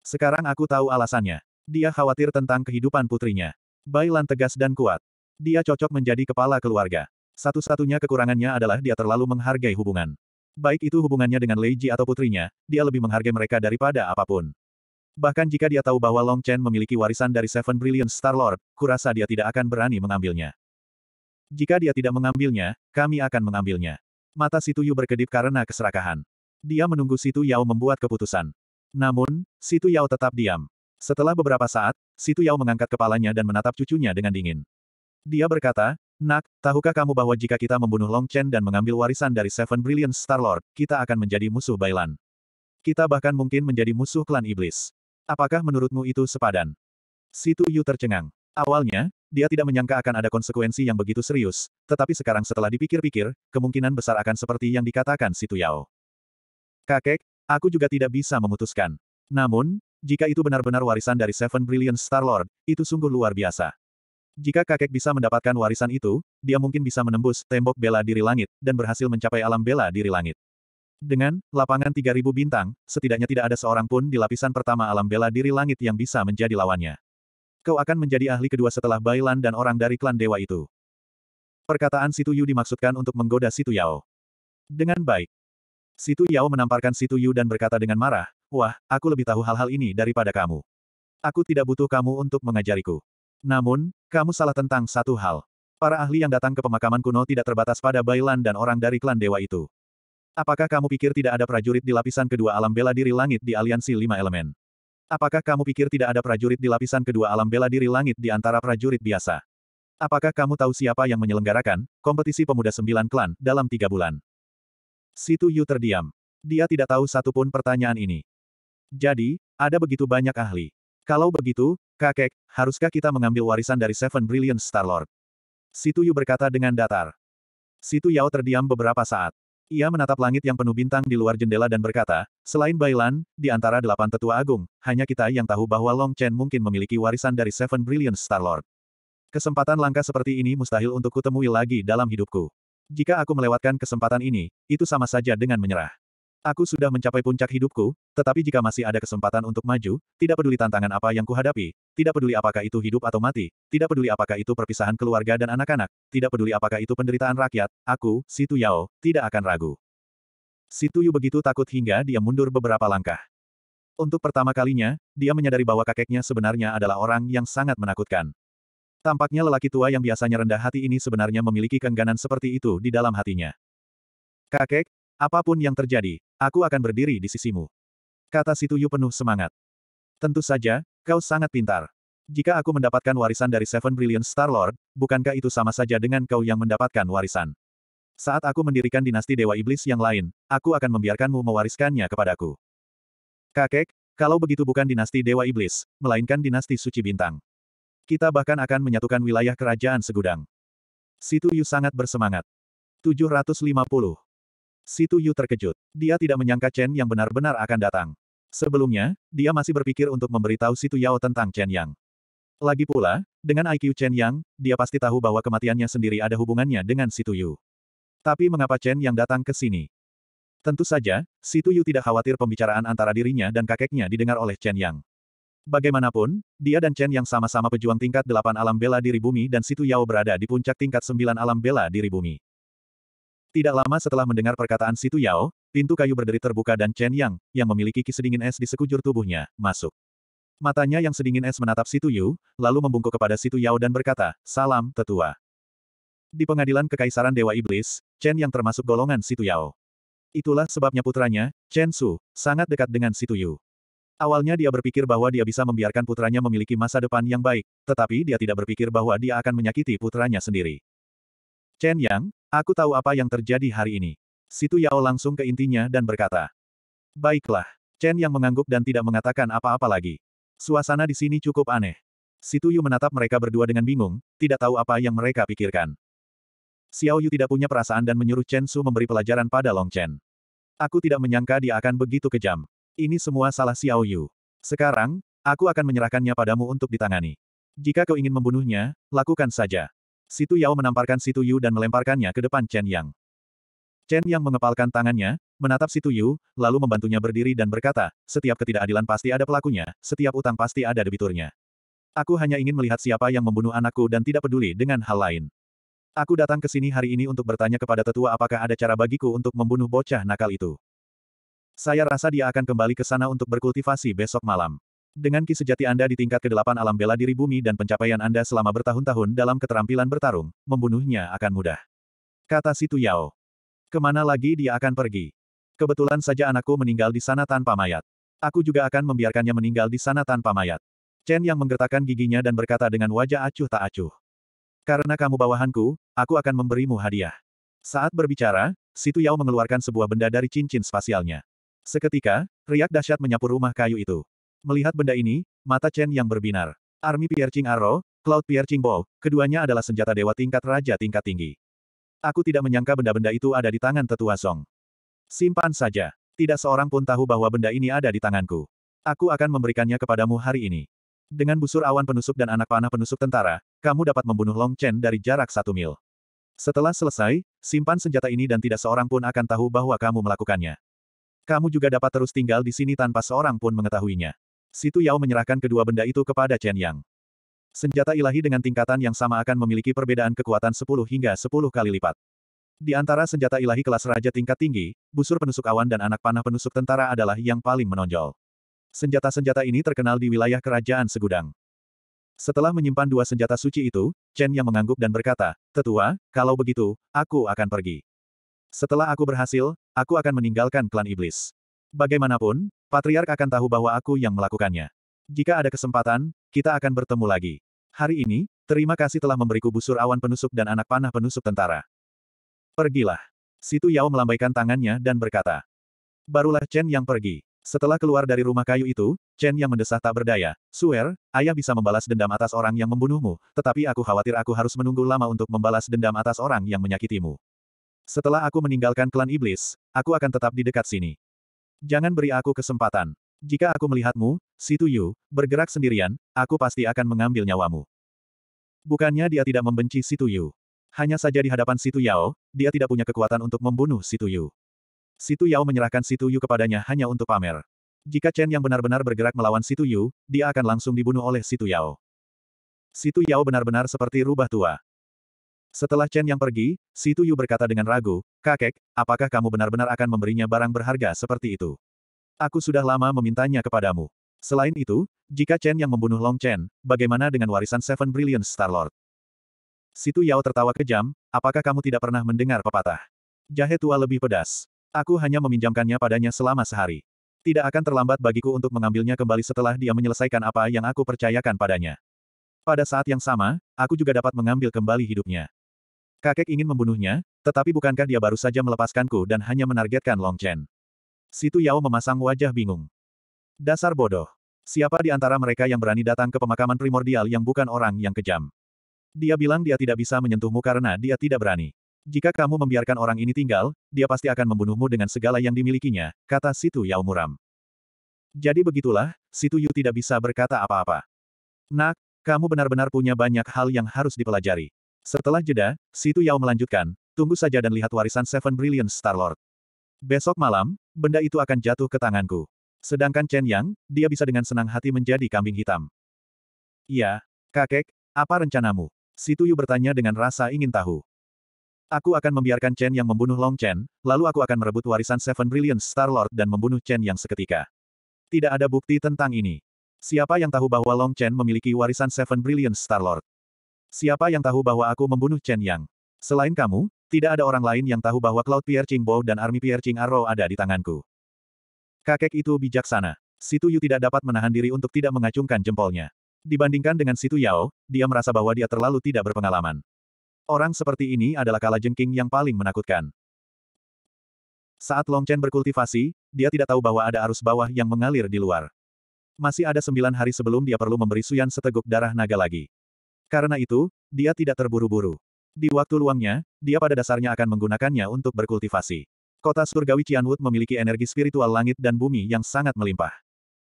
Sekarang aku tahu alasannya. Dia khawatir tentang kehidupan putrinya. Bailan tegas dan kuat. Dia cocok menjadi kepala keluarga. Satu-satunya kekurangannya adalah dia terlalu menghargai hubungan. Baik itu hubungannya dengan Leiji atau putrinya, dia lebih menghargai mereka daripada apapun. Bahkan jika dia tahu bahwa Long Chen memiliki warisan dari Seven Brilliant Star-Lord, kurasa dia tidak akan berani mengambilnya. Jika dia tidak mengambilnya, kami akan mengambilnya. Mata Situ Yu berkedip karena keserakahan. Dia menunggu Situ Yao membuat keputusan. Namun, Situ Yao tetap diam. Setelah beberapa saat, Situ Yao mengangkat kepalanya dan menatap cucunya dengan dingin. Dia berkata, Nak, tahukah kamu bahwa jika kita membunuh Long Chen dan mengambil warisan dari Seven Brilliant Star-Lord, kita akan menjadi musuh Bailan. Kita bahkan mungkin menjadi musuh klan iblis. Apakah menurutmu itu sepadan? Situ Yu tercengang. Awalnya, dia tidak menyangka akan ada konsekuensi yang begitu serius, tetapi sekarang setelah dipikir-pikir, kemungkinan besar akan seperti yang dikatakan Situ Yao. Kakek, aku juga tidak bisa memutuskan. Namun, jika itu benar-benar warisan dari Seven Brilliant Star Lord, itu sungguh luar biasa. Jika kakek bisa mendapatkan warisan itu, dia mungkin bisa menembus tembok bela diri langit, dan berhasil mencapai alam bela diri langit. Dengan lapangan 3000 bintang, setidaknya tidak ada seorang pun di lapisan pertama alam bela diri langit yang bisa menjadi lawannya. Kau akan menjadi ahli kedua setelah Bailan dan orang dari klan dewa itu. Perkataan Situ Yu dimaksudkan untuk menggoda Situ Yao. Dengan baik. Situ Yao menamparkan Situ Yu dan berkata dengan marah, Wah, aku lebih tahu hal-hal ini daripada kamu. Aku tidak butuh kamu untuk mengajariku. Namun, kamu salah tentang satu hal. Para ahli yang datang ke pemakaman kuno tidak terbatas pada Bailan dan orang dari klan dewa itu. Apakah kamu pikir tidak ada prajurit di lapisan kedua alam bela diri langit di aliansi lima elemen? Apakah kamu pikir tidak ada prajurit di lapisan kedua alam bela diri langit di antara prajurit biasa? Apakah kamu tahu siapa yang menyelenggarakan kompetisi pemuda sembilan klan dalam tiga bulan? Situ Yu terdiam. Dia tidak tahu satupun pertanyaan ini. Jadi, ada begitu banyak ahli. Kalau begitu, kakek, haruskah kita mengambil warisan dari Seven Brilliant Star Lord? Situ Yu berkata dengan datar. Situ Yao terdiam beberapa saat. Ia menatap langit yang penuh bintang di luar jendela dan berkata, selain Bailan, di antara delapan tetua agung, hanya kita yang tahu bahwa Long Chen mungkin memiliki warisan dari Seven Brilliant Star Lord. Kesempatan langka seperti ini mustahil untuk kutemui lagi dalam hidupku. Jika aku melewatkan kesempatan ini, itu sama saja dengan menyerah. Aku sudah mencapai puncak hidupku, tetapi jika masih ada kesempatan untuk maju, tidak peduli tantangan apa yang kuhadapi, tidak peduli apakah itu hidup atau mati, tidak peduli apakah itu perpisahan keluarga dan anak-anak, tidak peduli apakah itu penderitaan rakyat, aku, Situ Yao, tidak akan ragu. Situ Yu begitu takut hingga dia mundur beberapa langkah. Untuk pertama kalinya, dia menyadari bahwa kakeknya sebenarnya adalah orang yang sangat menakutkan. Tampaknya lelaki tua yang biasanya rendah hati ini sebenarnya memiliki keengganan seperti itu di dalam hatinya. Kakek, Apapun yang terjadi, aku akan berdiri di sisimu. Kata Situyu penuh semangat. Tentu saja, kau sangat pintar. Jika aku mendapatkan warisan dari Seven Brilliant Star Lord, bukankah itu sama saja dengan kau yang mendapatkan warisan? Saat aku mendirikan dinasti Dewa Iblis yang lain, aku akan membiarkanmu mewariskannya kepadaku. Kakek, kalau begitu bukan dinasti Dewa Iblis, melainkan dinasti Suci Bintang. Kita bahkan akan menyatukan wilayah kerajaan segudang. Situ Yu sangat bersemangat. 750. Situ Yu terkejut. Dia tidak menyangka Chen Yang benar-benar akan datang. Sebelumnya, dia masih berpikir untuk memberitahu Situ Yao tentang Chen Yang. Lagi pula, dengan IQ Chen Yang, dia pasti tahu bahwa kematiannya sendiri ada hubungannya dengan Situ Yu. Tapi mengapa Chen Yang datang ke sini? Tentu saja, Situ Yu tidak khawatir pembicaraan antara dirinya dan kakeknya didengar oleh Chen Yang. Bagaimanapun, dia dan Chen Yang sama-sama pejuang tingkat 8 alam bela diri bumi dan Situ Yao berada di puncak tingkat 9 alam bela diri bumi. Tidak lama setelah mendengar perkataan Situ Yao, pintu kayu berderit terbuka dan Chen Yang, yang memiliki kisi sedingin es di sekujur tubuhnya, masuk. Matanya yang sedingin es menatap Situ Yu, lalu membungkuk kepada Situ Yao dan berkata, Salam, tetua. Di pengadilan Kekaisaran Dewa Iblis, Chen Yang termasuk golongan Situ Yao. Itulah sebabnya putranya, Chen Su, sangat dekat dengan Situ Yu. Awalnya dia berpikir bahwa dia bisa membiarkan putranya memiliki masa depan yang baik, tetapi dia tidak berpikir bahwa dia akan menyakiti putranya sendiri. Chen Yang, aku tahu apa yang terjadi hari ini. Situ Yao langsung ke intinya dan berkata. Baiklah. Chen Yang mengangguk dan tidak mengatakan apa-apa lagi. Suasana di sini cukup aneh. Situ Yu menatap mereka berdua dengan bingung, tidak tahu apa yang mereka pikirkan. Xiao Yu tidak punya perasaan dan menyuruh Chen Su memberi pelajaran pada Long Chen. Aku tidak menyangka dia akan begitu kejam. Ini semua salah Xiao Yu. Sekarang, aku akan menyerahkannya padamu untuk ditangani. Jika kau ingin membunuhnya, lakukan saja. Situ Yao menamparkan Situ Yu dan melemparkannya ke depan Chen Yang. Chen Yang mengepalkan tangannya, menatap Situ Yu, lalu membantunya berdiri dan berkata, setiap ketidakadilan pasti ada pelakunya, setiap utang pasti ada debiturnya. Aku hanya ingin melihat siapa yang membunuh anakku dan tidak peduli dengan hal lain. Aku datang ke sini hari ini untuk bertanya kepada tetua apakah ada cara bagiku untuk membunuh bocah nakal itu. Saya rasa dia akan kembali ke sana untuk berkultivasi besok malam. Dengan ki sejati Anda di tingkat ke-8 alam bela diri bumi dan pencapaian Anda selama bertahun-tahun dalam keterampilan bertarung, membunuhnya akan mudah. Kata Situ Yao. Kemana lagi dia akan pergi? Kebetulan saja anakku meninggal di sana tanpa mayat. Aku juga akan membiarkannya meninggal di sana tanpa mayat. Chen yang menggertakkan giginya dan berkata dengan wajah acuh tak acuh. Karena kamu bawahanku, aku akan memberimu hadiah. Saat berbicara, Situ Yao mengeluarkan sebuah benda dari cincin spasialnya. Seketika, riak dahsyat menyapu rumah kayu itu. Melihat benda ini, mata Chen yang berbinar. Army Piercing Arrow, Cloud Piercing Bow, keduanya adalah senjata dewa tingkat raja tingkat tinggi. Aku tidak menyangka benda-benda itu ada di tangan tetua Song. Simpan saja. Tidak seorang pun tahu bahwa benda ini ada di tanganku. Aku akan memberikannya kepadamu hari ini. Dengan busur awan penusuk dan anak panah penusuk tentara, kamu dapat membunuh Long Chen dari jarak satu mil. Setelah selesai, simpan senjata ini dan tidak seorang pun akan tahu bahwa kamu melakukannya. Kamu juga dapat terus tinggal di sini tanpa seorang pun mengetahuinya. Situ Yao menyerahkan kedua benda itu kepada Chen Yang. Senjata ilahi dengan tingkatan yang sama akan memiliki perbedaan kekuatan 10 hingga 10 kali lipat. Di antara senjata ilahi kelas raja tingkat tinggi, busur penusuk awan dan anak panah penusuk tentara adalah yang paling menonjol. Senjata-senjata ini terkenal di wilayah kerajaan segudang. Setelah menyimpan dua senjata suci itu, Chen yang mengangguk dan berkata, Tetua, kalau begitu, aku akan pergi. Setelah aku berhasil, aku akan meninggalkan klan iblis. Bagaimanapun, Patriark akan tahu bahwa aku yang melakukannya. Jika ada kesempatan, kita akan bertemu lagi. Hari ini, terima kasih telah memberiku busur awan penusuk dan anak panah penusuk tentara. Pergilah. Situ Yao melambaikan tangannya dan berkata. Barulah Chen yang pergi. Setelah keluar dari rumah kayu itu, Chen yang mendesah tak berdaya. Suer, ayah bisa membalas dendam atas orang yang membunuhmu, tetapi aku khawatir aku harus menunggu lama untuk membalas dendam atas orang yang menyakitimu. Setelah aku meninggalkan klan iblis, aku akan tetap di dekat sini. Jangan beri aku kesempatan. Jika aku melihatmu, Situ Yu, bergerak sendirian, aku pasti akan mengambil nyawamu. Bukannya dia tidak membenci Situ Yu. Hanya saja di hadapan Situ Yao, dia tidak punya kekuatan untuk membunuh Situ Yu. Situ Yao menyerahkan Situ Yu kepadanya hanya untuk pamer. Jika Chen yang benar-benar bergerak melawan Situ Yu, dia akan langsung dibunuh oleh Situ Yao. Situ Yao benar-benar seperti rubah tua. Setelah Chen yang pergi, Situ Yu berkata dengan ragu, Kakek, apakah kamu benar-benar akan memberinya barang berharga seperti itu? Aku sudah lama memintanya kepadamu. Selain itu, jika Chen yang membunuh Long Chen, bagaimana dengan warisan Seven Brilliant Lord? Situ Yao tertawa kejam, apakah kamu tidak pernah mendengar pepatah? Jahe tua lebih pedas. Aku hanya meminjamkannya padanya selama sehari. Tidak akan terlambat bagiku untuk mengambilnya kembali setelah dia menyelesaikan apa yang aku percayakan padanya. Pada saat yang sama, aku juga dapat mengambil kembali hidupnya. Kakek ingin membunuhnya, tetapi bukankah dia baru saja melepaskanku dan hanya menargetkan Long Chen? Situ Yao memasang wajah bingung. Dasar bodoh. Siapa di antara mereka yang berani datang ke pemakaman primordial yang bukan orang yang kejam? Dia bilang dia tidak bisa menyentuhmu karena dia tidak berani. Jika kamu membiarkan orang ini tinggal, dia pasti akan membunuhmu dengan segala yang dimilikinya, kata Situ Yao muram. Jadi begitulah, Situ Yu tidak bisa berkata apa-apa. Nak, kamu benar-benar punya banyak hal yang harus dipelajari. Setelah jeda, Situ Yao melanjutkan, tunggu saja dan lihat warisan Seven Brilliant Star-Lord. Besok malam, benda itu akan jatuh ke tanganku. Sedangkan Chen Yang, dia bisa dengan senang hati menjadi kambing hitam. Iya, kakek, apa rencanamu? Situ Yu bertanya dengan rasa ingin tahu. Aku akan membiarkan Chen yang membunuh Long Chen, lalu aku akan merebut warisan Seven Brilliant Star Lord dan membunuh Chen yang seketika. Tidak ada bukti tentang ini. Siapa yang tahu bahwa Long Chen memiliki warisan Seven Brilliant Star Lord? Siapa yang tahu bahwa aku membunuh Chen Yang? Selain kamu, tidak ada orang lain yang tahu bahwa Cloud Pierre Bo dan Army Pierre Qing Arrow ada di tanganku. Kakek itu bijaksana. Situ Yu tidak dapat menahan diri untuk tidak mengacungkan jempolnya. Dibandingkan dengan Situ Yao, dia merasa bahwa dia terlalu tidak berpengalaman. Orang seperti ini adalah kala jengking yang paling menakutkan. Saat Long Chen berkultivasi, dia tidak tahu bahwa ada arus bawah yang mengalir di luar. Masih ada sembilan hari sebelum dia perlu memberi Suyan seteguk darah naga lagi. Karena itu, dia tidak terburu-buru. Di waktu luangnya, dia pada dasarnya akan menggunakannya untuk berkultivasi. Kota surgawi Cianwood memiliki energi spiritual langit dan bumi yang sangat melimpah.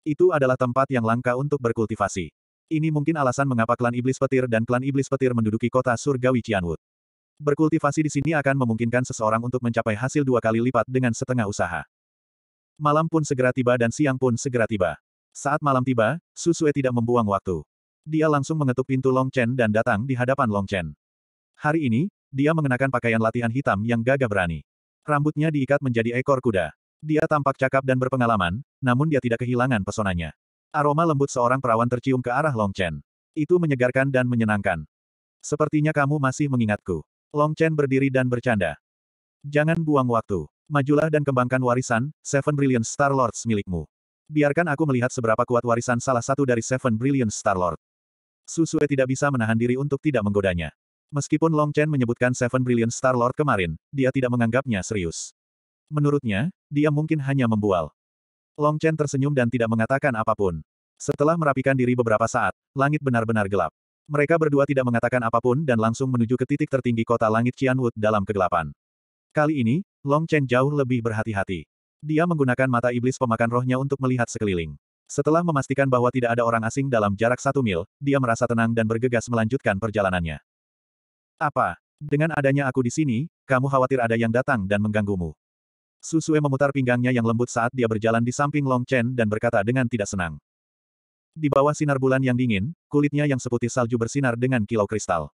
Itu adalah tempat yang langka untuk berkultivasi. Ini mungkin alasan mengapa klan iblis petir dan klan iblis petir menduduki kota surgawi Cianwood. Berkultivasi di sini akan memungkinkan seseorang untuk mencapai hasil dua kali lipat dengan setengah usaha. Malam pun segera tiba dan siang pun segera tiba. Saat malam tiba, Susue tidak membuang waktu dia langsung mengetuk pintu Long Chen dan datang di hadapan Long Chen. Hari ini, dia mengenakan pakaian latihan hitam yang gagah berani. Rambutnya diikat menjadi ekor kuda. Dia tampak cakap dan berpengalaman, namun dia tidak kehilangan pesonanya. Aroma lembut seorang perawan tercium ke arah Long Chen. Itu menyegarkan dan menyenangkan. Sepertinya kamu masih mengingatku. Long Chen berdiri dan bercanda. Jangan buang waktu. Majulah dan kembangkan warisan, Seven Brilliant Star Lords milikmu. Biarkan aku melihat seberapa kuat warisan salah satu dari Seven Brilliant Star Lord. Susue tidak bisa menahan diri untuk tidak menggodanya. Meskipun Long Chen menyebutkan Seven Brilliant Star Lord kemarin, dia tidak menganggapnya serius. Menurutnya, dia mungkin hanya membual. Long Chen tersenyum dan tidak mengatakan apapun. Setelah merapikan diri beberapa saat, langit benar-benar gelap. Mereka berdua tidak mengatakan apapun dan langsung menuju ke titik tertinggi kota langit Qianwood dalam kegelapan. Kali ini, Long Chen jauh lebih berhati-hati. Dia menggunakan mata iblis pemakan rohnya untuk melihat sekeliling. Setelah memastikan bahwa tidak ada orang asing dalam jarak satu mil, dia merasa tenang dan bergegas melanjutkan perjalanannya. Apa? Dengan adanya aku di sini, kamu khawatir ada yang datang dan mengganggumu. Susue memutar pinggangnya yang lembut saat dia berjalan di samping Long Chen dan berkata dengan tidak senang. Di bawah sinar bulan yang dingin, kulitnya yang seputih salju bersinar dengan kilau kristal.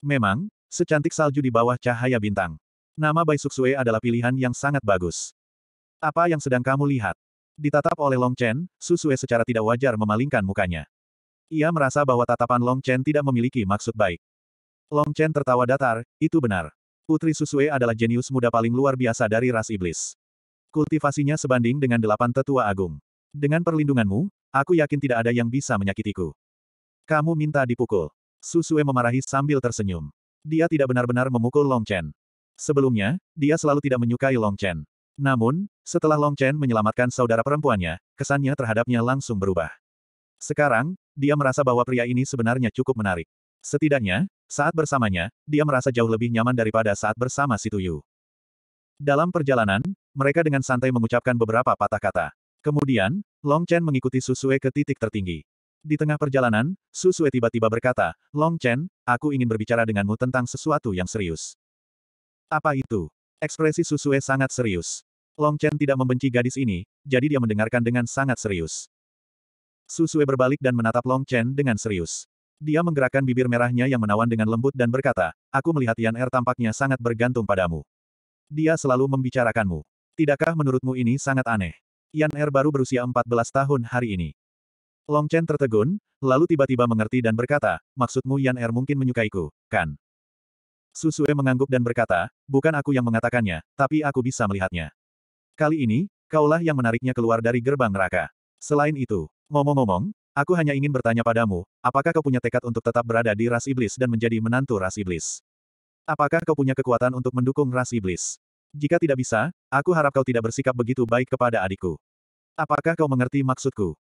Memang, secantik salju di bawah cahaya bintang. Nama Bai Suksue adalah pilihan yang sangat bagus. Apa yang sedang kamu lihat? Ditatap oleh Long Chen, Susue secara tidak wajar memalingkan mukanya. Ia merasa bahwa tatapan Long Chen tidak memiliki maksud baik. Long Chen tertawa datar, itu benar. Putri Susue adalah jenius muda paling luar biasa dari ras iblis. Kultivasinya sebanding dengan delapan tetua agung. Dengan perlindunganmu, aku yakin tidak ada yang bisa menyakitiku. Kamu minta dipukul. Susue memarahi sambil tersenyum. Dia tidak benar-benar memukul Long Chen. Sebelumnya, dia selalu tidak menyukai Long Chen. Namun, setelah Long Chen menyelamatkan saudara perempuannya, kesannya terhadapnya langsung berubah. Sekarang, dia merasa bahwa pria ini sebenarnya cukup menarik. Setidaknya, saat bersamanya, dia merasa jauh lebih nyaman daripada saat bersama si Tuyu. Dalam perjalanan, mereka dengan santai mengucapkan beberapa patah kata. Kemudian, Long Chen mengikuti Susue ke titik tertinggi. Di tengah perjalanan, Susue tiba-tiba berkata, Long Chen, aku ingin berbicara denganmu tentang sesuatu yang serius. Apa itu? Ekspresi Susue sangat serius. Long Chen tidak membenci gadis ini, jadi dia mendengarkan dengan sangat serius. Susue berbalik dan menatap Long Chen dengan serius. Dia menggerakkan bibir merahnya yang menawan dengan lembut dan berkata, Aku melihat Yan Er tampaknya sangat bergantung padamu. Dia selalu membicarakanmu. Tidakkah menurutmu ini sangat aneh? Yan Er baru berusia 14 tahun hari ini. Long Chen tertegun, lalu tiba-tiba mengerti dan berkata, maksudmu Yan Er mungkin menyukaiku, kan? Susue mengangguk dan berkata, bukan aku yang mengatakannya, tapi aku bisa melihatnya. Kali ini, kaulah yang menariknya keluar dari gerbang neraka. Selain itu, ngomong-ngomong, aku hanya ingin bertanya padamu, apakah kau punya tekad untuk tetap berada di ras iblis dan menjadi menantu ras iblis? Apakah kau punya kekuatan untuk mendukung ras iblis? Jika tidak bisa, aku harap kau tidak bersikap begitu baik kepada adikku. Apakah kau mengerti maksudku?